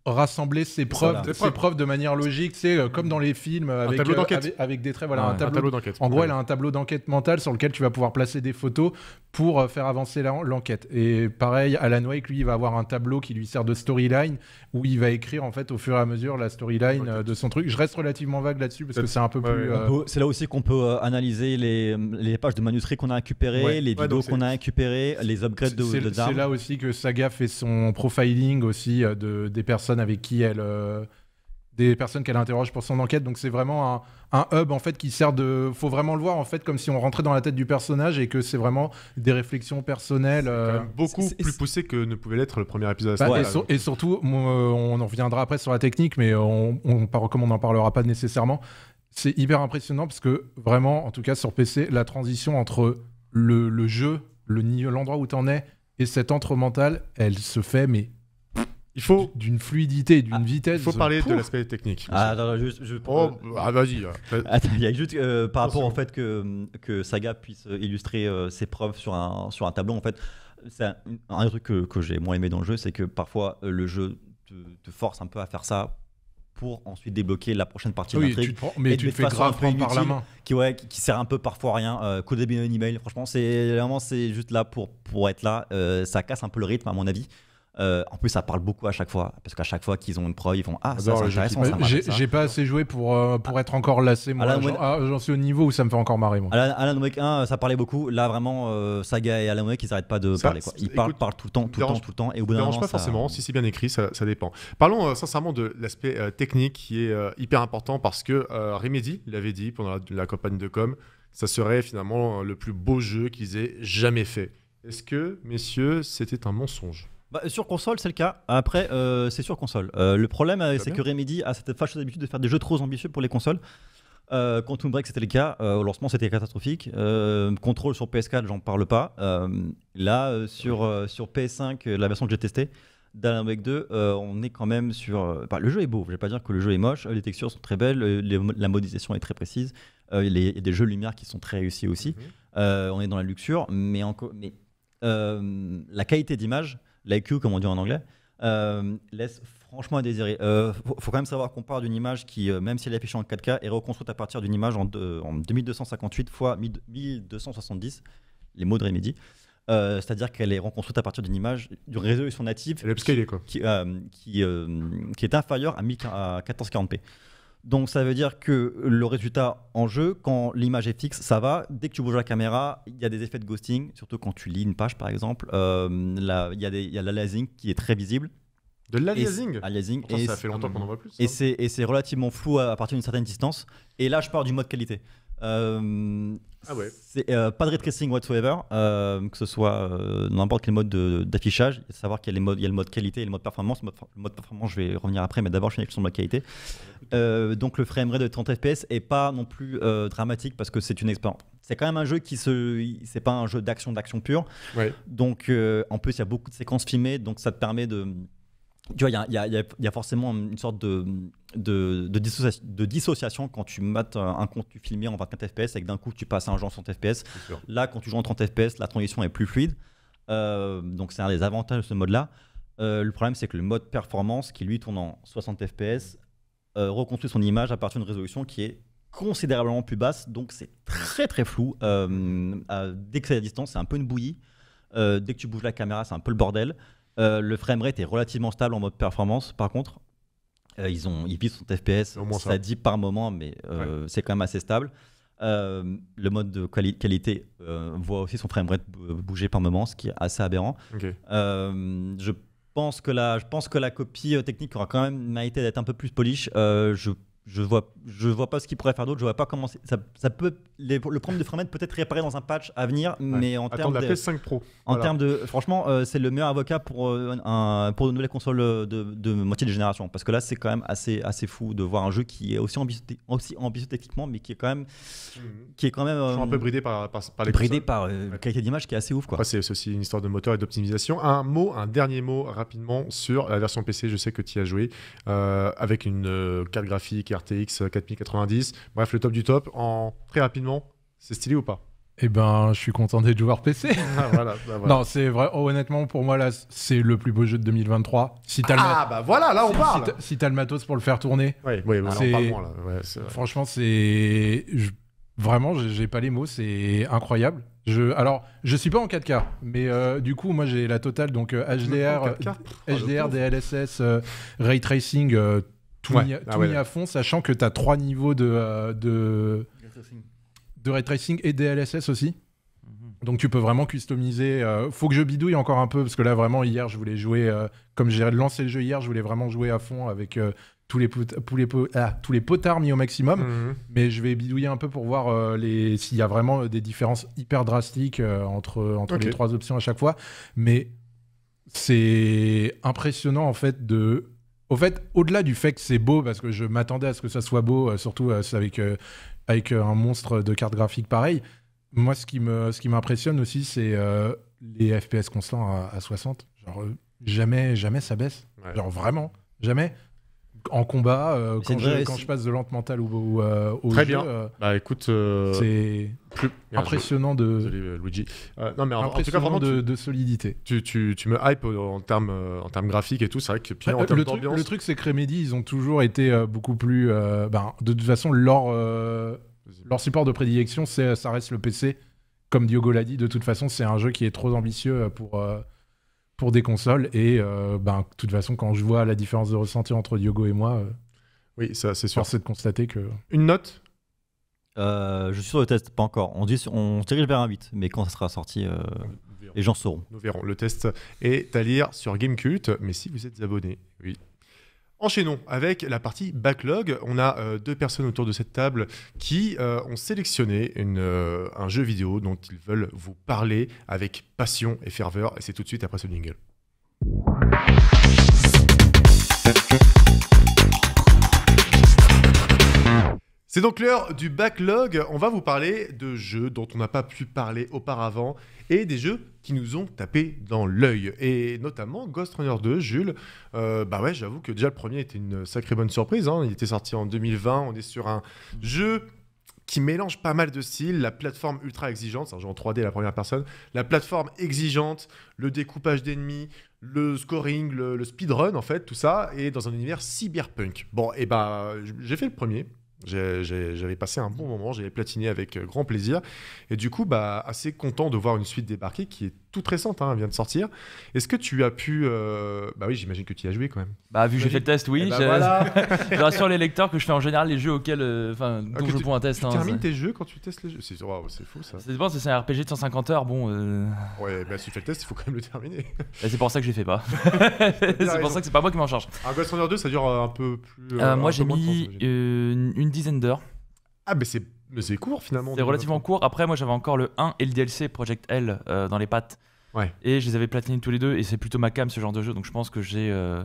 rassembler ses preuves, ses preuves de manière logique, c'est euh, comme dans les films euh, avec, des traits, voilà, un tableau, d'enquête. En gros, elle a un tableau d'enquête mentale sur lequel tu vas pouvoir placer des photos pour euh, faire avancer l'enquête. Et pareil, Alan Wake, lui, il va avoir un tableau qui lui sert de storyline où il va écrire en fait au fur et à mesure la storyline de son truc. Je reste relativement vague là-dessus parce que c'est un peu plus. C'est là aussi qu'on peut analyser les, pages de manuscrits qu'on a récupérées, les vidéos qu'on a récupérées, les upgrades de, de C'est là aussi que Saga fait son profiling aussi de, des personnes avec qui elle euh, des personnes qu'elle interroge pour son enquête. Donc c'est vraiment un, hub en fait qui sert de. Faut vraiment le voir en fait comme si on rentrait dans la tête du personnage et que c'est vraiment des réflexions personnelles euh, beaucoup plus poussées que ne pouvait l'être le premier épisode. Bah, ouais, et, et, surtout, euh, on en reviendra après sur la technique, mais on, on, on en parlera pas nécessairement. C'est hyper impressionnant parce que vraiment, en tout cas sur PC, la transition entre le, le jeu, l'endroit où où t'en es et cet entre mentale, elle se fait mais il faut d'une fluidité, d'une ah, vitesse. Il faut parler de l'aspect technique. Ah, non, oh, ah, vas-y. Hein. <laughs> il y a juste euh, par rapport en fait que, que Saga puisse euh, illustrer euh, ses preuves sur un sur un tableau en fait. C'est un, truc que, que j'ai moins aimé dans le jeu, c'est que parfois le jeu te, force un peu à faire ça pour ensuite débloquer la prochaine partie oui, de l'intrigue. Mais tu te fais grave prendre par la main. Qui, ouais, qui, sert un peu parfois à rien. Euh, coder bien un email, franchement, c'est vraiment c'est juste là pour, pour être là. ça casse un peu le rythme, à mon avis. Euh, en plus, ça parle beaucoup à chaque fois, parce qu'à chaque fois qu'ils ont une preuve, ils vont Ah, ça c'est intéressant. J'ai pas assez joué pour, euh, pour être encore lassé. Moi, ah, j'en suis au niveau où ça me fait encore marrer. Moi. Alan, Alan, 1, ça parlait beaucoup. Là, vraiment, euh, Saga et Alan Wake, ils n'arrêtent pas de parler. Quoi. Ils parlent, tout le temps, tout le temps, tout le temps. Et au bout d'un moment. pas forcément, si c'est bien écrit, ça, dépend. Parlons sincèrement de l'aspect technique qui est hyper important parce que Remedy l'avait dit pendant la, la campagne de com, ça serait finalement le plus beau jeu qu'ils aient jamais fait. Est-ce que, messieurs, c'était un mensonge bah, sur console, c'est le cas. Après, euh, c'est sur console. Euh, le problème, euh, c'est que Remedy a cette fâcheuse habitude de faire des jeux trop ambitieux pour les consoles. quand Quantum Break, c'était le cas. au lancement, c'était catastrophique. contrôle sur PS4, j'en parle pas. là, sur, sur PS5, la version que j'ai testée, d'Alan Wake 2, on est quand même sur. Bah, le jeu est beau, je vais pas dire que le jeu est moche. Les textures sont très belles, la modélisation est très précise. Il y a des jeux lumière qui sont très réussis aussi. Mhm. on est dans la luxure, mais, mais la qualité d'image l'IQ, comme on dit en anglais, euh, laisse franchement à désirer. Euh, faut, quand même savoir qu'on part d'une image qui, euh, même si elle est affichée en 4K, est reconstruite à partir d'une image en, en 2258 x 1270, les mots de Remedy. Euh, c'est-à-dire qu'elle est reconstruite à partir d'une image, du résolution native. Qui, est inférieure à 1440p. Donc ça veut dire que le résultat en jeu, quand l'image est fixe, ça va. Dès que tu bouges la caméra, il y a des effets de ghosting, surtout quand tu lis une page par exemple. Euh, il y, y a l'aliasing qui est très visible. De l'aliasing Aliasing. Et, ça fait longtemps qu'on en voit plus. Et hein. c'est relativement flou à partir d'une certaine distance. Et là, je pars du mode qualité. Euh, ah ouais. Euh, pas de retracing whatsoever, euh, que ce soit euh, n'importe quel mode d'affichage. Savoir qu'il y, a le mode qualité et le mode performance. Le mode, performance, je vais revenir après, mais d'abord, je finis sur le mode qualité. Ah, bah, donc, le framerate de 30 FPS est pas non plus dramatique parce que c'est une expérience. C'est quand même un jeu qui se. C'est pas un jeu d'action, d'action pure. Donc, en plus, il y a beaucoup de séquences filmées, donc ça te permet de tu vois, il y, a, forcément une sorte de, de, dissociation quand tu mates un contenu filmé en 24 FPS et que d'un coup tu passes à un jeu en 100 FPS. Là, quand tu joues en 30 FPS, la transition est plus fluide. Euh, donc, c'est un des avantages de ce mode-là. Euh, le problème, c'est que le mode performance, qui lui tourne en 60 FPS, euh, reconstruit son image à partir d'une résolution qui est considérablement plus basse. Donc, c'est très très flou. dès que c'est à distance, c'est un peu une bouillie. dès que tu bouges la caméra, c'est un peu le bordel. Euh, le framerate est relativement stable en mode performance, par contre. Euh, ils, ont, ils visent son FPS, ça. dit par moment, mais euh, c'est quand même assez stable. le mode de qualité voit aussi son framerate bouger par moment, ce qui est assez aberrant. je pense que la, je pense que la copie technique aura quand même mérité d'être un peu plus polish. je je vois, je vois pas ce qu'il pourrait faire d'autre. Je vois pas comment ça, peut le problème de framerate peut être réparé dans un patch à venir, mais en termes de la PS5 Pro, en termes de franchement, euh, c'est le meilleur avocat pour euh, un pour une nouvelle console euh, de, moitié de génération, parce que là c'est quand même assez assez fou de voir un jeu qui est aussi ambitieux aussi ambitieux techniquement, mais qui est quand même mhm. qui est quand même un peu bridé par, par, les bridé par qualité d'image qui est assez ouf quoi. c'est aussi une histoire de moteur et d'optimisation. Un mot, un dernier mot rapidement sur la version PC. Je sais que tu y as joué avec une carte graphique RTX 4090. Euh, Bref, le top du top. En très rapidement, c'est stylé ou pas eh ben, je suis content d'être joueur PC. <laughs> Ah, bah, <laughs> non, c'est vrai. Oh, honnêtement, pour moi, là, c'est le plus beau jeu de 2023. Si as ah, bah voilà, là, on parle. Si, t'as le matos pour le faire tourner. Oui, bah, c'est... Franchement, c'est. Vraiment, j'ai pas les mots. C'est incroyable. Je... Alors, je suis pas en 4K, mais euh, du coup, moi, j'ai la totale. Donc, HDR, HDR, DLSS, Ray Tracing, euh, tout mis, ah à fond, sachant que tu as trois niveaux de, euh, de, de ray tracing et DLSS aussi. Mhm. Donc tu peux vraiment customiser. Euh, faut que je bidouille encore un peu parce que là vraiment hier je voulais jouer euh, comme j'ai lancé le jeu hier, je voulais vraiment jouer à fond avec tous les tous les ah, tous les potards mis au maximum. Mhm. Mais je vais bidouiller un peu pour voir les s'il y a vraiment des différences hyper drastiques entre entre les trois options à chaque fois. Mais c'est impressionnant en fait de au fait, au-delà du fait que c'est beau, parce que je m'attendais à ce que ça soit beau, euh, surtout euh, avec, euh, avec un monstre de carte graphique pareil, moi, ce qui me, ce m'impressionne aussi, c'est les FPS constants à, 60. Genre, jamais, jamais ça baisse. Genre vraiment, jamais en combat, euh, quand, je, passe de lente mentale ou, euh, au Très jeu, bien. Euh, bah, écoute, c'est plus... impressionnant de. Luigi. non, mais en, vraiment, de, solidité. Tu, me hype en termes, en termes graphiques et tout, c'est vrai que. Puis, bah, en le, truc, le truc, c'est que Remedy, ils ont toujours été beaucoup plus. Ben, de toute façon, leur, leur support de prédilection, ça reste le PC. Comme Diogo l'a dit, de toute façon, c'est un jeu qui est trop ambitieux pour pour des consoles. Et euh, ben, de toute façon, quand je vois la différence de ressenti entre Diogo et moi, euh, oui, ça, c'est sûr. c'est de constater que. Une note euh, Je suis sur le test, pas encore. On, dit, on se dirige vers un 8, mais quand ça sera sorti, les gens sauront. Nous verrons. Le test est à lire sur Gamecult, mais si vous êtes abonné, oui, Enchaînons avec la partie backlog. On a euh, deux personnes autour de cette table qui euh, ont sélectionné euh, un jeu vidéo dont ils veulent vous parler avec passion et ferveur. Et c'est tout de suite après ce jingle. C'est donc l'heure du backlog. On va vous parler de jeux dont on n'a pas pu parler auparavant et des jeux qui nous ont tapé dans l'œil. Et notamment Ghost Runner 2, Jules. Euh, bah ouais, j'avoue que déjà le premier était une sacrée bonne surprise. Hein. Il était sorti en 2020. On est sur un jeu qui mélange pas mal de styles, la plateforme ultra exigeante, c'est un jeu en 3D la première personne, la plateforme exigeante, le découpage d'ennemis, le scoring, le, le speedrun en fait, tout ça, et dans un univers cyberpunk. Bon, et bah j'ai fait le premier, j'avais passé un bon moment, j'avais platiné avec euh, grand plaisir. Et du coup, bah, assez content de voir une suite débarquer qui est toute récente, hein, vient de sortir. Est-ce que tu as pu. Euh, bah oui, j'imagine que tu y as joué quand même. Bah, vu que j'ai fait le test, oui. bah voilà. <laughs> je rassure les lecteurs que je fais en général les jeux auxquels. Euh, enfin, ah, dont je prends un test. Tu hein, termines tes jeux quand tu testes les jeux C'est wow, fou ça. C'est bon, c'est un RPG de 150 heures, bon. Euh. Ouais, mais bah, si tu fais le test, il faut quand même le terminer. c'est pour ça que je l'ai fait pas. <laughs> <laughs> c'est pour ça que c'est pas moi qui m'en charge. Un ah, Ghost Runner 2, ça dure un peu plus. moi, j'ai mis une dizaine d'heures. Ah, mais c'est mais c'est court finalement. C'est relativement court. Après, moi j'avais encore le 1 et le DLC Project L euh, dans les pattes. Ouais. Et je les avais platinés tous les deux. Et c'est plutôt ma cam ce genre de jeu. Donc je pense que j'ai. Euh,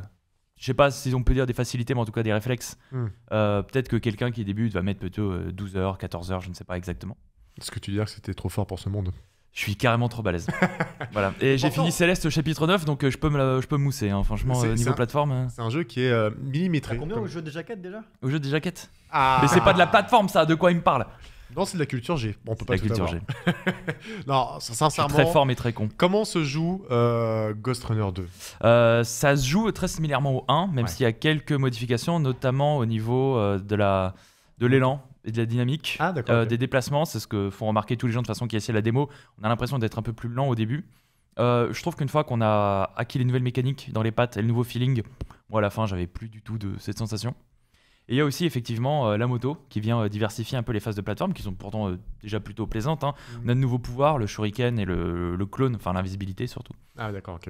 je sais pas si on peut dire des facilités, mais en tout cas des réflexes. Hmm. Euh, peut-être que quelqu'un qui débute va mettre plutôt 12 h 14 h je ne sais pas exactement. Est-ce que tu dirais que c'était trop fort pour ce monde je suis carrément trop balèze. <laughs> voilà. Et j'ai fini Céleste chapitre 9, donc euh, je peux me, je peux mousser, hein. franchement, euh, niveau plateforme. Hein. C'est un jeu qui est euh, millimétré. À combien au jeu des jaquettes déjà Au jeu des jaquettes ah. Mais c'est pas de la plateforme ça, de quoi il me parle non, c'est de la culture G. on peut pas la tout culture <laughs> non, sincèrement. très fort mais très con. Comment se joue Ghost Runner 2 Ça se joue très similairement au 1, même s'il y a quelques modifications, notamment au niveau de la de l'élan et de la dynamique, ah, euh, des déplacements. C'est ce que font remarquer tous les gens de façon qui essayent la démo. On a l'impression d'être un peu plus lent au début. Euh, je trouve qu'une fois qu'on a acquis les nouvelles mécaniques dans les pattes et le nouveau feeling, moi à la fin j'avais plus du tout de cette sensation. Et il y a aussi effectivement euh, la moto qui vient diversifier un peu les phases de plateforme qui sont pourtant déjà plutôt plaisantes. On hein. a mhm. de nouveaux pouvoirs, le shuriken et le, le clone, enfin l'invisibilité surtout. Ah d'accord, ok.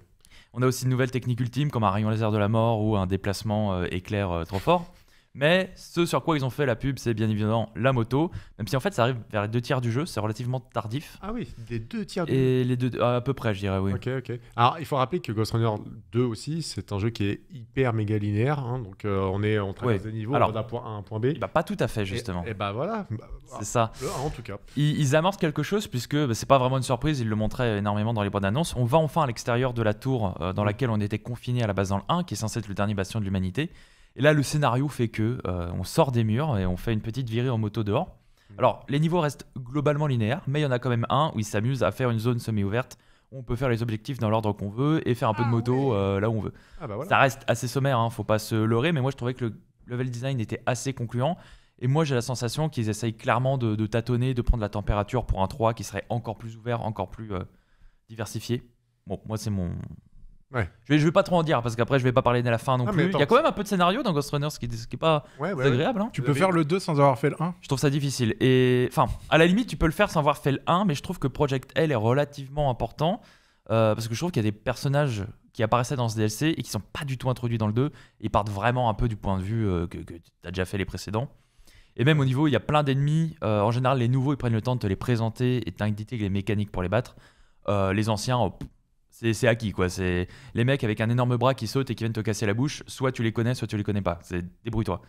On a aussi de nouvelles techniques ultimes comme un rayon laser de la mort ou un déplacement éclair trop fort. Mais ce sur quoi ils ont fait la pub, c'est bien évidemment la moto. Même si en fait, ça arrive vers les deux tiers du jeu, c'est relativement tardif. Ah oui, des deux tiers du Et les deux, à peu près, je dirais, oui. Ok, ok. Alors, il faut rappeler que Ghost Runner 2 aussi, c'est un jeu qui est hyper méga linéaire. Hein. donc, euh, on, est, entre les Ouais. niveaux, Alors- d'un point A un point B. Bah, pas tout à fait, justement. Et, bah voilà. Bah, c'est ça. Ah, en tout cas. Ils, ils amorcent quelque chose puisque bah, c'est pas vraiment une surprise, ils le montraient énormément dans les bandes annonces. On va enfin à l'extérieur de la tour euh, dans laquelle on était confiné à la base dans le 1, qui est censé être le dernier bastion de l'humanité. Et là, le scénario fait que euh, on sort des murs et on fait une petite virée en moto dehors. Mm. Alors, les niveaux restent globalement linéaires, mais il y en a quand même un où ils s'amusent à faire une zone semi-ouverte. où On peut faire les objectifs dans l'ordre qu'on veut et faire un peu de ah moto euh, là où on veut. Ah bah Ça reste assez sommaire, hein, faut pas se leurrer, mais moi je trouvais que le level design était assez concluant. Et moi j'ai la sensation qu'ils essayent clairement de, tâtonner, de prendre la température pour un 3 qui serait encore plus ouvert, encore plus euh, diversifié. Bon, moi c'est mon, je, vais, vais pas trop en dire parce qu'après je vais pas parler de la fin non ah, plus. Il y a quand même un peu de scénario dans Ghost Runner, ce qui, ce est pas agréable. Hein. Tu peux faire le 2 sans avoir fait le 1 Je trouve ça difficile. Et enfin, à la limite, tu peux le faire sans avoir fait le 1, mais je trouve que Project L est relativement important euh, parce que je trouve qu'il y a des personnages qui apparaissaient dans ce DLC et qui sont pas du tout introduits dans le 2 et partent vraiment un peu du point de vue euh, que, tu as déjà fait les précédents. Et même au niveau, il y a plein d'ennemis. Euh, en général, les nouveaux, ils prennent le temps de te les présenter et de les mécaniques pour les battre. les anciens, c'est acquis quoi. C'est les mecs avec un énorme bras qui sautent et qui viennent te casser la bouche. Soit tu les connais, soit tu les connais pas. C'est débrouille-toi.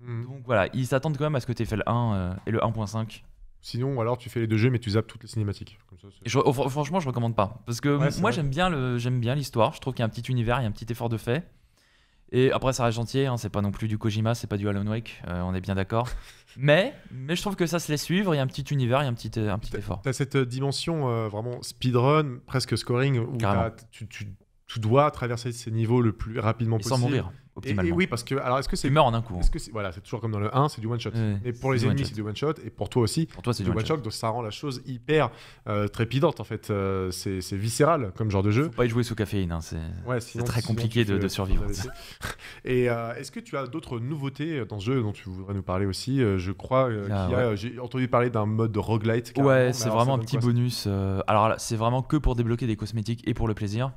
Hmm. Donc voilà, ils s'attendent quand même à ce que tu aies fait le 1 euh, et le 1.5. Sinon, alors tu fais les deux jeux, mais tu zappes toutes les cinématiques. Comme je, ne franchement, je recommande pas. Parce que moi, j'aime bien l'histoire. Je trouve qu'il y a un petit univers, il y a un petit effort de fait. Et après, ça reste gentil, hein, c'est pas non plus du Kojima, c'est pas du Alan Wake, euh, on est bien d'accord. <laughs> mais, mais je trouve que ça se laisse suivre, il y a un petit univers, il y a un petit, euh, un petit effort. T'as cette dimension euh, vraiment speedrun, presque scoring, où tu, dois traverser ces niveaux le plus rapidement possible. Sans mourir optimalement. oui, parce que alors est-ce que c'est tu en un coup. Est-ce hein. que c'est, voilà, c'est toujours comme dans le 1, c'est du one shot. et pour les ennemis, c'est du one shot et pour toi aussi. Pour toi, c'est du, one shot. Donc ça rend la chose hyper euh, trépidante en fait. Euh, c'est, c'est viscéral comme genre de jeu. Faut pas y jouer sous caféine. Hein, c'est, très compliqué de, survivre. <laughs> et euh, est-ce que tu as d'autres nouveautés dans ce jeu dont tu voudrais nous parler aussi Je crois ah, j'ai entendu parler d'un mode roguelite. Ouais, c'est vraiment un petit bonus. alors c'est vraiment que pour débloquer des cosmétiques et pour le plaisir.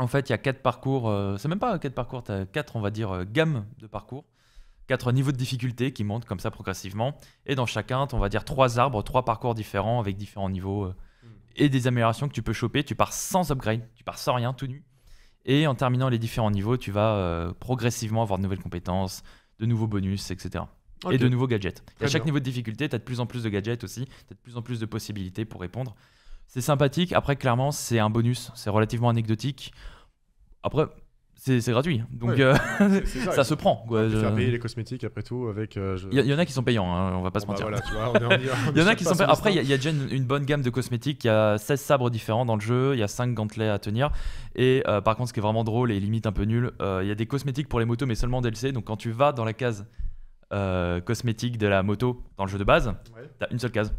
En fait, il y a quatre parcours, euh, c'est même pas quatre parcours, tu as quatre, on va dire, gamme euh, gammes de parcours, quatre niveaux de difficulté qui montent comme ça progressivement. Et dans chacun, on va dire trois arbres, trois parcours différents avec différents niveaux euh, mm. et des améliorations que tu peux choper. Tu pars sans upgrade, tu pars sans rien, tout nu. Et en terminant les différents niveaux, tu vas progressivement avoir de nouvelles compétences, de nouveaux bonus, etc. Et de nouveaux gadgets. à chaque niveau de difficulté, tu as de plus en plus de gadgets aussi, tu as de plus en plus de possibilités pour répondre c'est sympathique. Après, clairement, c'est un bonus. C'est relativement anecdotique. Après, c'est gratuit. Donc euh, ça, <laughs> se prend. Tu Faire payer les cosmétiques après tout avec. Euh, il y, en a qui sont payants, hein. on va pas se mentir. il y en a qui sont payants. Après, il y, a déjà une, bonne gamme de cosmétiques. Il y a 16 sabres différents dans le jeu, il y a 5 gantelets à tenir. Et euh, par contre, ce qui est vraiment drôle et limite un peu nul, il y a des cosmétiques pour les motos, mais seulement DLC. Donc quand tu vas dans la case cosmétique de la moto dans le jeu de base, as une seule case.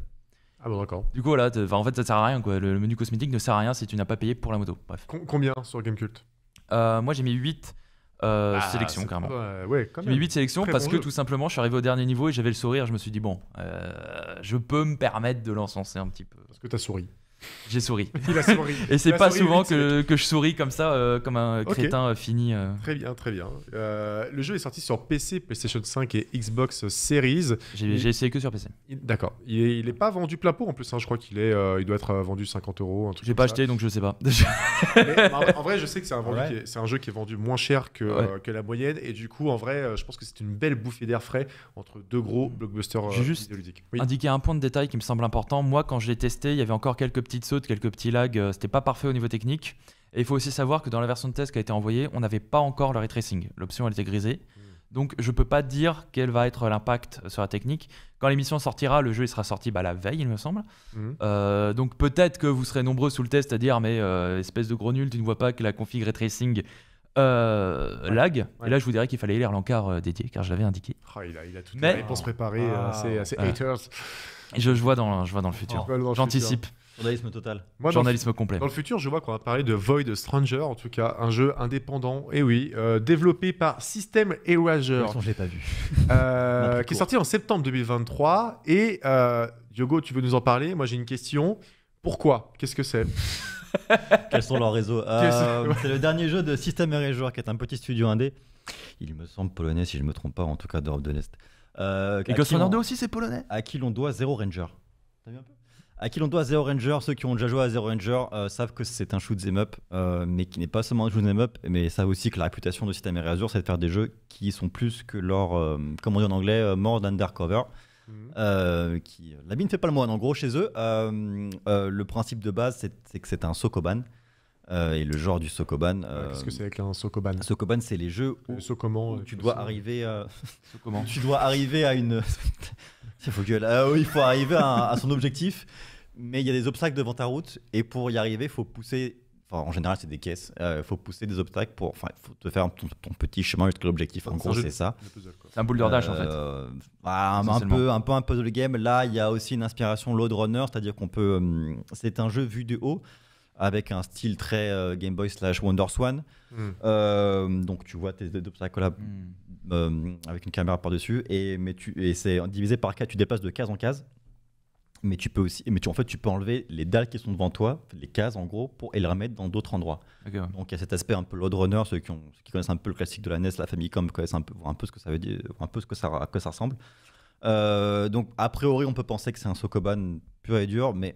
Ah bon, d'accord. Du coup, voilà, en fait, ça sert à rien. Quoi. Le, menu cosmétique ne sert à rien si tu n'as pas payé pour la moto. Bref. combien sur Gamecult euh, Moi, j'ai mis 8 euh, ah, sélections, carrément. Euh, ouais, j'ai mis 8 sélections parce que tout simplement, je suis arrivé au dernier niveau et j'avais le sourire. Je me suis dit, bon, euh, je peux me permettre de l'encenser un petit peu. Parce que t'as souri. J'ai souri. <laughs> Il a souri. Et c'est pas souvent que, je souris comme ça, euh, comme un crétin euh, fini. Euh. Très bien, très bien. le jeu est sorti sur PC, PlayStation 5 et Xbox Series. J'ai essayé que sur PC. D'accord. Il n'est pas vendu plein pot en plus. Hein. Je crois qu'il est, il doit être vendu 50 euros. J'ai pas acheté donc je sais pas. Bah, en, vrai, je sais que <laughs> c'est un, jeu qui est vendu moins cher que, la moyenne. Et du coup, en vrai, je pense que c'est une belle bouffée d'air frais entre deux gros blockbusters. J'ai juste un point de détail qui me semble important. Moi, quand je l'ai testé, il y avait encore quelques petites sautes, quelques petits lags, euh, c'était pas parfait au niveau technique. Et il faut aussi savoir que dans la version de test qui a été envoyée, on n'avait pas encore le ray tracing. L'option, elle était grisée. Hmm. Donc, je peux pas dire quel va être l'impact sur la technique. Quand l'émission sortira, le jeu il sera sorti bah, la veille, il me semble. Hmm. Euh, donc, peut-être que vous serez nombreux sous le test à dire Mais euh, espèce de gros nul, tu ne vois pas que la config ray tracing lag. Et là, je vous dirais qu'il fallait lire l'encart dédié, car je l'avais indiqué. Oh, il, a, il, a, tout Mais... pour se préparer à ah. haters. Je, vois dans, je vois dans le futur. J'anticipe. Journalisme total. Journalisme complet. Dans le futur, je vois qu'on va parler de Void Stranger, en tout cas, un jeu indépendant, et eh oui, euh, développé par System Erasure. je toute pas vu. Euh, <laughs> qui est sorti en septembre 2023. Et euh, Yogo tu veux nous en parler Moi, j'ai une question. Pourquoi Qu'est-ce que c'est <laughs> Quels sont leurs réseaux C'est le dernier jeu de System Erasure, qui est un petit studio indé. Il me semble polonais, si je ne me trompe pas, en tout cas d'Europe de l'Est. et Ghost Runner 2 aussi, c'est polonais À qui l'on doit Zero Ranger. T'as vu un peu à qui l'on doit Zero Ranger, ceux qui ont déjà joué à Zero Ranger euh, savent que c'est un shoot'em up, euh, mais qui n'est pas seulement un shoot'em up, mais savent aussi que la réputation de System Azur, c'est de faire des jeux qui sont plus que leur, euh, comme on dit en anglais, more than cover. Mhm. qui, la mine ne fait pas le moine en gros chez eux. le principe de base, c'est, que c'est un Sokoban. et le genre du Sokoban. Qu'est-ce que c'est avec un Sokoban Sokoban, c'est les jeux où, tu dois arriver. <laughs> tu dois arriver à une. Il faut, que, il faut arriver à, son objectif mais il y a des obstacles devant ta route et pour y arriver, il faut pousser. en général, c'est des caisses. Il euh, faut pousser des obstacles pour. Enfin, faut te faire ton, petit chemin jusqu'à l'objectif. En gros, c'est ça. C'est un boulder dash en fait. Euh, ah, un, peu, un puzzle game. Là, il y a aussi une inspiration load runner, c'est-à-dire qu'on peut. Euh, c'est un jeu vu de haut avec un style très Game Boy slash WonderSwan. Hmm. donc tu vois tes obstacles là hmm. avec une caméra par-dessus, et, et c'est divisé par cas, tu dépasses de case en case mais tu peux aussi, mais tu, en fait, tu peux enlever les dalles qui sont devant toi, les cases en gros, pour, et les remettre dans d'autres endroits. Donc il y a cet aspect un peu loadrunner, runner, ceux qui, connaissent un peu le classique de la NES, la Famicom connaissent un peu, un peu ce que ça veut dire, un peu ce que ça, quoi ça ressemble. Euh, donc a priori, on peut penser que c'est un Sokoban pur et dur, mais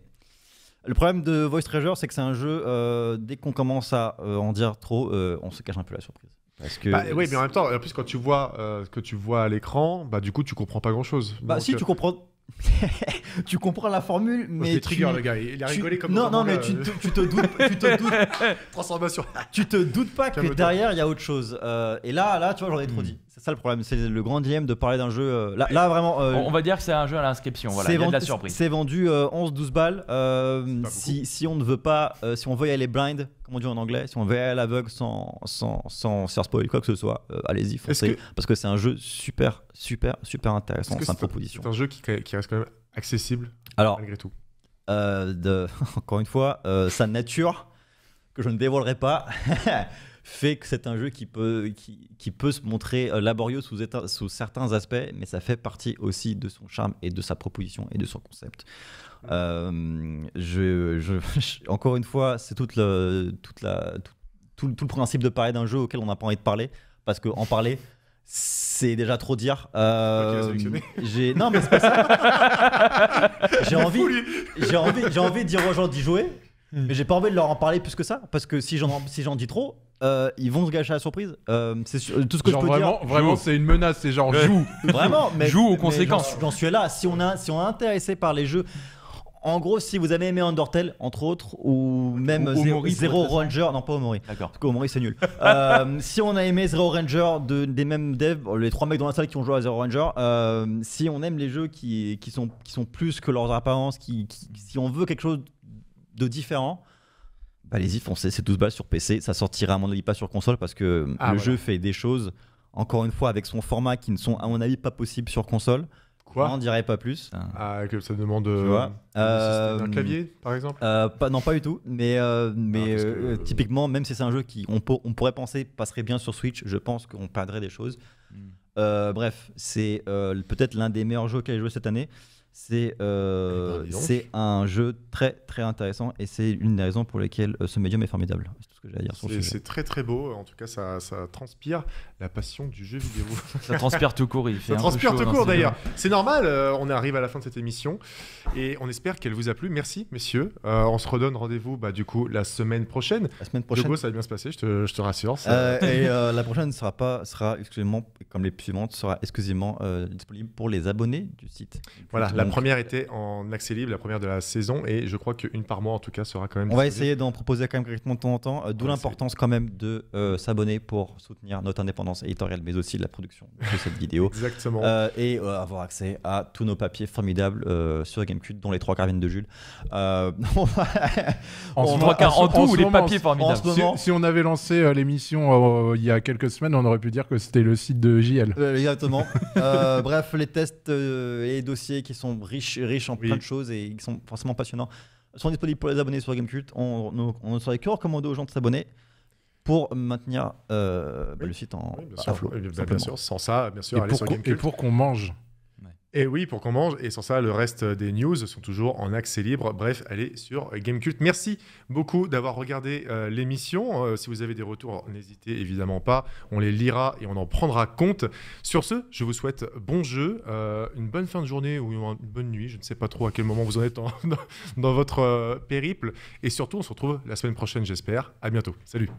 le problème de Voice Treasure, c'est que c'est un jeu, euh, dès qu'on commence à euh, en dire trop, on se cache un peu la surprise. Parce que bah, oui, mais en même temps, en plus quand tu vois ce que tu vois à l'écran, bah du coup tu comprends pas grand chose. Bah si tu comprends <laughs> tu comprends la formule, oh, mais. C'est tu... le gars, il a rigolé comme Non, non, mais euh. tu, te doutes. Tu te doutes... <laughs> Transformation. tu te doutes pas <laughs> que derrière, il y a autre chose. Euh, et là, là, tu vois, j'en ai trop hmm. dit ça le problème, c'est le grand dilemme de parler d'un jeu. Euh, là, vraiment. Euh, on va dire que c'est un jeu à l'inscription, voilà. la surprise. c'est vendu 11-12 euh, balles. si, si on ne veut pas, si on veut y aller blind, comme on dit en anglais, si on veut y aller à l'aveugle sans, sans, sans se spoiler quoi que ce soit, allez-y, foncez. Parce que c'est un jeu super, super, super intéressant, c'est un- proposition. C'est un jeu qui, reste quand même accessible Alors, malgré tout. de, <laughs> encore une fois, sa nature, que je ne dévoilerai pas, <laughs> fait que c'est un jeu qui peut, qui, qui peut se montrer euh, laborieux sous, certains aspects, mais ça fait partie aussi de son charme et de sa proposition et de son concept. Euh, je, je, encore une fois, c'est toute le, toute la, tout, tout, le principe de parler d'un jeu auquel on n'a pas envie de parler, parce qu'en parler, c'est déjà trop dire. Euh, j'ai non mais c'est pas ça. <laughs> j'ai envie, j'ai envie, j'ai envie de dire aux gens d'y jouer. Mais hmm. j'ai pas envie de leur en parler plus que ça, parce que si j'en si dis trop, euh, ils vont se gâcher à la surprise. Euh, c'est tout ce que je peux vraiment, dire. Vraiment, c'est une menace. C'est genre joue. <laughs> vraiment, mais, joue aux conséquences. J'en suis là. Si on a, si on est intéressé par les jeux. En gros, si vous avez aimé Undertale, entre autres, ou même Zero, Ranger, non pas Omori. D'accord. Parce qu'Omori c'est nul. Euh, <laughs> si on a aimé Zero Ranger de, des mêmes devs, les trois mecs dans la salle qui ont joué à Zero Ranger, si on aime les jeux qui, qui, sont, qui sont plus que leurs apparences, qui, si on veut quelque chose de différents, allez-y, bah, foncez, c'est 12 balles sur PC. Ça sortira, à mon avis, pas sur console parce que ah, le jeu fait des choses, encore une fois, avec son format qui ne sont, à mon avis, pas possibles sur console. Quoi On dirait pas plus. Ah, que ça demande euh, un euh, clavier, par exemple euh, pas, Non, pas du tout. Mais, ah, typiquement, même si c'est un jeu qui, on, pourrait penser, passerait bien sur Switch, je pense qu'on perdrait des choses. Hmm. bref, c'est peut-être l'un des meilleurs jeux qu'elle a joué cette année. Euh, eh ben, c'est un jeu très très intéressant et c'est une des raisons pour lesquelles euh, ce médium est formidable. C'est très très beau, en tout cas ça, ça, transpire la passion du jeu vidéo. ça transpire tout court, il <laughs> Ça transpire tout court d'ailleurs. C'est normal, euh, on arrive à la fin de cette émission et on espère qu'elle vous a plu. Merci messieurs, euh, on se redonne rendez-vous bah, du coup la semaine prochaine. La semaine prochaine. beau ça va bien se passer, je te, rassure. Euh, et <laughs> la prochaine sera pas sera exclusivement comme les suivantes sera exclusivement disponible pour les abonnés du site. Voilà, la première était en accès libre, la première de la saison et je crois qu'une par mois en tout cas sera quand même. On va essayer d'en proposer quand même correctement de temps en temps d'où l'importance quand même de euh, s'abonner pour soutenir notre indépendance éditoriale, mais aussi la production de <laughs> cette vidéo. Exactement. Euh, et euh, avoir accès à tous nos papiers formidables sur GameCube, dont les trois quarts de Jules. <laughs> en, tout, les papiers formidables. Si, on avait lancé l'émission il y a quelques semaines, on aurait pu dire que c'était le site de JL. exactement. <laughs> bref, les tests et les dossiers qui sont riches, riches en plein de choses et qui sont forcément passionnants sont disponibles pour les abonnés sur Gamecult. On, ne saurait que recommander aux gens de s'abonner pour maintenir euh, le site en, flot. sans ça, bien sûr, aller sur Gamecult. Et pour qu'on mange. Et oui, pour qu'on mange. Et sans ça, le reste des news sont toujours en accès libre. Bref, allez sur Gamecult. Merci beaucoup d'avoir regardé euh, l'émission. Euh, si vous avez des retours, n'hésitez évidemment pas. On les lira et on en prendra compte. Sur ce, je vous souhaite bon jeu, euh, une bonne fin de journée ou une bonne nuit. Je ne sais pas trop à quel moment vous en êtes <laughs> dans votre périple. Et surtout, on se retrouve la semaine prochaine, j'espère. À bientôt. Salut.